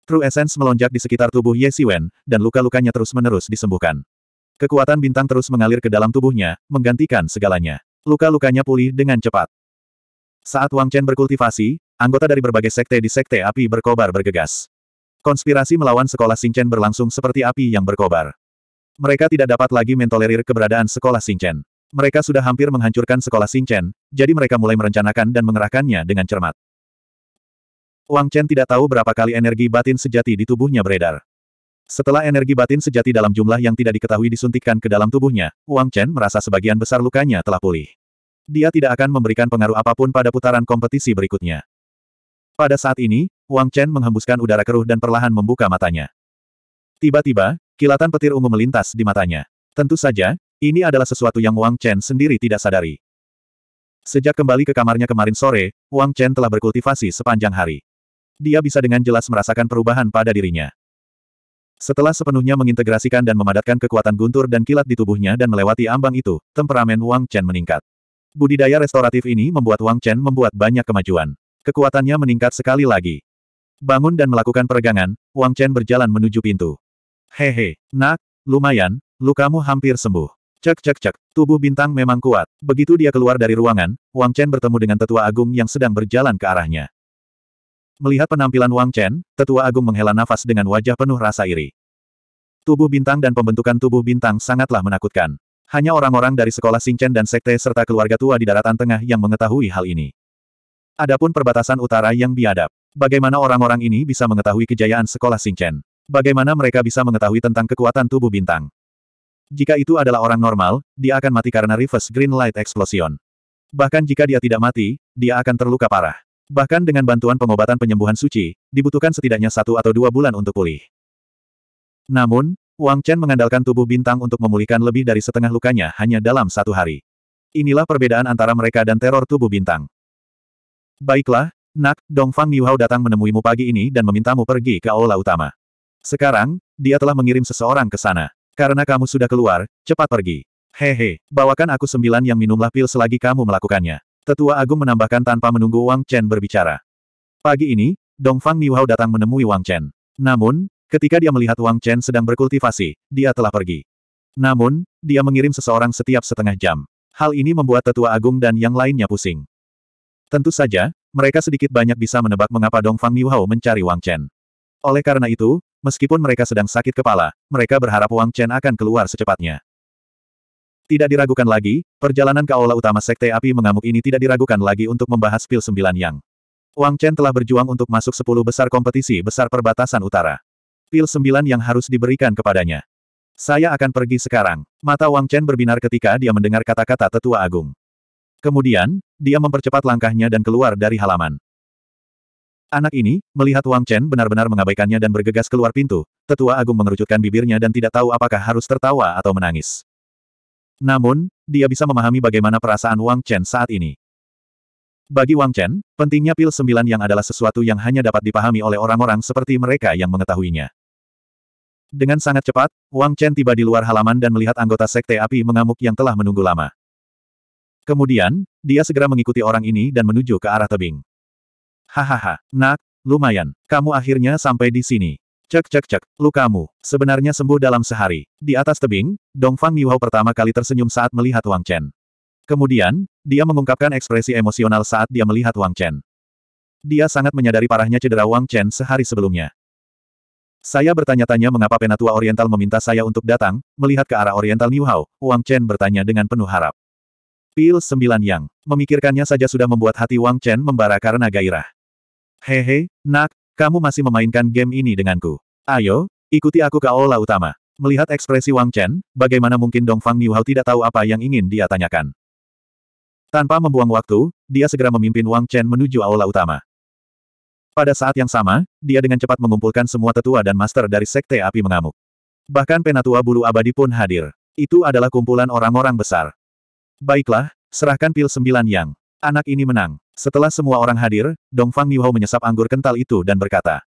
True Essence melonjak di sekitar tubuh Ye Siwen, dan luka-lukanya terus-menerus disembuhkan. Kekuatan bintang terus mengalir ke dalam tubuhnya, menggantikan segalanya. Luka-lukanya pulih dengan cepat. Saat Wang Chen berkultivasi, anggota dari berbagai sekte di Sekte Api Berkobar bergegas. Konspirasi melawan sekolah Chen berlangsung seperti api yang berkobar. Mereka tidak dapat lagi mentolerir keberadaan sekolah Chen. Mereka sudah hampir menghancurkan sekolah Xingchen, jadi mereka mulai merencanakan dan mengerahkannya dengan cermat. Wang Chen tidak tahu berapa kali energi batin sejati di tubuhnya beredar. Setelah energi batin sejati dalam jumlah yang tidak diketahui disuntikkan ke dalam tubuhnya, Wang Chen merasa sebagian besar lukanya telah pulih. Dia tidak akan memberikan pengaruh apapun pada putaran kompetisi berikutnya. Pada saat ini, Wang Chen menghembuskan udara keruh dan perlahan membuka matanya. Tiba-tiba, kilatan petir ungu melintas di matanya. Tentu saja, ini adalah sesuatu yang Wang Chen sendiri tidak sadari. Sejak kembali ke kamarnya kemarin sore, Wang Chen telah berkultivasi sepanjang hari. Dia bisa dengan jelas merasakan perubahan pada dirinya. Setelah sepenuhnya mengintegrasikan dan memadatkan kekuatan guntur dan kilat di tubuhnya dan melewati ambang itu, temperamen Wang Chen meningkat. Budidaya restoratif ini membuat Wang Chen membuat banyak kemajuan. Kekuatannya meningkat sekali lagi. Bangun dan melakukan peregangan, Wang Chen berjalan menuju pintu. Hehe, nak, lumayan, Lukamu hampir sembuh. Cek cek cek, tubuh bintang memang kuat. Begitu dia keluar dari ruangan, Wang Chen bertemu dengan tetua agung yang sedang berjalan ke arahnya. Melihat penampilan Wang Chen, tetua agung menghela nafas dengan wajah penuh rasa iri. Tubuh bintang dan pembentukan tubuh bintang sangatlah menakutkan. Hanya orang-orang dari sekolah Singchen dan sekte serta keluarga tua di daratan tengah yang mengetahui hal ini. Adapun perbatasan utara yang biadab. Bagaimana orang-orang ini bisa mengetahui kejayaan sekolah Singchen? Bagaimana mereka bisa mengetahui tentang kekuatan tubuh bintang? Jika itu adalah orang normal, dia akan mati karena reverse green light explosion. Bahkan jika dia tidak mati, dia akan terluka parah. Bahkan dengan bantuan pengobatan penyembuhan suci, dibutuhkan setidaknya satu atau dua bulan untuk pulih. Namun, Wang Chen mengandalkan tubuh bintang untuk memulihkan lebih dari setengah lukanya hanya dalam satu hari. Inilah perbedaan antara mereka dan teror tubuh bintang. Baiklah, Nak, Dongfang Niuhao datang menemuimu pagi ini dan memintamu pergi ke aula utama. Sekarang, dia telah mengirim seseorang ke sana. Karena kamu sudah keluar, cepat pergi. Hehe, bawakan aku sembilan yang minumlah pil selagi kamu melakukannya. Tetua Agung menambahkan tanpa menunggu Wang Chen berbicara. Pagi ini, Dongfang Niuhao datang menemui Wang Chen. Namun, ketika dia melihat Wang Chen sedang berkultivasi, dia telah pergi. Namun, dia mengirim seseorang setiap setengah jam. Hal ini membuat Tetua Agung dan yang lainnya pusing. Tentu saja, mereka sedikit banyak bisa menebak mengapa Dongfang Niuhao mencari Wang Chen. Oleh karena itu, Meskipun mereka sedang sakit kepala, mereka berharap Wang Chen akan keluar secepatnya. Tidak diragukan lagi, perjalanan ke aula utama Sekte Api Mengamuk ini tidak diragukan lagi untuk membahas pil sembilan yang. Wang Chen telah berjuang untuk masuk sepuluh besar kompetisi besar perbatasan utara. Pil sembilan yang harus diberikan kepadanya. Saya akan pergi sekarang. Mata Wang Chen berbinar ketika dia mendengar kata-kata tetua agung. Kemudian, dia mempercepat langkahnya dan keluar dari halaman. Anak ini, melihat Wang Chen benar-benar mengabaikannya dan bergegas keluar pintu, tetua agung mengerucutkan bibirnya dan tidak tahu apakah harus tertawa atau menangis. Namun, dia bisa memahami bagaimana perasaan Wang Chen saat ini. Bagi Wang Chen, pentingnya pil sembilan yang adalah sesuatu yang hanya dapat dipahami oleh orang-orang seperti mereka yang mengetahuinya. Dengan sangat cepat, Wang Chen tiba di luar halaman dan melihat anggota sekte api mengamuk yang telah menunggu lama. Kemudian, dia segera mengikuti orang ini dan menuju ke arah tebing. Hahaha, nak, lumayan. Kamu akhirnya sampai di sini. Cek cek cek, lukamu, sebenarnya sembuh dalam sehari. Di atas tebing, Dongfang Niwao pertama kali tersenyum saat melihat Wang Chen. Kemudian, dia mengungkapkan ekspresi emosional saat dia melihat Wang Chen. Dia sangat menyadari parahnya cedera Wang Chen sehari sebelumnya. Saya bertanya-tanya mengapa Penatua Oriental meminta saya untuk datang, melihat ke arah Oriental Niwao, Wang Chen bertanya dengan penuh harap. Pil sembilan yang, memikirkannya saja sudah membuat hati Wang Chen membara karena gairah. Hehe, nak, kamu masih memainkan game ini denganku. Ayo, ikuti aku ke aula utama. Melihat ekspresi Wang Chen, bagaimana mungkin Dongfang Fang Niuhao tidak tahu apa yang ingin dia tanyakan. Tanpa membuang waktu, dia segera memimpin Wang Chen menuju aula utama. Pada saat yang sama, dia dengan cepat mengumpulkan semua tetua dan master dari Sekte Api Mengamuk. Bahkan Penatua Bulu Abadi pun hadir. Itu adalah kumpulan orang-orang besar. Baiklah, serahkan pil sembilan yang. Anak ini menang. Setelah semua orang hadir, Dongfang Niuhao menyesap anggur kental itu dan berkata.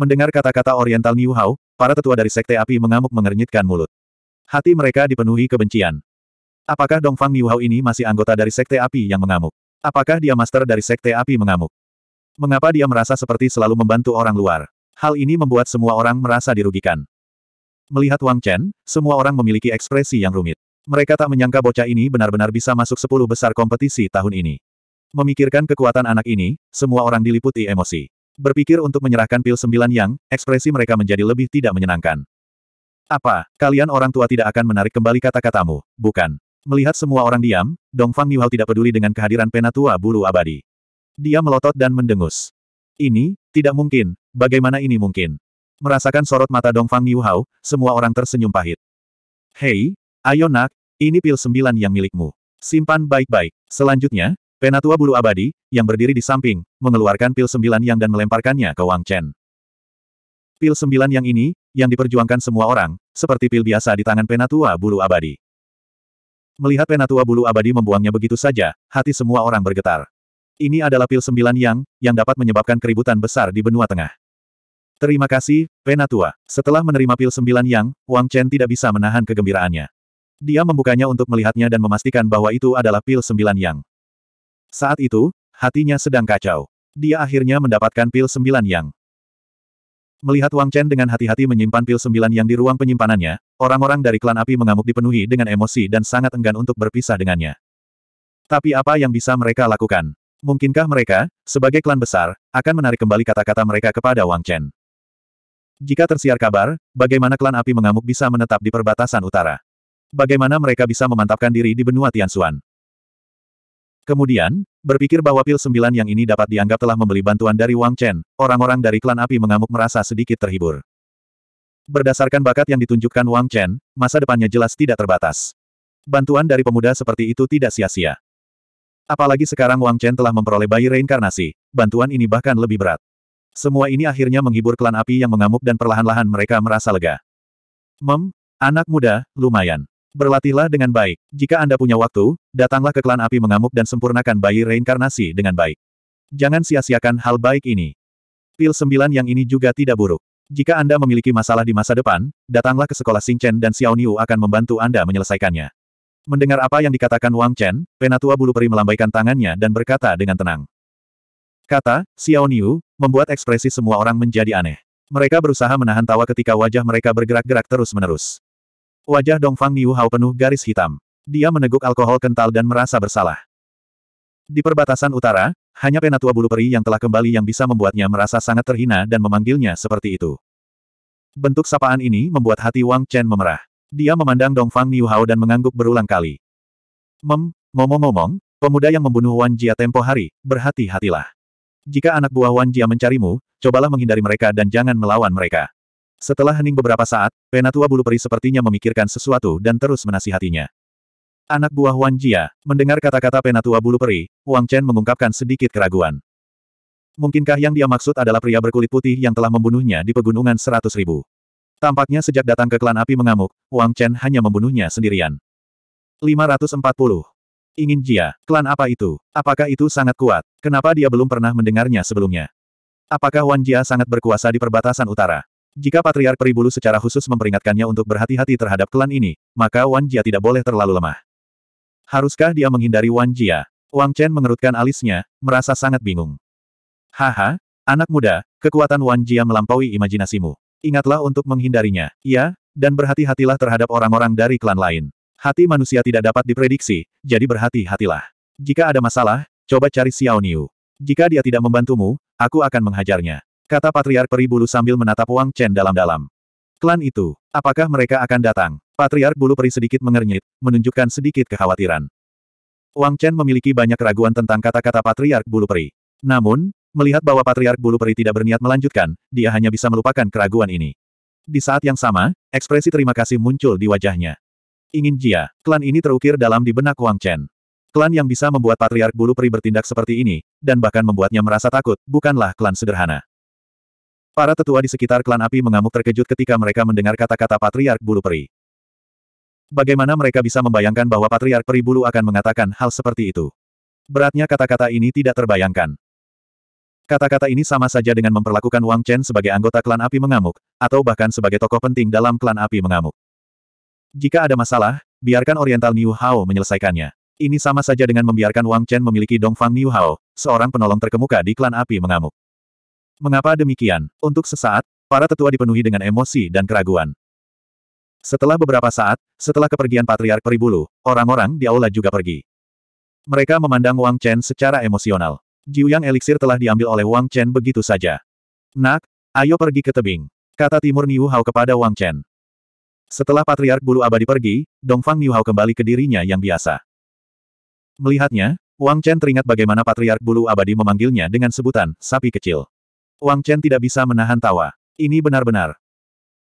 Mendengar kata-kata Oriental Niuhao, para tetua dari Sekte Api mengamuk mengernyitkan mulut. Hati mereka dipenuhi kebencian. Apakah Dongfang Niuhao ini masih anggota dari Sekte Api yang mengamuk? Apakah dia master dari Sekte Api mengamuk? Mengapa dia merasa seperti selalu membantu orang luar? Hal ini membuat semua orang merasa dirugikan. Melihat Wang Chen, semua orang memiliki ekspresi yang rumit. Mereka tak menyangka bocah ini benar-benar bisa masuk sepuluh besar kompetisi tahun ini. Memikirkan kekuatan anak ini, semua orang diliputi emosi. Berpikir untuk menyerahkan pil sembilan yang, ekspresi mereka menjadi lebih tidak menyenangkan. Apa, kalian orang tua tidak akan menarik kembali kata-katamu, bukan? Melihat semua orang diam, Dongfang Niuhao tidak peduli dengan kehadiran penatua bulu abadi. Dia melotot dan mendengus. Ini, tidak mungkin, bagaimana ini mungkin? Merasakan sorot mata Dongfang Niuhao, semua orang tersenyum pahit. Hei, Ayo nak, ini pil sembilan yang milikmu. Simpan baik-baik. Selanjutnya, Penatua Bulu Abadi, yang berdiri di samping, mengeluarkan pil sembilan yang dan melemparkannya ke Wang Chen. Pil sembilan yang ini, yang diperjuangkan semua orang, seperti pil biasa di tangan Penatua Bulu Abadi. Melihat Penatua Bulu Abadi membuangnya begitu saja, hati semua orang bergetar. Ini adalah pil sembilan yang, yang dapat menyebabkan keributan besar di benua tengah. Terima kasih, Penatua. Setelah menerima pil sembilan yang, Wang Chen tidak bisa menahan kegembiraannya. Dia membukanya untuk melihatnya dan memastikan bahwa itu adalah pil sembilan yang. Saat itu, hatinya sedang kacau. Dia akhirnya mendapatkan pil sembilan yang. Melihat Wang Chen dengan hati-hati menyimpan pil sembilan yang di ruang penyimpanannya, orang-orang dari klan api mengamuk dipenuhi dengan emosi dan sangat enggan untuk berpisah dengannya. Tapi apa yang bisa mereka lakukan? Mungkinkah mereka, sebagai klan besar, akan menarik kembali kata-kata mereka kepada Wang Chen? Jika tersiar kabar, bagaimana klan api mengamuk bisa menetap di perbatasan utara? Bagaimana mereka bisa memantapkan diri di benua Tianxuan? Kemudian, berpikir bahwa pil sembilan yang ini dapat dianggap telah membeli bantuan dari Wang Chen, orang-orang dari klan api mengamuk merasa sedikit terhibur. Berdasarkan bakat yang ditunjukkan Wang Chen, masa depannya jelas tidak terbatas. Bantuan dari pemuda seperti itu tidak sia-sia. Apalagi sekarang Wang Chen telah memperoleh bayi reinkarnasi, bantuan ini bahkan lebih berat. Semua ini akhirnya menghibur klan api yang mengamuk dan perlahan-lahan mereka merasa lega. Mem, anak muda, lumayan. Berlatihlah dengan baik. Jika Anda punya waktu, datanglah ke klan api mengamuk dan sempurnakan bayi reinkarnasi dengan baik. Jangan sia-siakan hal baik ini. Pil sembilan yang ini juga tidak buruk. Jika Anda memiliki masalah di masa depan, datanglah ke sekolah Chen dan Xiao Niu akan membantu Anda menyelesaikannya. Mendengar apa yang dikatakan Wang Chen, penatua bulu peri melambaikan tangannya dan berkata dengan tenang. Kata, Xiao Niu membuat ekspresi semua orang menjadi aneh. Mereka berusaha menahan tawa ketika wajah mereka bergerak-gerak terus-menerus. Wajah Dongfang Niu penuh garis hitam. Dia meneguk alkohol kental dan merasa bersalah. Di perbatasan utara, hanya penatua bulu peri yang telah kembali yang bisa membuatnya merasa sangat terhina dan memanggilnya seperti itu. Bentuk sapaan ini membuat hati Wang Chen memerah. Dia memandang Dongfang Niu dan mengangguk berulang kali. Mem, ngomong-ngomong, pemuda yang membunuh Wan Jia tempo hari, berhati-hatilah. Jika anak buah Wan Jia mencarimu, cobalah menghindari mereka dan jangan melawan mereka. Setelah hening beberapa saat, penatua bulu peri sepertinya memikirkan sesuatu dan terus menasihatinya. Anak buah Wan Jia, mendengar kata-kata penatua bulu peri, Wang Chen mengungkapkan sedikit keraguan. Mungkinkah yang dia maksud adalah pria berkulit putih yang telah membunuhnya di pegunungan seratus ribu? Tampaknya sejak datang ke klan api mengamuk, Wang Chen hanya membunuhnya sendirian. 540. Ingin Jia, klan apa itu? Apakah itu sangat kuat? Kenapa dia belum pernah mendengarnya sebelumnya? Apakah Wan Jia sangat berkuasa di perbatasan utara? Jika Patriark Peribulu secara khusus memperingatkannya untuk berhati-hati terhadap klan ini, maka Wan Jia tidak boleh terlalu lemah. Haruskah dia menghindari Wan Jia? Wang Chen mengerutkan alisnya, merasa sangat bingung. Haha, anak muda, kekuatan Wan Jia melampaui imajinasimu. Ingatlah untuk menghindarinya, ya, dan berhati-hatilah terhadap orang-orang dari klan lain. Hati manusia tidak dapat diprediksi, jadi berhati-hatilah. Jika ada masalah, coba cari Xiao Niu. Jika dia tidak membantumu, aku akan menghajarnya. Kata Patriark Peri Bulu sambil menatap Wang Chen dalam-dalam. Klan itu, apakah mereka akan datang? Patriark Bulu Peri sedikit mengernyit, menunjukkan sedikit kekhawatiran. Wang Chen memiliki banyak keraguan tentang kata-kata Patriark Bulu Peri. Namun, melihat bahwa Patriark Bulu Peri tidak berniat melanjutkan, dia hanya bisa melupakan keraguan ini. Di saat yang sama, ekspresi terima kasih muncul di wajahnya. Ingin Jia, klan ini terukir dalam di benak Wang Chen. Klan yang bisa membuat Patriark Bulu Peri bertindak seperti ini, dan bahkan membuatnya merasa takut, bukanlah klan sederhana. Para tetua di sekitar klan api mengamuk terkejut ketika mereka mendengar kata-kata Patriark Bulu Peri. Bagaimana mereka bisa membayangkan bahwa Patriark Peri Bulu akan mengatakan hal seperti itu? Beratnya kata-kata ini tidak terbayangkan. Kata-kata ini sama saja dengan memperlakukan Wang Chen sebagai anggota klan api mengamuk, atau bahkan sebagai tokoh penting dalam klan api mengamuk. Jika ada masalah, biarkan Oriental New Hao menyelesaikannya. Ini sama saja dengan membiarkan Wang Chen memiliki Dongfang Niu Hao, seorang penolong terkemuka di klan api mengamuk. Mengapa demikian? Untuk sesaat, para tetua dipenuhi dengan emosi dan keraguan. Setelah beberapa saat, setelah kepergian Patriark Peribulu, orang-orang di aula juga pergi. Mereka memandang Wang Chen secara emosional. Jiuyang Elixir telah diambil oleh Wang Chen begitu saja. Nak, ayo pergi ke tebing. Kata Timur Niu Hao kepada Wang Chen. Setelah Patriark Bulu Abadi pergi, Dongfang Niu Hao kembali ke dirinya yang biasa. Melihatnya, Wang Chen teringat bagaimana Patriark Bulu Abadi memanggilnya dengan sebutan, sapi kecil. Wang Chen tidak bisa menahan tawa. Ini benar-benar.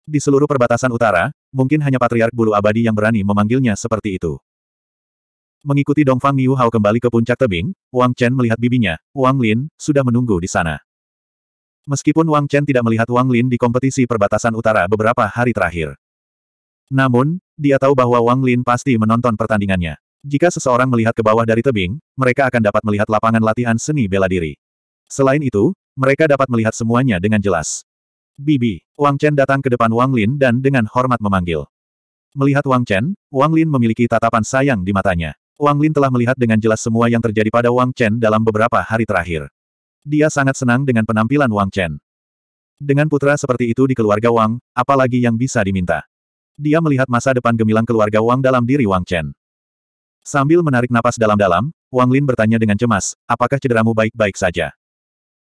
Di seluruh perbatasan utara, mungkin hanya Patriark Bulu Abadi yang berani memanggilnya seperti itu. Mengikuti Dongfang Niu Hao kembali ke puncak tebing, Wang Chen melihat bibinya, Wang Lin, sudah menunggu di sana. Meskipun Wang Chen tidak melihat Wang Lin di kompetisi perbatasan utara beberapa hari terakhir. Namun, dia tahu bahwa Wang Lin pasti menonton pertandingannya. Jika seseorang melihat ke bawah dari tebing, mereka akan dapat melihat lapangan latihan seni bela diri. Selain itu, mereka dapat melihat semuanya dengan jelas. Bibi, Wang Chen datang ke depan Wang Lin dan dengan hormat memanggil. Melihat Wang Chen, Wang Lin memiliki tatapan sayang di matanya. Wang Lin telah melihat dengan jelas semua yang terjadi pada Wang Chen dalam beberapa hari terakhir. Dia sangat senang dengan penampilan Wang Chen. Dengan putra seperti itu di keluarga Wang, apalagi yang bisa diminta. Dia melihat masa depan gemilang keluarga Wang dalam diri Wang Chen. Sambil menarik napas dalam-dalam, Wang Lin bertanya dengan cemas, apakah cederamu baik-baik saja?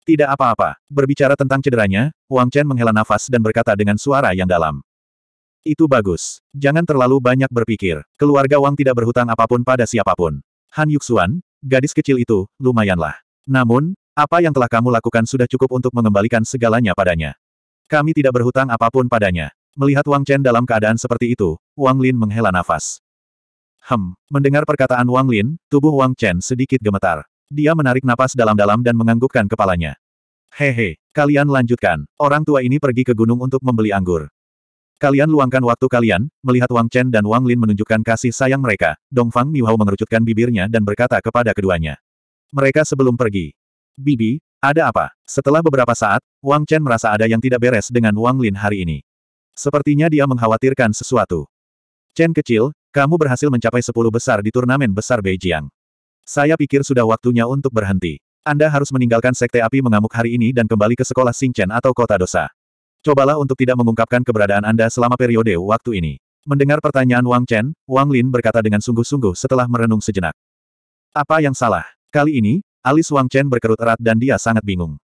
Tidak apa-apa. Berbicara tentang cederanya, Wang Chen menghela nafas dan berkata dengan suara yang dalam. Itu bagus. Jangan terlalu banyak berpikir. Keluarga Wang tidak berhutang apapun pada siapapun. Han Yuxuan, gadis kecil itu, lumayanlah. Namun, apa yang telah kamu lakukan sudah cukup untuk mengembalikan segalanya padanya. Kami tidak berhutang apapun padanya. Melihat Wang Chen dalam keadaan seperti itu, Wang Lin menghela nafas. Hem, mendengar perkataan Wang Lin, tubuh Wang Chen sedikit gemetar. Dia menarik napas dalam-dalam dan menganggukkan kepalanya. Hehe, kalian lanjutkan. Orang tua ini pergi ke gunung untuk membeli anggur. Kalian luangkan waktu kalian, melihat Wang Chen dan Wang Lin menunjukkan kasih sayang mereka, Dong Fang mengerucutkan bibirnya dan berkata kepada keduanya. Mereka sebelum pergi. Bibi, ada apa? Setelah beberapa saat, Wang Chen merasa ada yang tidak beres dengan Wang Lin hari ini. Sepertinya dia mengkhawatirkan sesuatu. Chen kecil, kamu berhasil mencapai sepuluh besar di turnamen besar Beijing. Saya pikir sudah waktunya untuk berhenti. Anda harus meninggalkan sekte api mengamuk hari ini dan kembali ke sekolah Singchen atau kota dosa. Cobalah untuk tidak mengungkapkan keberadaan Anda selama periode waktu ini. Mendengar pertanyaan Wang Chen, Wang Lin berkata dengan sungguh-sungguh setelah merenung sejenak. Apa yang salah? Kali ini, alis Wang Chen berkerut erat dan dia sangat bingung.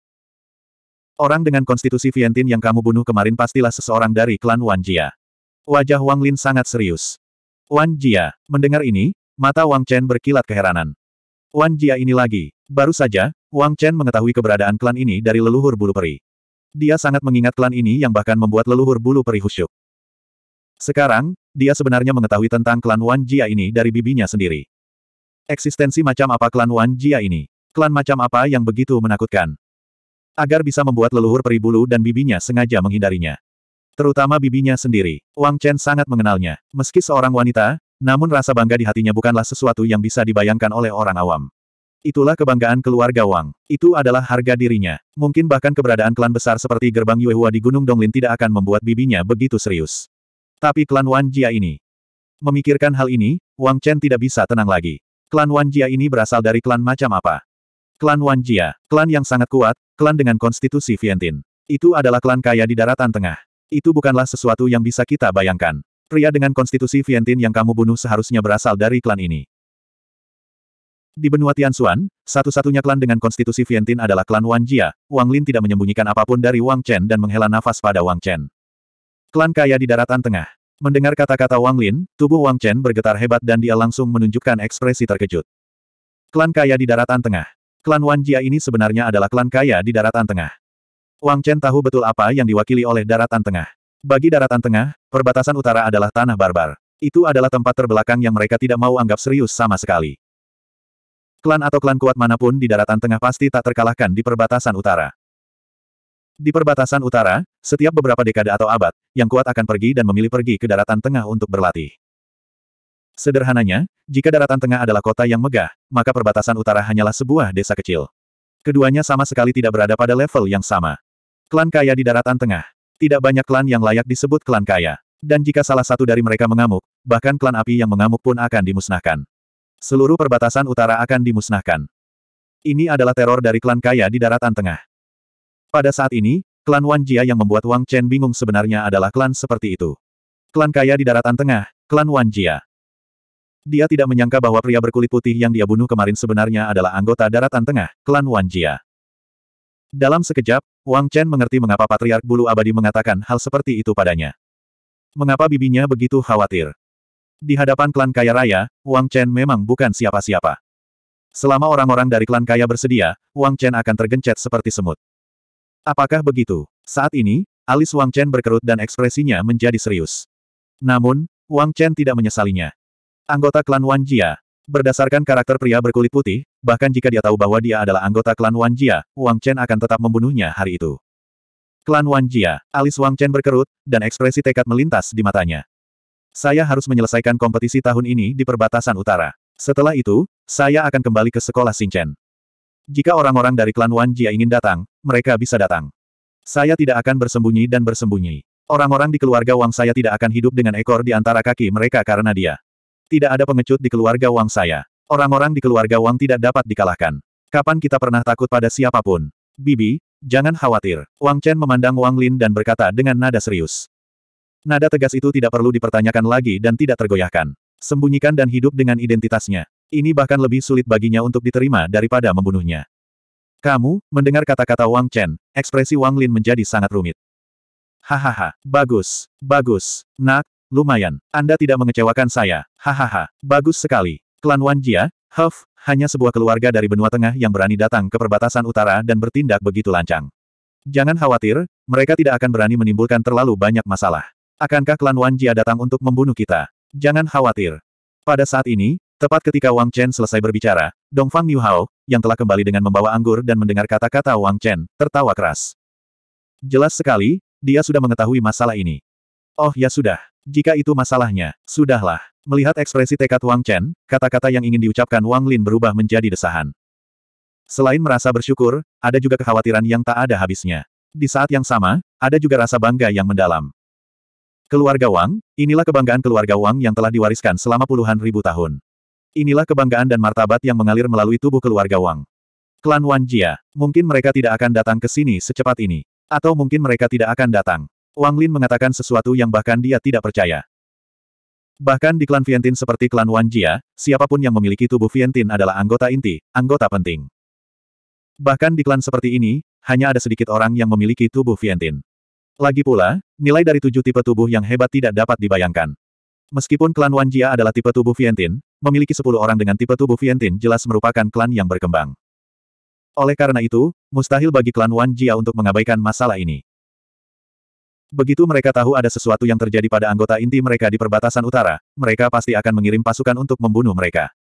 Orang dengan konstitusi Vientin yang kamu bunuh kemarin pastilah seseorang dari klan Wan Jia. Wajah Wang Lin sangat serius. Wan Jia, mendengar ini, mata Wang Chen berkilat keheranan. Wan Jia ini lagi. Baru saja, Wang Chen mengetahui keberadaan klan ini dari leluhur bulu peri. Dia sangat mengingat klan ini yang bahkan membuat leluhur bulu peri husyuk. Sekarang, dia sebenarnya mengetahui tentang klan Wan Jia ini dari bibinya sendiri. Eksistensi macam apa klan Wan Jia ini? Klan macam apa yang begitu menakutkan? Agar bisa membuat leluhur peri bulu dan bibinya sengaja menghindarinya. Terutama bibinya sendiri, Wang Chen sangat mengenalnya. Meski seorang wanita, namun rasa bangga di hatinya bukanlah sesuatu yang bisa dibayangkan oleh orang awam. Itulah kebanggaan keluarga Wang. Itu adalah harga dirinya. Mungkin bahkan keberadaan klan besar seperti gerbang Yuehua di Gunung Donglin tidak akan membuat bibinya begitu serius. Tapi klan Wan Jia ini. Memikirkan hal ini, Wang Chen tidak bisa tenang lagi. Klan Wan Jia ini berasal dari klan macam apa? Klan Wan Jia, klan yang sangat kuat, klan dengan konstitusi Vientin. Itu adalah klan kaya di daratan tengah. Itu bukanlah sesuatu yang bisa kita bayangkan. Pria dengan konstitusi Vientin yang kamu bunuh seharusnya berasal dari klan ini. Di benua Tianxuan, satu-satunya klan dengan konstitusi Vientin adalah klan Wang Jia. Wang Lin tidak menyembunyikan apapun dari Wang Chen dan menghela nafas pada Wang Chen. Klan kaya di daratan tengah. Mendengar kata-kata Wang Lin, tubuh Wang Chen bergetar hebat dan dia langsung menunjukkan ekspresi terkejut. Klan kaya di daratan tengah. Klan Wang Jia ini sebenarnya adalah klan kaya di daratan tengah. Wang Chen tahu betul apa yang diwakili oleh daratan tengah. Bagi daratan tengah, perbatasan utara adalah tanah barbar. Itu adalah tempat terbelakang yang mereka tidak mau anggap serius sama sekali. Klan atau klan kuat manapun di daratan tengah pasti tak terkalahkan di perbatasan utara. Di perbatasan utara, setiap beberapa dekade atau abad, yang kuat akan pergi dan memilih pergi ke daratan tengah untuk berlatih. Sederhananya, jika daratan tengah adalah kota yang megah, maka perbatasan utara hanyalah sebuah desa kecil. Keduanya sama sekali tidak berada pada level yang sama. Klan kaya di daratan tengah. Tidak banyak klan yang layak disebut klan kaya. Dan jika salah satu dari mereka mengamuk, bahkan klan api yang mengamuk pun akan dimusnahkan. Seluruh perbatasan utara akan dimusnahkan. Ini adalah teror dari klan kaya di daratan tengah. Pada saat ini, klan Wan Jia yang membuat Wang Chen bingung sebenarnya adalah klan seperti itu. Klan kaya di daratan tengah, klan Wan Jia. Dia tidak menyangka bahwa pria berkulit putih yang dia bunuh kemarin sebenarnya adalah anggota daratan tengah, klan Jia. Dalam sekejap, Wang Chen mengerti mengapa Patriark Bulu Abadi mengatakan hal seperti itu padanya. Mengapa bibinya begitu khawatir? Di hadapan klan kaya raya, Wang Chen memang bukan siapa-siapa. Selama orang-orang dari klan kaya bersedia, Wang Chen akan tergencet seperti semut. Apakah begitu? Saat ini, alis Wang Chen berkerut dan ekspresinya menjadi serius. Namun, Wang Chen tidak menyesalinya. Anggota klan Wan Jia, Berdasarkan karakter pria berkulit putih, bahkan jika dia tahu bahwa dia adalah anggota klan Wan Jia, Wang Chen akan tetap membunuhnya hari itu. Klan Wan Jia, alis Wang Chen berkerut, dan ekspresi tekad melintas di matanya. Saya harus menyelesaikan kompetisi tahun ini di perbatasan utara. Setelah itu, saya akan kembali ke sekolah Xingchen. Jika orang-orang dari klan Wan Jia ingin datang, mereka bisa datang. Saya tidak akan bersembunyi dan bersembunyi. Orang-orang di keluarga Wang saya tidak akan hidup dengan ekor di antara kaki mereka karena dia. Tidak ada pengecut di keluarga Wang saya. Orang-orang di keluarga Wang tidak dapat dikalahkan. Kapan kita pernah takut pada siapapun? Bibi, jangan khawatir. Wang Chen memandang Wang Lin dan berkata dengan nada serius. Nada tegas itu tidak perlu dipertanyakan lagi dan tidak tergoyahkan. Sembunyikan dan hidup dengan identitasnya. Ini bahkan lebih sulit baginya untuk diterima daripada membunuhnya. Kamu, mendengar kata-kata Wang Chen, ekspresi Wang Lin menjadi sangat rumit. Hahaha, bagus, bagus. Nak, Lumayan, Anda tidak mengecewakan saya, hahaha, bagus sekali. Klan Jia, Huff, hanya sebuah keluarga dari benua tengah yang berani datang ke perbatasan utara dan bertindak begitu lancang. Jangan khawatir, mereka tidak akan berani menimbulkan terlalu banyak masalah. Akankah klan Wan Jia datang untuk membunuh kita? Jangan khawatir. Pada saat ini, tepat ketika Wang Chen selesai berbicara, Dongfang Niuhao, yang telah kembali dengan membawa anggur dan mendengar kata-kata Wang Chen, tertawa keras. Jelas sekali, dia sudah mengetahui masalah ini. Oh ya sudah. Jika itu masalahnya, sudahlah. Melihat ekspresi tekad Wang Chen, kata-kata yang ingin diucapkan Wang Lin berubah menjadi desahan. Selain merasa bersyukur, ada juga kekhawatiran yang tak ada habisnya. Di saat yang sama, ada juga rasa bangga yang mendalam. Keluarga Wang, inilah kebanggaan keluarga Wang yang telah diwariskan selama puluhan ribu tahun. Inilah kebanggaan dan martabat yang mengalir melalui tubuh keluarga Wang. Klan Wan Jia, mungkin mereka tidak akan datang ke sini secepat ini. Atau mungkin mereka tidak akan datang. Wang Lin mengatakan sesuatu yang bahkan dia tidak percaya. Bahkan di klan Vientin seperti klan Wan Jia, siapapun yang memiliki tubuh Vientin adalah anggota inti, anggota penting. Bahkan di klan seperti ini, hanya ada sedikit orang yang memiliki tubuh Vientin. Lagi pula, nilai dari tujuh tipe tubuh yang hebat tidak dapat dibayangkan. Meskipun klan Wan Jia adalah tipe tubuh Vientin, memiliki sepuluh orang dengan tipe tubuh Vientin jelas merupakan klan yang berkembang. Oleh karena itu, mustahil bagi klan Wan Jia untuk mengabaikan masalah ini. Begitu mereka tahu ada sesuatu yang terjadi pada anggota inti mereka di perbatasan utara, mereka pasti akan mengirim pasukan untuk membunuh mereka.